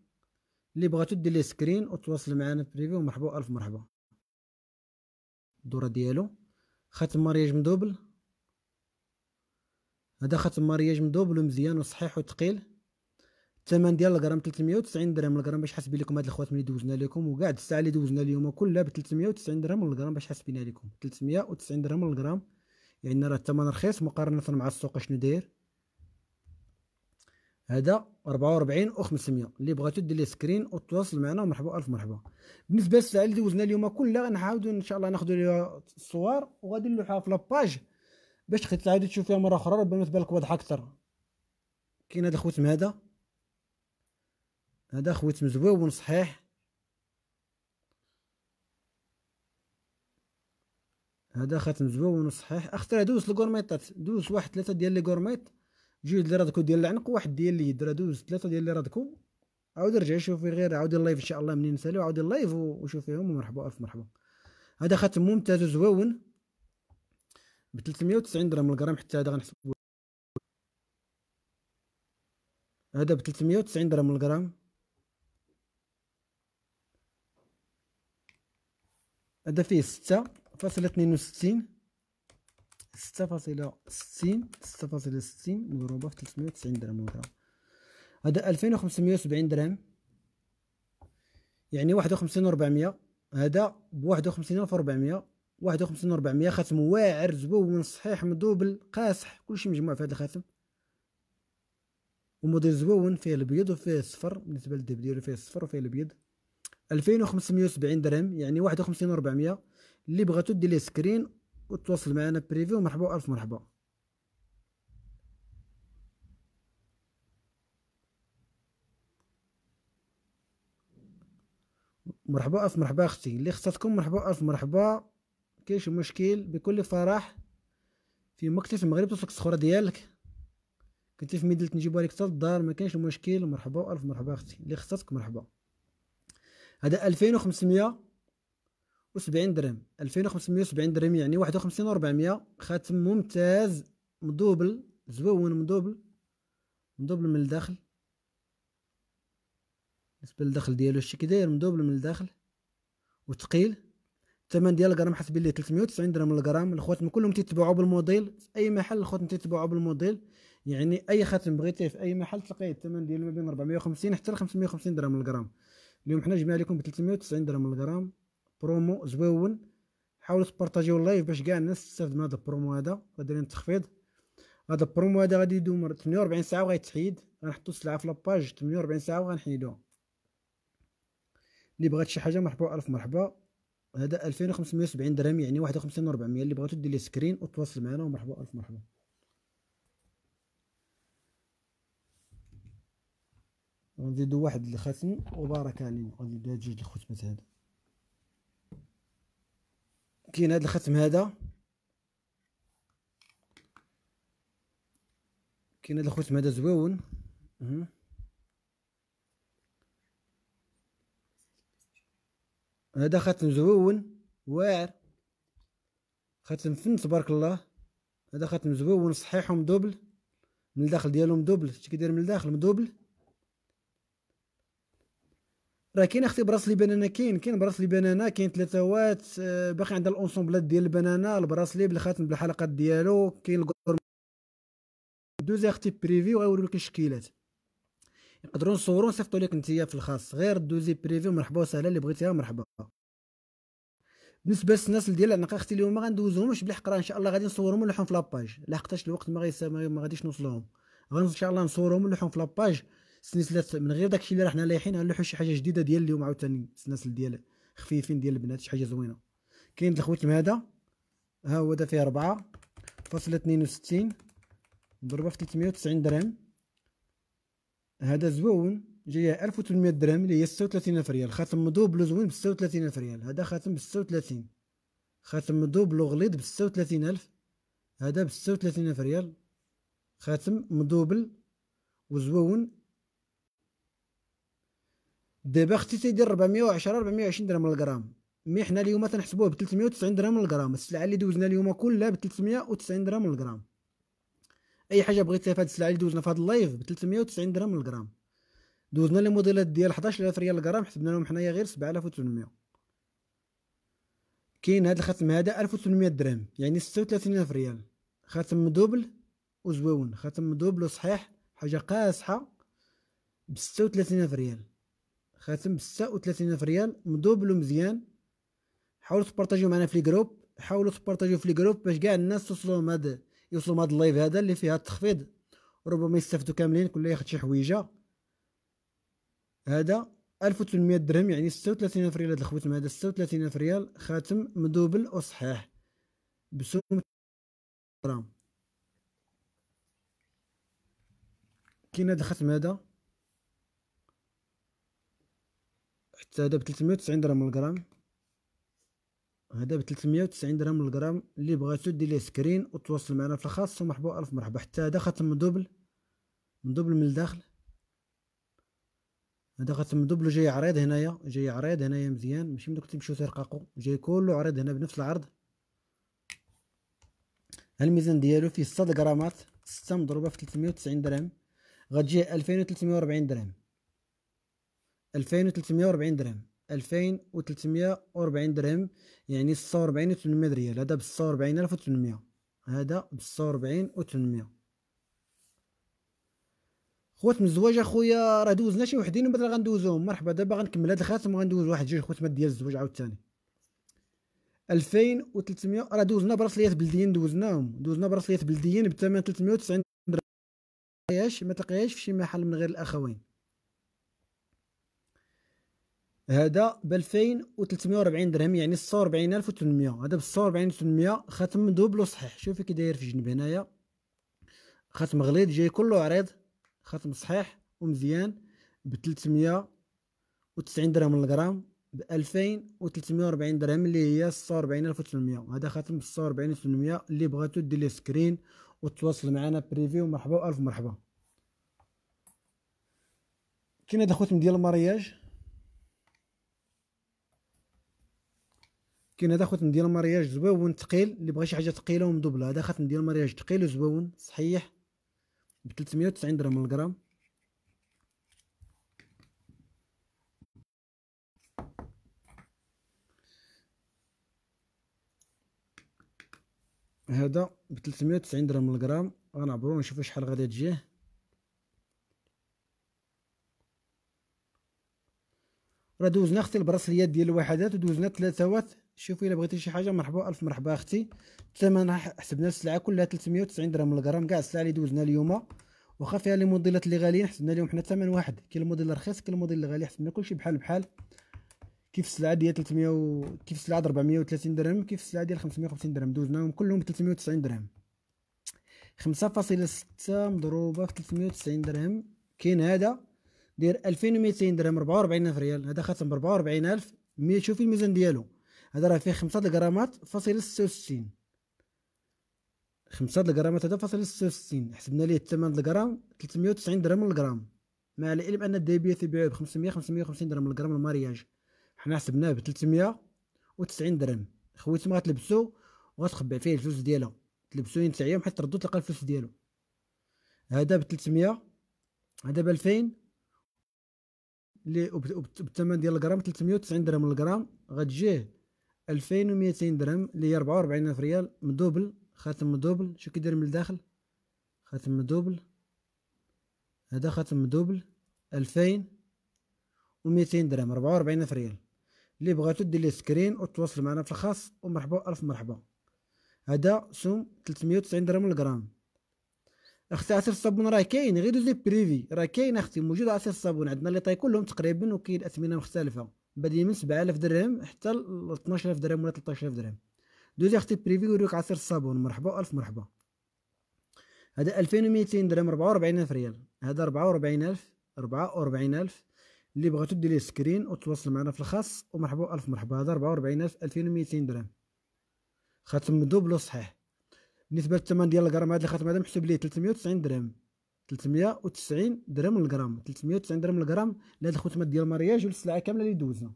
اللي بغاتو دير لي سكرين وتواصل معنا بريفي ومرحبا الف مرحبا الدوره ديالو خاتم مارياج مدوبل هذا خاتم مارياج مدوبل ومزيان وصحيح وثقيل الثمن ديال الغرام 390 درهم الغرام باش حاسبين لكم هاد الخوات ملي دوزنا لكم وكاع الساعه اللي دوزنا اليوم كلها ب 390 درهم الغرام باش حاسبينها لكم 390 درهم الغرام يعني راه الثمن رخيص مقارنه مع السوق شنو داير هذا 44 و 500 اللي بغاتو دير لي سكرين وتواصل معنا ومرحبا الف مرحبا بالنسبه للساعه اللي دوزنا اليوم كلها غنعاودو ان شاء الله ناخذوا ليها الصور وغادي نلوحها في لاباج باش تخي تعاود تشوف فيها مره اخرى ربما تبان لك واضحه اكثر كاين هذا خوتم هذا هذا خوتم زويون صحيح هذا خاتم زويون صحيح اختي دوز الكورميطات دوز واحد ثلاثه ديال لي كورميط جوج اللي رادكو ديال العنق واحد ديال اليد راه دوز ثلاثه ديال اللي رادكو عاود رجع شوفي غير عاود اللايف ان شاء الله منين نسالو عاود اللايف وشوفيهم ومرحبا الف مرحبا هذا خاتم ممتاز وزواون ب 390 درهم الغرام حتى هذا غنحسبو هذا ب 390 درهم الغرام هذا فيه ستة فاصلة اثنين ستة فاصلة ستين ستة فاصلة ستين مضروبة في تلتمية وتسعين درهم وغرام هذا ألفين وخمسمية وسبعين درهم يعني واحد وخمسين وربعمية هذا بواحد وخمسين ألف وربعمية واحد وخمسين وربعمية خاتم واعر زبوب من صحيح مدوبل قاصح كلشي مجموع في هذا الخاتم وموديل زبون فيه البيض وفيه الصفر بالنسبة للدب ديالو فيه الصفر وفيه البيض ألفين وخمسمية وسبعين درهم يعني واحد وخمسين وربعمية اللي بغاتو دير ليه سكرين وتواصل معنا بريفي ومرحبا ألف مرحبا مرحبا الف مرحبا اختي اللي خصتكم مرحبا الف مرحبا كاين شي مشكل بكل فرح في مكتب في المغرب توصلك الصخوره ديالك كنتي في ميدلت نجيبوها لك حتى للدار ما كاينش مشكل مرحبا ألف مرحبا اختي اللي خصتك مرحبا هذا 2500 وسبعين درهم الفين وخمسمية وسبعين درهم يعني واحد وخمسين وربعمية خاتم ممتاز مدوبل زوون مدوبل مدوبل من الداخل بالنسبه للدخل ديالو الشيء كي داير مدوبل من الداخل وثقيل الثمن ديال الغرام حسب ليه 390 درهم الغرام الخواتم كلهم تيتباعوا بالموديل في اي محل الخواتم تيتباعوا بالموديل يعني اي خاتم بغيتيه في اي محل تلقيه الثمن ديالو ما بين 450 حتى ل 550 درهم الغرام اليوم حنا جبنا لكم ب 390 درهم الغرام برومو زويون حاولوا تبارطاجيو اللايف باش كاع الناس تستافد من هذا البرومو هذا غاديرين التخفيض هذا البرومو هذا غادي يدوم 48 ساعه وغيتحيد غنحطو السلعه في لاباج 48 ساعه وغنحيدوها اللي بغات شي حاجه مرحبا الف مرحبا هذا 2570 درهم يعني 51400 اللي بغاتو دير ليه سكرين وتواصل معنا ومرحبا الف مرحبا غنزيدو واحد الختم وبارك علينا غنزيدو هاد جوج الختمات هادو كاين هذا الختم هذا كاين هذا الختم هذا زويون هذا ختم زويون واعر ختم فن تبارك الله هذا ختم زويون صحيح ومدوبل من الداخل ديالو مدوبل شتي كيدير من الداخل مدوبل راه كاين اختي براسلي بنانا كاين كاين براسلي بنانا كاين ثلاثه وات آه، باقي عندها الاونسومبلات ديال البنانا البراسلي بالخاتم بالحلقات ديالو كاين الكور دوز اختي بريفي وغيوريو لك الشكيلات يقدروا نصوروا نصيفطوا لك نتيا في الخاص غير دوزي بريفي مرحبا وسهلا اللي بغيتيها مرحبا بالنسبه للناس ديال العنقه اختي اليوم ما غندوزهمش بالحق راه ان شاء الله غادي نصورهم ونلوحهم في لاباج لحقتاش الوقت ما غيسا ما غاديش نوصلهم غن ان شاء الله نصورهم ونلوحهم في لاباج سلسله من غير داكشي اللي راه حنا لايحين غنلوحوا شي حاجه جديده ديال اليوم عاوتاني السلاسل ديال خفيفين ديال البنات شي حاجه زوينه كاين الخوت هذا ها هو هذا فيه 4.62 ضربه في 390 درهم هذا زوون جاي 1800 درهم اللي هي 36000 ريال خاتم مدوبلو زوين ب 36000 ريال هذا خاتم ب 36 خاتم مدوبلو غليظ ب 36000 هذا ب 36000 ريال خاتم مدوبل وزوون دابا اختي تيدير 410 420 درهم للغرام مي حنا اليوم تنحسبوه ب 390 درهم للغرام السلعه اللي دوزنا اليوم كلها ب 390 درهم للغرام اي حاجه بغيتيها فهاد السلعه اللي دوزنا فهاد اللايف ب 390 درهم للغرام دوزنا لي موديلات ديال 11000 ريال للغرام حسبنا لهم حنايا غير 7800 كاين هاد الخاتم هذا 1800 درهم يعني 36000 ريال خاتم دوبل وزويون خاتم دوبل وصحيح حاجه قاصحه ب 36000 ريال خاتم ب ألف ريال مدوبلو مزيان حاولوا تبارطاجيو معنا في الجروب حاولوا تبارطاجيو في الجروب باش كاع الناس توصلوا لهاد يوصلوا لهاد اللايف هذا اللي فيها التخفيض ربما يستافدوا كاملين كل ياخد شي حويجه هذا 1800 درهم يعني ستة ألف ريال هذا الخوتم هذا ألف ريال خاتم مدوبل وصحيح بسوم كاين هاد الخاتم هذا حتى هذا ب 390 درهم الغرام هذا ب 390 درهم الغرام اللي بغاتو دير ليه سكرين وتواصل معنا في الخاص ومرحبا الف مرحبا حتى هذا خاتم دوبل من دوبل من الداخل هذا خاتم دوبل جاي عريض هنايا جاي عريض هنايا مزيان ماشي من دوك تمشيو ترقاقو جاي كله عريض هنا بنفس العرض الميزان ديالو فيه 6 غرامات 6 مضروبه في 390 درهم غتجي 2340 درهم 2340 درهم 2340 درهم يعني 46 و800 ريال هذا ب 46800 هذا ب 46800 خوت من الزواج اخويا راه دوزنا شي وحدين ومن بعد غندوزوهم مرحبا دابا غنكمل هذا الخاتم وغندوز واحد جوج خوت مات ديال الزواج عاوتاني 2300 راه دوزنا براسليات بلديين دوزناهم دوزنا براسليات بلديين بثمن 390 درهم ما تلقاهاش ما تلقاهاش في شي محل من غير الاخوين هذا ب 2340 درهم يعني 46800 هذا ب 46800 خاتم دوبلو صحيح شوف كي داير في الجنب هنايا خاتم غليظ جاي كله عريض خاتم صحيح ومزيان ب 390 درهم الغرام ب 2340 درهم اللي هي 46800 هذا خاتم ب 46800 اللي بغاتو دير ليه سكرين وتواصل معنا بريفي ومرحبا الف مرحبا كاين هذا الخاتم ديال المارياج كاين هذا خوت ندير مارياج زواون ثقيل اللي بغى شي حاجه ثقيله ومدوبله هذا خوت ندير مارياج ثقيل وزواون صحيح ب 390 درهم الغرام هذا ب 390 درهم الغرام غنعبروا نشوفوا شحال غادي تجيه راه دوزنا اختي البراسليات ديال الوحدات ودوزنا ثلاثة شوفوا الا بغيتي شي حاجه مرحبا الف مرحبا اختي الثمن حسبنا السلعه كلها 390 درهم الغرام كاع السلع اللي دوزنا اليوم واخا فيها لي موديلات اللي غاليين حسبنا اليوم حنا الثمن واحد كاين الموديل الرخيص كاين الموديل الغالي حسبنا كلشي بحال بحال كيف السلعه ديال 300 و... كيف السلعه ديال 430 درهم كيف السلعه ديال 550 درهم دوزناهم كلهم ب 390 درهم 5.6 مضروبه في 390 درهم كاين هذا داير 2200 درهم 44000 ريال هذا خاتم ب 44000 شوفي الميزان ديالو هذا راه فيه خمسة غرامات فاصل ستة وستين خمسة غرامات هذا فاصل ستة وستين حسبنا ليه الثمن الغرام تلتمية وتسعين درهم الغرام مع العلم أن الذهبية تبيعو بخمسمية خمسمية وخمسين درهم الغرام المارياج حنا حسبناه بتلتمية وتسعين درهم خويتي ما غتلبسو وغتخبع فيه الفلوس ديالها تلبسو ينسع يوم حيت تردو تلقى الفلوس ديالو هذا بتلتمية هذا بألفين لي وبالثمن ديال الغرام 390 درهم الغرام غتجيه 2200 درهم اللي هي 44000 ريال مدوبل خاتم مدوبل شو كيدير من الداخل خاتم مدوبل هذا خاتم مدوبل 2200 درهم 44000 ريال اللي بغاتو دير ليه سكرين وتواصل معنا في الخاص ومرحبا الف مرحبا هذا سوم 390 درهم الجرام اختي عصير الصابون راه كاين غير دوزي بريفي راه كاين اختي موجود عصير الصابون عندنا لي طاي كلهم تقريبا وكاين اثمنه مختلفه بادئين من 7000 درهم حتى ل 12000 درهم ولا 13000 درهم دوزي اختي بريفي يوريوك عصير الصابون مرحبا الف مرحبا هذا 2200 درهم 44000 ريال هذا 44000 44000 اللي بغاتو دير ليه سكرين وتواصل معنا في الخاص ومرحبا الف مرحبا هذا 44000 2200 درهم خاتم دوبلو صحيح بالنسبه للثمن ديال الغرام هذا الخاتم هذا محسوب ليه 390 درهم 390 درهم للغرام 390 درهم للغرام لهاد الخوتمات ديال المارياج والسلعه كامله اللي دوزنا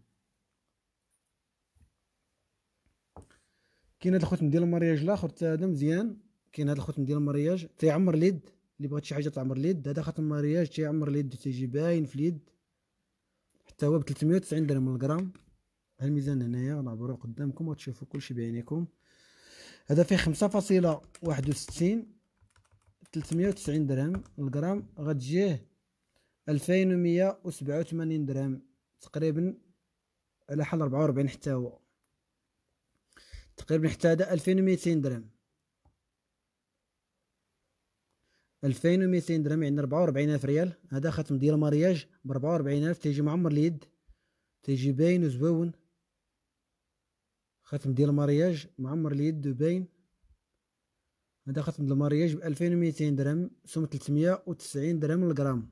كاين هاد الخوتم ديال المارياج الاخر حتى هذا مزيان كاين هاد الخوتم ديال المارياج تيعمر اليد اللي بغات شي حاجه تعمر اليد هذا خاتم المارياج تيعمر اليد تيجي باين في اليد حتى هو ب 390 درهم للغرام ها الميزان هنايا غنعبرو قدامكم وتشوفوا كلشي بعينيكم هذا فيه 5.61 390 درهم الغرام غتجيه 2187 درهم تقريبا على حال 44 حتى هو تقريبا حتى هذا 2200 درهم 2200 درهم يعني 44000 ريال هذا خاتم ديال مارياج ب 44000 تيجي معمر اليد تيجي باين وزوون خاتم ديال مارياج معمر اليد وباين هذا من المارياج ب 2200 درهم سوم 390 درهم الغرام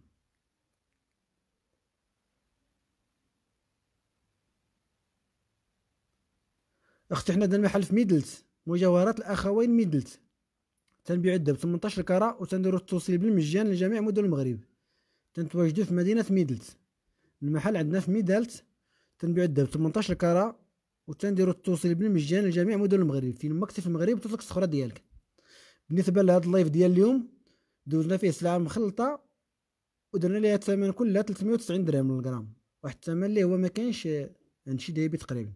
اختي حنا هذا محل في ميدلت مجوهرات الاخوين ميدلت تنبيع الذهب 18 كره وتنديرو التوصيل بالمجان لجميع مدن المغرب تنتواجدو في مدينه ميدلت المحل عندنا في ميدلت تنبيع الذهب 18 كره وتنديرو التوصيل بالمجان لجميع مدن المغرب فين ما كنتي في المغرب تطلق الصخره ديالك بالنسبه لهذا اللايف ديال اليوم دوزنا فيه سلعه مخلطه ودرنا ليها الثمن كلها 390 درهم للغرام واحد الثمن اللي هو ما كانش عند شي دايبي تقريبا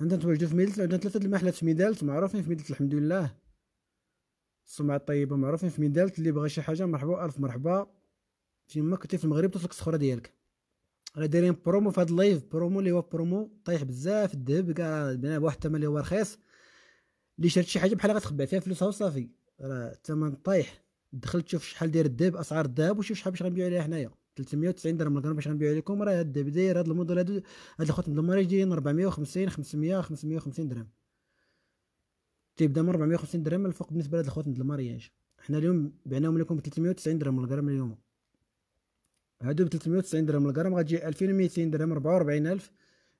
عندنا نتواجدو في ميدلت عندنا ثلاثه المحلات في ميدلت معروفين في ميدلت الحمد لله السمعه الطيبه معروفين في ميدلت اللي بغى شي حاجه مرحبا الف مرحبا فين ما كنتي في المغرب توصلك الصخره ديالك راه دايرين برومو في هاد اللايف برومو اللي هو برومو طايح بزاف الذهب كاع بواحد الثمن اللي هو رخيص اللي شرت شي حاجه بحال غتخبى فيها فلوسها وصافي راه الثمن طايح دخلت تشوف شحال داير الذهب اسعار الذهب وشوف شحال باش غنبيعو عليها حنايا 390 درهم الغرام باش غنبيعو لكم راه هاد الذهب داير هاد الموديل هادو هاد الخوت ديال الماريج دايرين 450 500 550 درهم تيبدا من 450 درهم الفوق بالنسبه لهاد الخوت ديال المارياج يعني. حنا اليوم بعناهم لكم ب 390 درهم الغرام اليوم هادو ب 390 درهم الغرام غتجي 2200 درهم 44000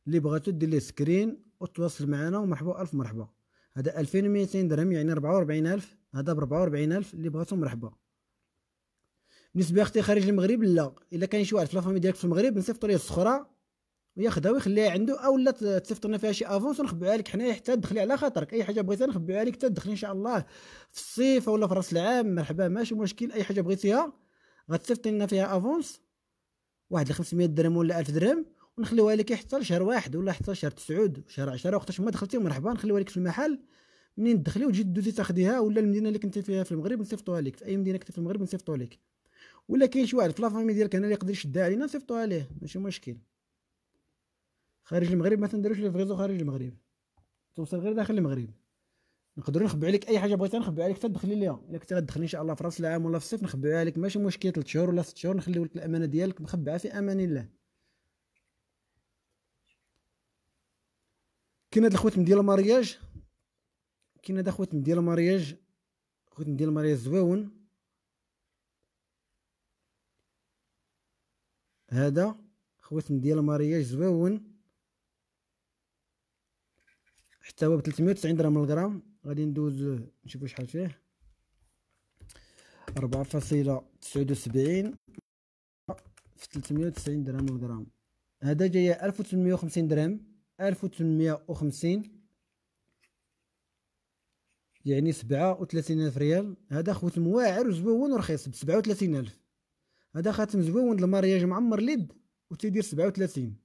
اللي بغاتو دير ليه سكرين وتواصل معنا ومرحبا الف مرحبا هذا 2200 درهم يعني 44000 هذا ب 44000 اللي بغاتهم مرحبا بالنسبه اختي خارج المغرب لا الا كاين شي واحد في لافامي ديالك في المغرب نصيفطو ليه الصخره وياخذها ويخليها عنده او لا تصيفط لنا فيها شي افونس ونخبيوها لك حنايا حتى تدخلي على خاطرك اي حاجه بغيتها نخبيوها لك حتى تدخلي ان شاء الله في الصيف ولا في راس العام مرحبا ماشي مشكل اي حاجه بغيتيها غتصيفط لنا فيها افونس واحد 500 درهم ولا 1000 درهم نخليوها لك حتى لشهر واحد ولا حتى لشهر تسعود شهر عشرة وقتاش ما دخلتي مرحبا نخليوها لك في المحل منين تدخلي وتجي دوزي تاخديها ولا المدينه اللي كنتي فيها في المغرب نصيفطوها لك في اي مدينه كنتي في المغرب نصيفطوها لك ولا كاين شي واحد في لافامي ديالك هنا اللي يقدر يشدها علينا نصيفطوها ليه ماشي مشكل خارج المغرب ما تنديروش لي فريزو خارج المغرب توصل غير داخل المغرب نقدر نخبي عليك اي حاجه بغيتي نخبي عليك تدخلي ليها الا كنتي غتدخلي ان شاء الله في راس العام ولا في الصيف نخبيها عليك ماشي مشكل 3 شهور ولا 6 شهور نخليو لك الامانه ديالك مخبعه في امان الله كاين هاد الخواتم ديال المارياج كاين هاد الخواتم ديال المارياج خواتم ديال المارياج زواون هذا خواتم ديال المارياج زواون حتى هو ب 390 درهم الغرام غادي ندوز نشوفو شحال فيه 4.79 في 390 درهم الغرام هذا جاية 1850 درهم ألف وتمنمية وخمسين يعني سبعة وثلاثين ألف ريال هدا خوتم واعر وزبون ورخيص بسبعة وثلاثين ألف هدا خاتم زبون المارياج معمر ليد وتيدير سبعة وثلاثين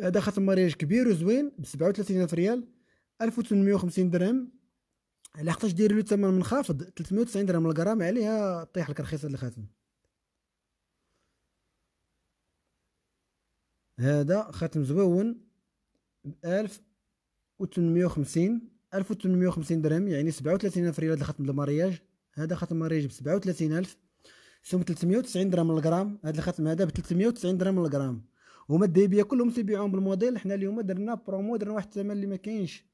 هدا خاتم مارياج كبير وزوين بسبعة وثلاثين ألف ريال ألف وتمنمية وخمسين درهم على خاطرش دير له ثمن منخفض 390 درهم الغرام عليها طيح لك رخيص هاد الخاتم هذا خاتم زوون بألف و وخمسين ألف و وخمسين درهم يعني سبعة وثلاثين ألف ريال خاتم المارياج هذا خاتم مارياج بسبعة وثلاثين ألف سوم تسعين درهم الغرام هذا الخاتم هذا و تسعين درهم الغرام هما الديبيه كلهم تبيعهم بالموديل حنا اليوم درنا برومو درنا واحد الثمن اللي ما كاينش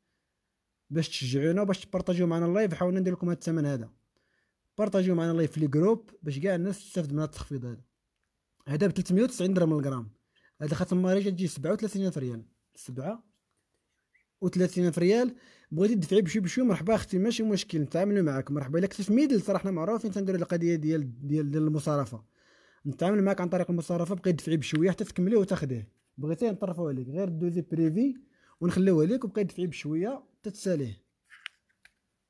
باش تشجعونا وباش تبارطاجيو معنا اللايف حاولنا ندير لكم هذا الثمن هذا بارطاجيو معنا اللايف في لي جروب باش كاع الناس تستافد من هذا التخفيض هذا هذا ب 390 درهم الغرام هاد الختماريه تجي الف ريال 37 و ريال بغيتي تدفعي بشو بشو مرحبا اختي ماشي مشكل نتعاملوا معاك مرحبا الا كنتي في ميدل صراحه حنا معروفين تنديروا القضيه ديال ديال ديال المصارفه نتعامل معاك عن طريق المصارفه بقيت تدفعي بشويه حتى تكمليه وتاخذيه بغيتي نطرفو عليك غير دوزي بريفي ونخليوه عليك وبقيت تدفعي بشويه حتى تساليه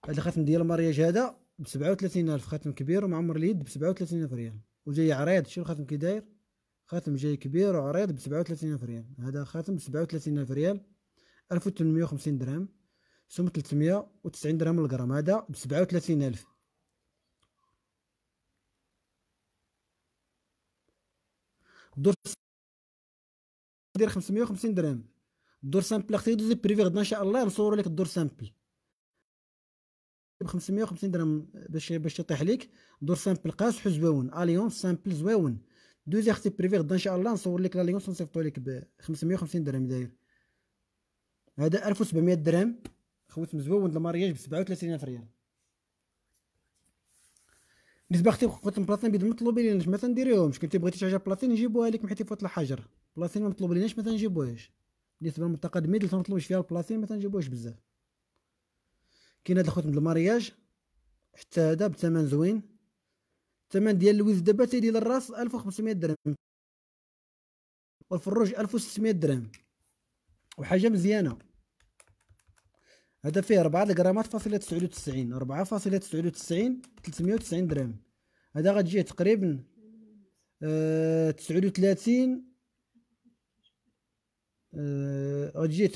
هاد الختم ديال المارياج هذا ب 37000 ختم كبير ومعمر اليد ب 37000 ريال وجاي عريض شي الخاتم كي داير خاتم جاي كبير وعريض ب الف ريال هذا خاتم ب الف ريال 1850 درهم سم 390 درهم الغرام هذا ب الف دور دير 550 درهم دور سامبل اختي دوزي بريفي غدا ان شاء الله نصور لك الدور سامبل ب 550 درهم باش باش يطيح لك دور سامبل قاس حزبون اليون سامبل زويون دو زيرتي بريفي غدا ان شاء الله نصور لك لا ليونس ونصيفطو لك ب 550 درهم داير هذا 1700 درهم خوت مزوون المارياج ب الف ريال بالنسبه اختي قلت بلاطين بيد مطلوب ليناش ما تنديريهمش كنتي بغيتي شي حاجه بلاطين نجيبوها لك من حيت فوت الحجر بلاطين ما مطلوب ليناش ما تنجيبوهاش بالنسبه للمنطقه ميدل تنطلبش فيها البلاطين ما تنجيبوهش بزاف كاين هاد الخوت من المارياج حتى هذا بثمن زوين الثمن ديال الويز دابا تيدي للراس 1500 درهم والفروج 1600 درهم وحاجه مزيانه هذا فيه 4 غرامات فاصلة 99 4 فاصلة 99 390 درهم هذا غتجيه تقريبا أه 39 أه غتجيه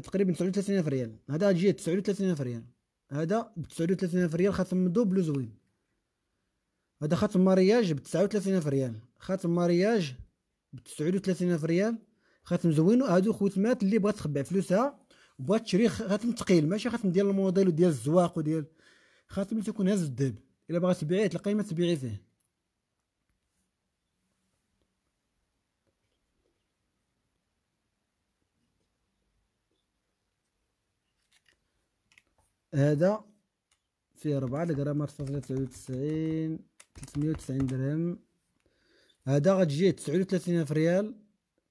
تقريبا 39000 ريال هذا غتجيه 39000 ريال هذا ب 39000 ريال خاص من دوبل زوين هذا خاتم مارياج ب 39000 ريال خاتم مارياج ب 39000 ريال خاتم زوين وهادو خوتمات اللي بغات تخبع فلوسها وبغات تشري خاتم ثقيل ماشي خاتم ديال الموديل وديال الزواق وديال خاتم اللي تكون هاز الذهب الا بغات تبيعيه تلقاي ما تبيعي فيه هذا فيه ربعة الجرام 99 390 درهم هذا غتجي تسعود وثلاثين ألف ريال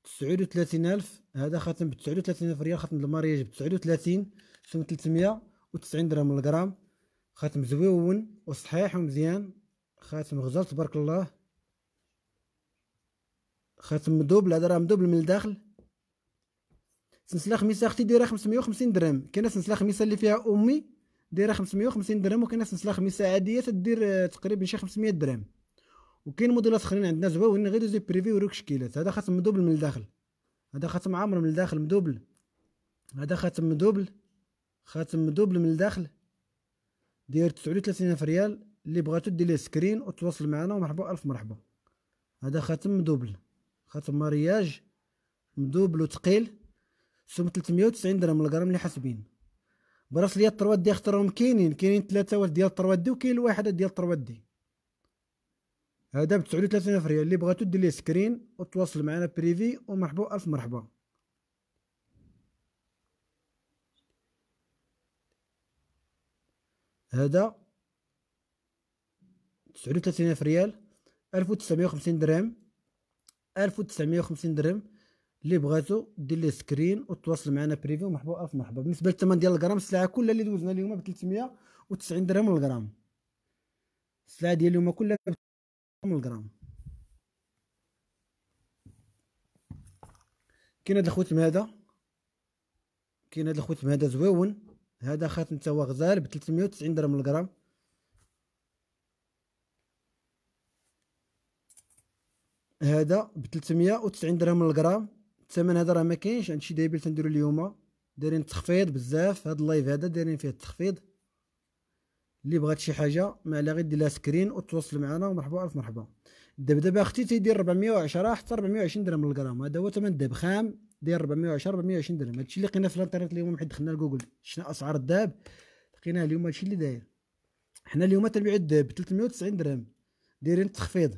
تسعود وثلاثين ألف هذا خاتم بتسعود وثلاثين ألف ريال خاتم المارياج بتسعود وثلاثين ثم تلتمية وتسعين درهم الغرام خاتم زويون وصحيح ومزيان خاتم غزال تبارك الله خاتم مدوبل هذا راه مدوبل من الداخل سلسلة خميسة اختي دايرة خمسمية وخمسين درهم كاينة سلسلة خميسة اللي فيها أمي دايره 550 درهم وكاينه سلسله خميسه عاديه تدير آه، تقريبا شي 500 درهم وكاين موديلات اخرين عندنا زواوين غير زي بريفي وروك شكيلات هذا خاتم مدوبل من الداخل هذا خاتم عامر من الداخل مدوبل هذا خاتم مدوبل خاتم مدوبل من الداخل داير 39 الف ريال اللي بغاتو دير ليه سكرين وتواصل معنا ومرحبا الف مرحبا هذا خاتم مدوبل خاتم مارياج مدوبل وثقيل سوم 390 درهم الغرام اللي حاسبين براس ديال الطروادي اختارهم كاينين كاينين ثلاثه واحد ديال الطروادي وكاين واحد ديال الطروادي هذا ب 39000 ريال اللي بغاتو دير ليه سكرين وتواصل معنا بريفي ومرحبا الف مرحبا هذا 39000 ريال 1950 درهم 1950 درهم اللي بغاتو دير لي سكرين وتواصل معنا بريفي ومرحبا الف مرحبا بالنسبه للثمن ديال الغرام السلعه كلها اللي دوزنا اليوم ب 390 درهم الغرام السلعه ديال اليوم كلها ب درهم الغرام كاين هذا الخوتم هذا كاين هذا الخوتم هذا زويون هذا خاتم تا هو غزال ب 390 درهم الغرام هذا ب 390 درهم الغرام الثمن هذا راه ما كاينش هادشي دايبل تنديرو اليوم دايرين تخفيض بزاف هاد اللايف هذا دايرين فيه التخفيض اللي بغات شي حاجه ما على غير دير لها سكرين وتواصل معنا ومرحبا الف مرحبا الدب دابا اختي تيدير 410 حتى 420 درهم للغرام هذا هو ثمن الدب خام داير 410 420 درهم هادشي اللي لقينا في الانترنت اليوم حيت دخلنا لجوجل شنا اسعار الذهب لقيناه اليوم هادشي اللي داير حنا اليوم تنبيعو الداب ب 390 درهم دايرين التخفيض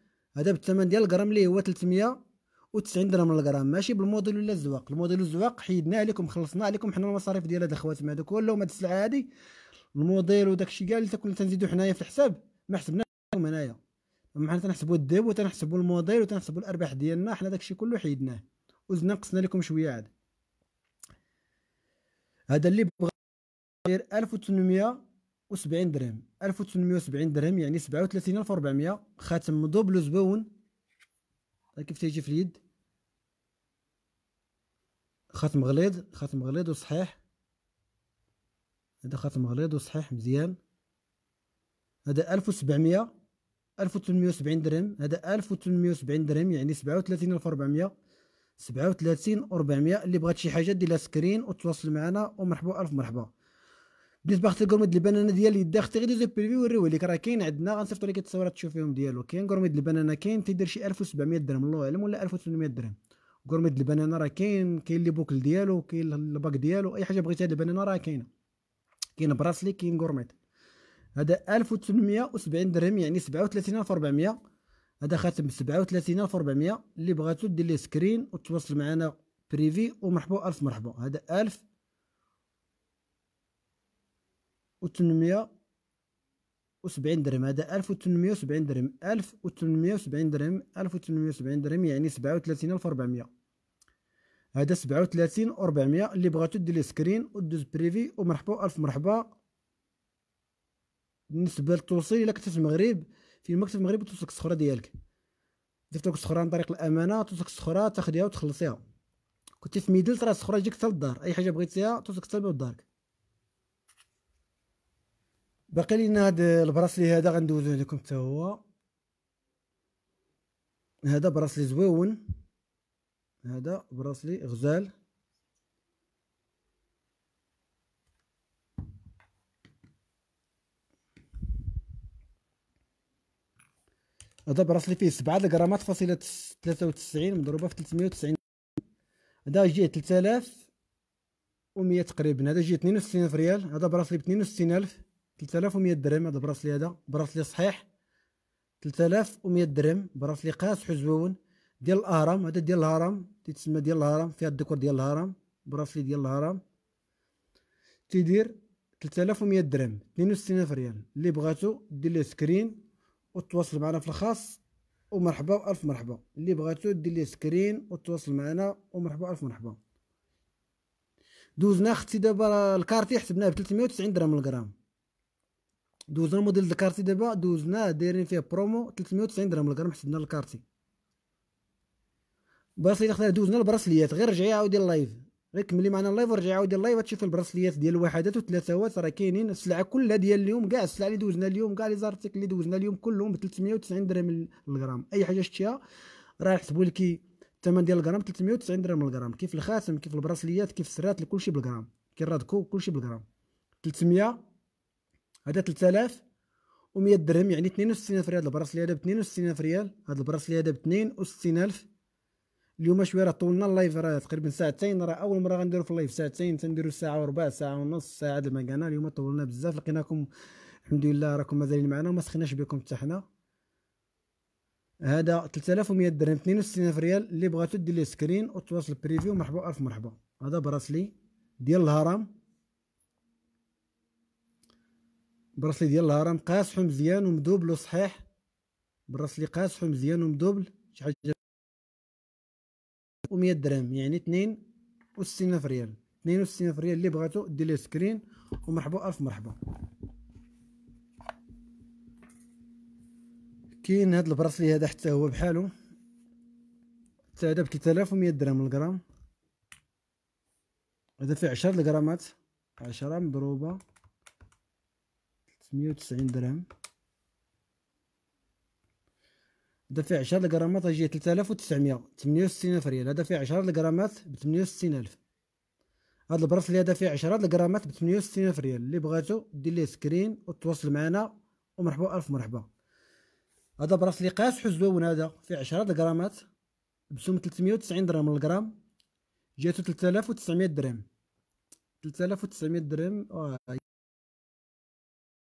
هذا بالثمن ديال الغرام اللي هو 390 درهم للغرام ماشي بالموديل ولا الزواق الموديل والزواق حيدناه عليكم خلصنا عليكم حنا المصاريف ديال هاد الخواتم هادو كلهم هاد السلعه هادي الموديل وداكشي كاع اللي تكون تنزيدو حنايا في الحساب ما حسبناهم هنايا حنا تنحسبو الدب وتنحسبو الموديل وتنحسبو الارباح ديالنا حنا داكشي كله حيدناه وزنا نقصنا لكم شويه عاد هذا اللي بغا 1800 وسبعين درهم ألف وتسعمية وسبعين درهم يعني سبعة وثلاثين ألف وربعمية خاتم دوبل زبون كيف تيجي في اليد خاتم غليظ خاتم غليظ وصحيح هذا خاتم غليظ وصحيح مزيان هذا ألف وسبعمية ألف وثمانمية وسبعين درهم هذا ألف وثمانمية وسبعين درهم يعني سبعة وثلاثين ألف وربعمية سبعة وثلاثين وربعمية اللي بغات شي حاجة ديرها سكرين وتواصل معنا ومرحبا ألف مرحبا بالنسبه باغي الكورميد اللي ديال ديالي اختي غير دوزو بريفي وريوه ليك راه كاين عندنا غنصيفطو ليك التصويرات تشوف فيهم ديالو كاين كورميد البنانه كاين تيدير شي 1700 درهم الله اعلم ولا 1800 درهم كورميد البنانه راه كاين كاين لي بوكل ديالو كاين الباك ديالو اي حاجه بغيتي هاد البنانه راه كاينه كاين براسلي كاين كورميد هذا 1870 درهم يعني 37400 هذا خاتم ب 37400 اللي بغاتو دير ليه سكرين وتواصل معنا بريفي ومرحبا الف مرحبا هذا 1000 وسبعين درهم هذا ألف وسبعين درهم ألف وسبعين درهم ألف وسبعين درهم يعني سبعة وثلاثين ألف هذا سبعة وثلاثين ربعمية اللي بغاتو دير سكرين ودوز بريفي ومرحبا ألف مرحبا بالنسبة للتوصيل إلا كنت في المغرب في مكتب المغرب توصلك الصخرة ديالك درتوك الصخرة عن طريق الأمانة توصلك الصخرة تاخديها وتخلصيها كنت في ميدلت راه الصخرة تجيك حتى للدار أي حاجة بغيتيها توصلك حتى لباب دارك باقي لينا هاد البراسلي هذا غندوزو لكم حتى هو هذا براسلي زويون هذا براسلي غزال هذا براسلي فيه سبعة غرامات فاصلة ثلاثة وتسعين مضروبة في تلتمية وتسعين هذا جيه تلتالاف ومية تقريبا هذا جيه اثنين وستين ألف ريال هذا براسلي باتنين وستين ألف 3100 درهم هذا براسلي هذا براسلي صحيح 3100 درهم براسلي قاس حزوون ديال الاهرام هذا ديال الهرم تيتسمى ديال الهرم فيها الديكور ديال الهرم براسلي ديال الهرم تيدير 3100 درهم 62000 ريال اللي بغاتو دير ليه سكرين وتواصل معنا في الخاص ومرحبا والف مرحبا اللي بغاتو دير ليه سكرين وتواصل معنا ومرحبا والف مرحبا دوزنا اختي دابا الكارتي حسبناه ب 390 درهم الغرام دوزنا الموديل الكارتي دابا دوزناه دايرين فيه برومو 390 درهم الغرام حسبنا الكارتي براسليات اختنا دوزنا البراسليات غير رجعي عاودي اللايف غير كملي معنا اللايف ورجعي عاودي اللايف تشوف البراسليات ديال الوحدات وثلاثوات راه كاينين السلعه كلها ديال اليوم كاع السلعه اللي دوزنا اليوم كاع لي زارتيك اللي دوزنا اليوم كلهم ب 390 درهم الغرام اي حاجه شتيها راه يحسبوا لك الثمن ديال الغرام 390 درهم الغرام كيف الخاتم كيف البراسليات كيف السرات كلشي بالغرام كي الرادكو كلشي بالغرام 300 هذا 3100 درهم يعني 62000 ريال البراسلي هذا ب 62000 ريال هذا البراسلي هذا ب 62000 اليوم شويه راه طولنا اللايف راه تقريبا ساعتين راه اول مره غنديرو في اللايف ساعتين تنديرو ساعه وربع ساعه ونص ساعه د المكانه اليوم طولنا بزاف لقيناكم الحمد لله راكم مازالين معنا وما سخناش بكم حتى حنا هذا 3100 درهم 62000 ريال اللي بغاتو دير ليه سكرين وتواصل بريفيو مرحبا الف مرحبا هذا براسلي ديال الهرم براسلي ديال الهرم قاسحو مزيان ومدوبل صحيح براسلي قاصح مزيان ومدوبل شي حاجه و100 درهم يعني 62 الف ريال 62 الف ريال اللي بغاتو دير ليه سكرين ومرحبا الف مرحبا كاين هذا البراسلي هذا حتى هو بحالو حتى هذا ب 3100 درهم الغرام هذا فيه 10 الغرامات 10 مضروبه 690 درهم دفع 10 غرامات غيجي 3968 الف ريال هذا فيه 10 غرامات ب وستين الف هذا البراسلي هذا فيه 10 غرامات ب وستين الف ريال يعني اللي بغاتو دير ليه سكرين وتواصل معنا ومرحبا الف مرحبا هذا براسلي قاس زوين هذا فيه 10 غرامات بسوم 390 درهم الغرام جاتو 3900 درهم 3900 درهم آه،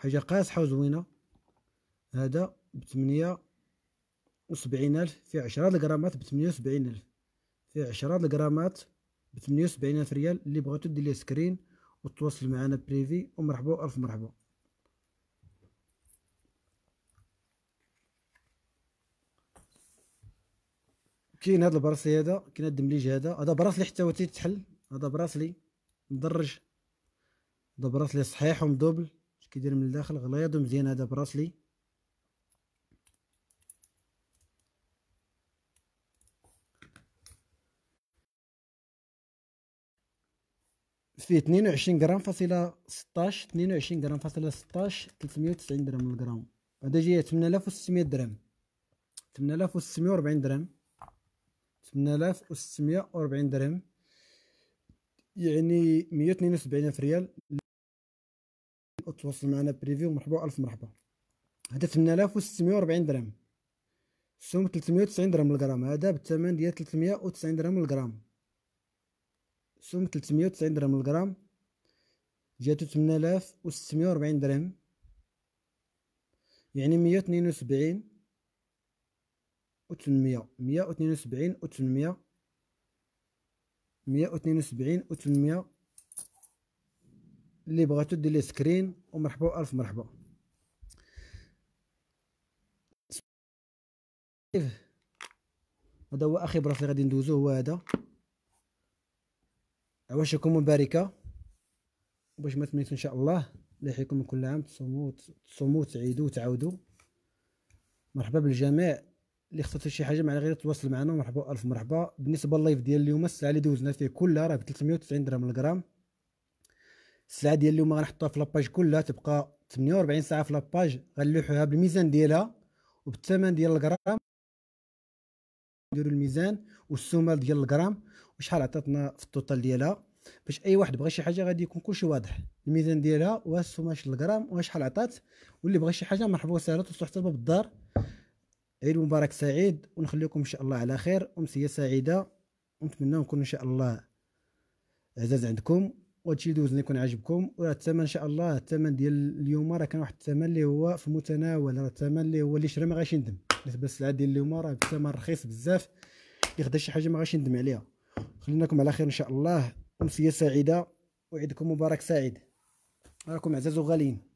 حاجه قاصحه وزوينه هذا بثمانية وسبعين ألف في عشرة الغرامات بثمانية وسبعين ألف في عشرة الغرامات بثمانية وسبعين ألف ريال اللي بغيتو دير ليه سكرين وتواصل معنا بريفي ومرحبا ألف مرحبا كاين هاد البراسلي هذا كاين هاد الدمليج هذا هذا براسلي حتى هو تيتحل هذا براسلي مدرج هذا براسلي صحيح ومدوبل كيدير من الداخل غليظ ومزيان هذا براسلي فيه 22 غرام فاصلة 16 22 غرام فاصلة 16 390 درهم الغرام هذا جاي 8600 درهم 8640 درهم 8640 درهم يعني 172 ريال تواصل معنا بريفي ومرحبا الف مرحبا هذا 8640 درهم سوم 390 درهم للغرام هذا بالثمن ديال 390 درهم للغرام سوم 390 درهم للغرام جاتو 8640 درهم يعني 172 و 800 172 و 800 172 و 800 اللي بغاتو دير لي سكرين ومرحبا الف مرحبا هذا هو اخي برافي غادي ندوزو هو هذا عواشكم مباركه باش ما تميتوا ان شاء الله ليحيكم من كل عام تصوموا تصوموا تعيدوا وتعاودوا مرحبا بالجميع اللي خصو شي حاجه مع غير تواصل معنا مرحبا الف مرحبا بالنسبه لللايف ديال اليوم الساعه اللي دوزنا فيه كلها راه ب 390 درهم الغرام السلعه ديال اليوم غنحطها في لاباج كلها تبقى 48 ساعه في لاباج غنلوحوها بالميزان ديالها وبالثمن ديال الغرام نديرو الميزان والسومال ديال الغرام وشحال عطاتنا في التوتال ديالها باش اي واحد بغى شي حاجه غادي يكون كلشي واضح الميزان ديالها والسمال الغرام وشحال عطات واللي بغى شي حاجه مرحبا وسهلا توصلوا حتى باب الدار عيد مبارك سعيد ونخليكم ان شاء الله على خير امسيه سعيده ونتمنى نكون ان شاء الله عزاز عندكم وهادشي دوزنا يكون عاجبكم والثمن ان شاء الله الثمن ديال اليوم راه كان واحد الثمن اللي هو في المتناول راه الثمن اللي هو اللي شرا ما غاش يندم بالنسبه للسلعه ديال اليوم راه الثمن رخيص بزاف خدا شي حاجه ما غاش يندم عليها خليناكم على خير ان شاء الله امسيه سعيده وعيدكم مبارك سعيد راكم عزاز وغاليين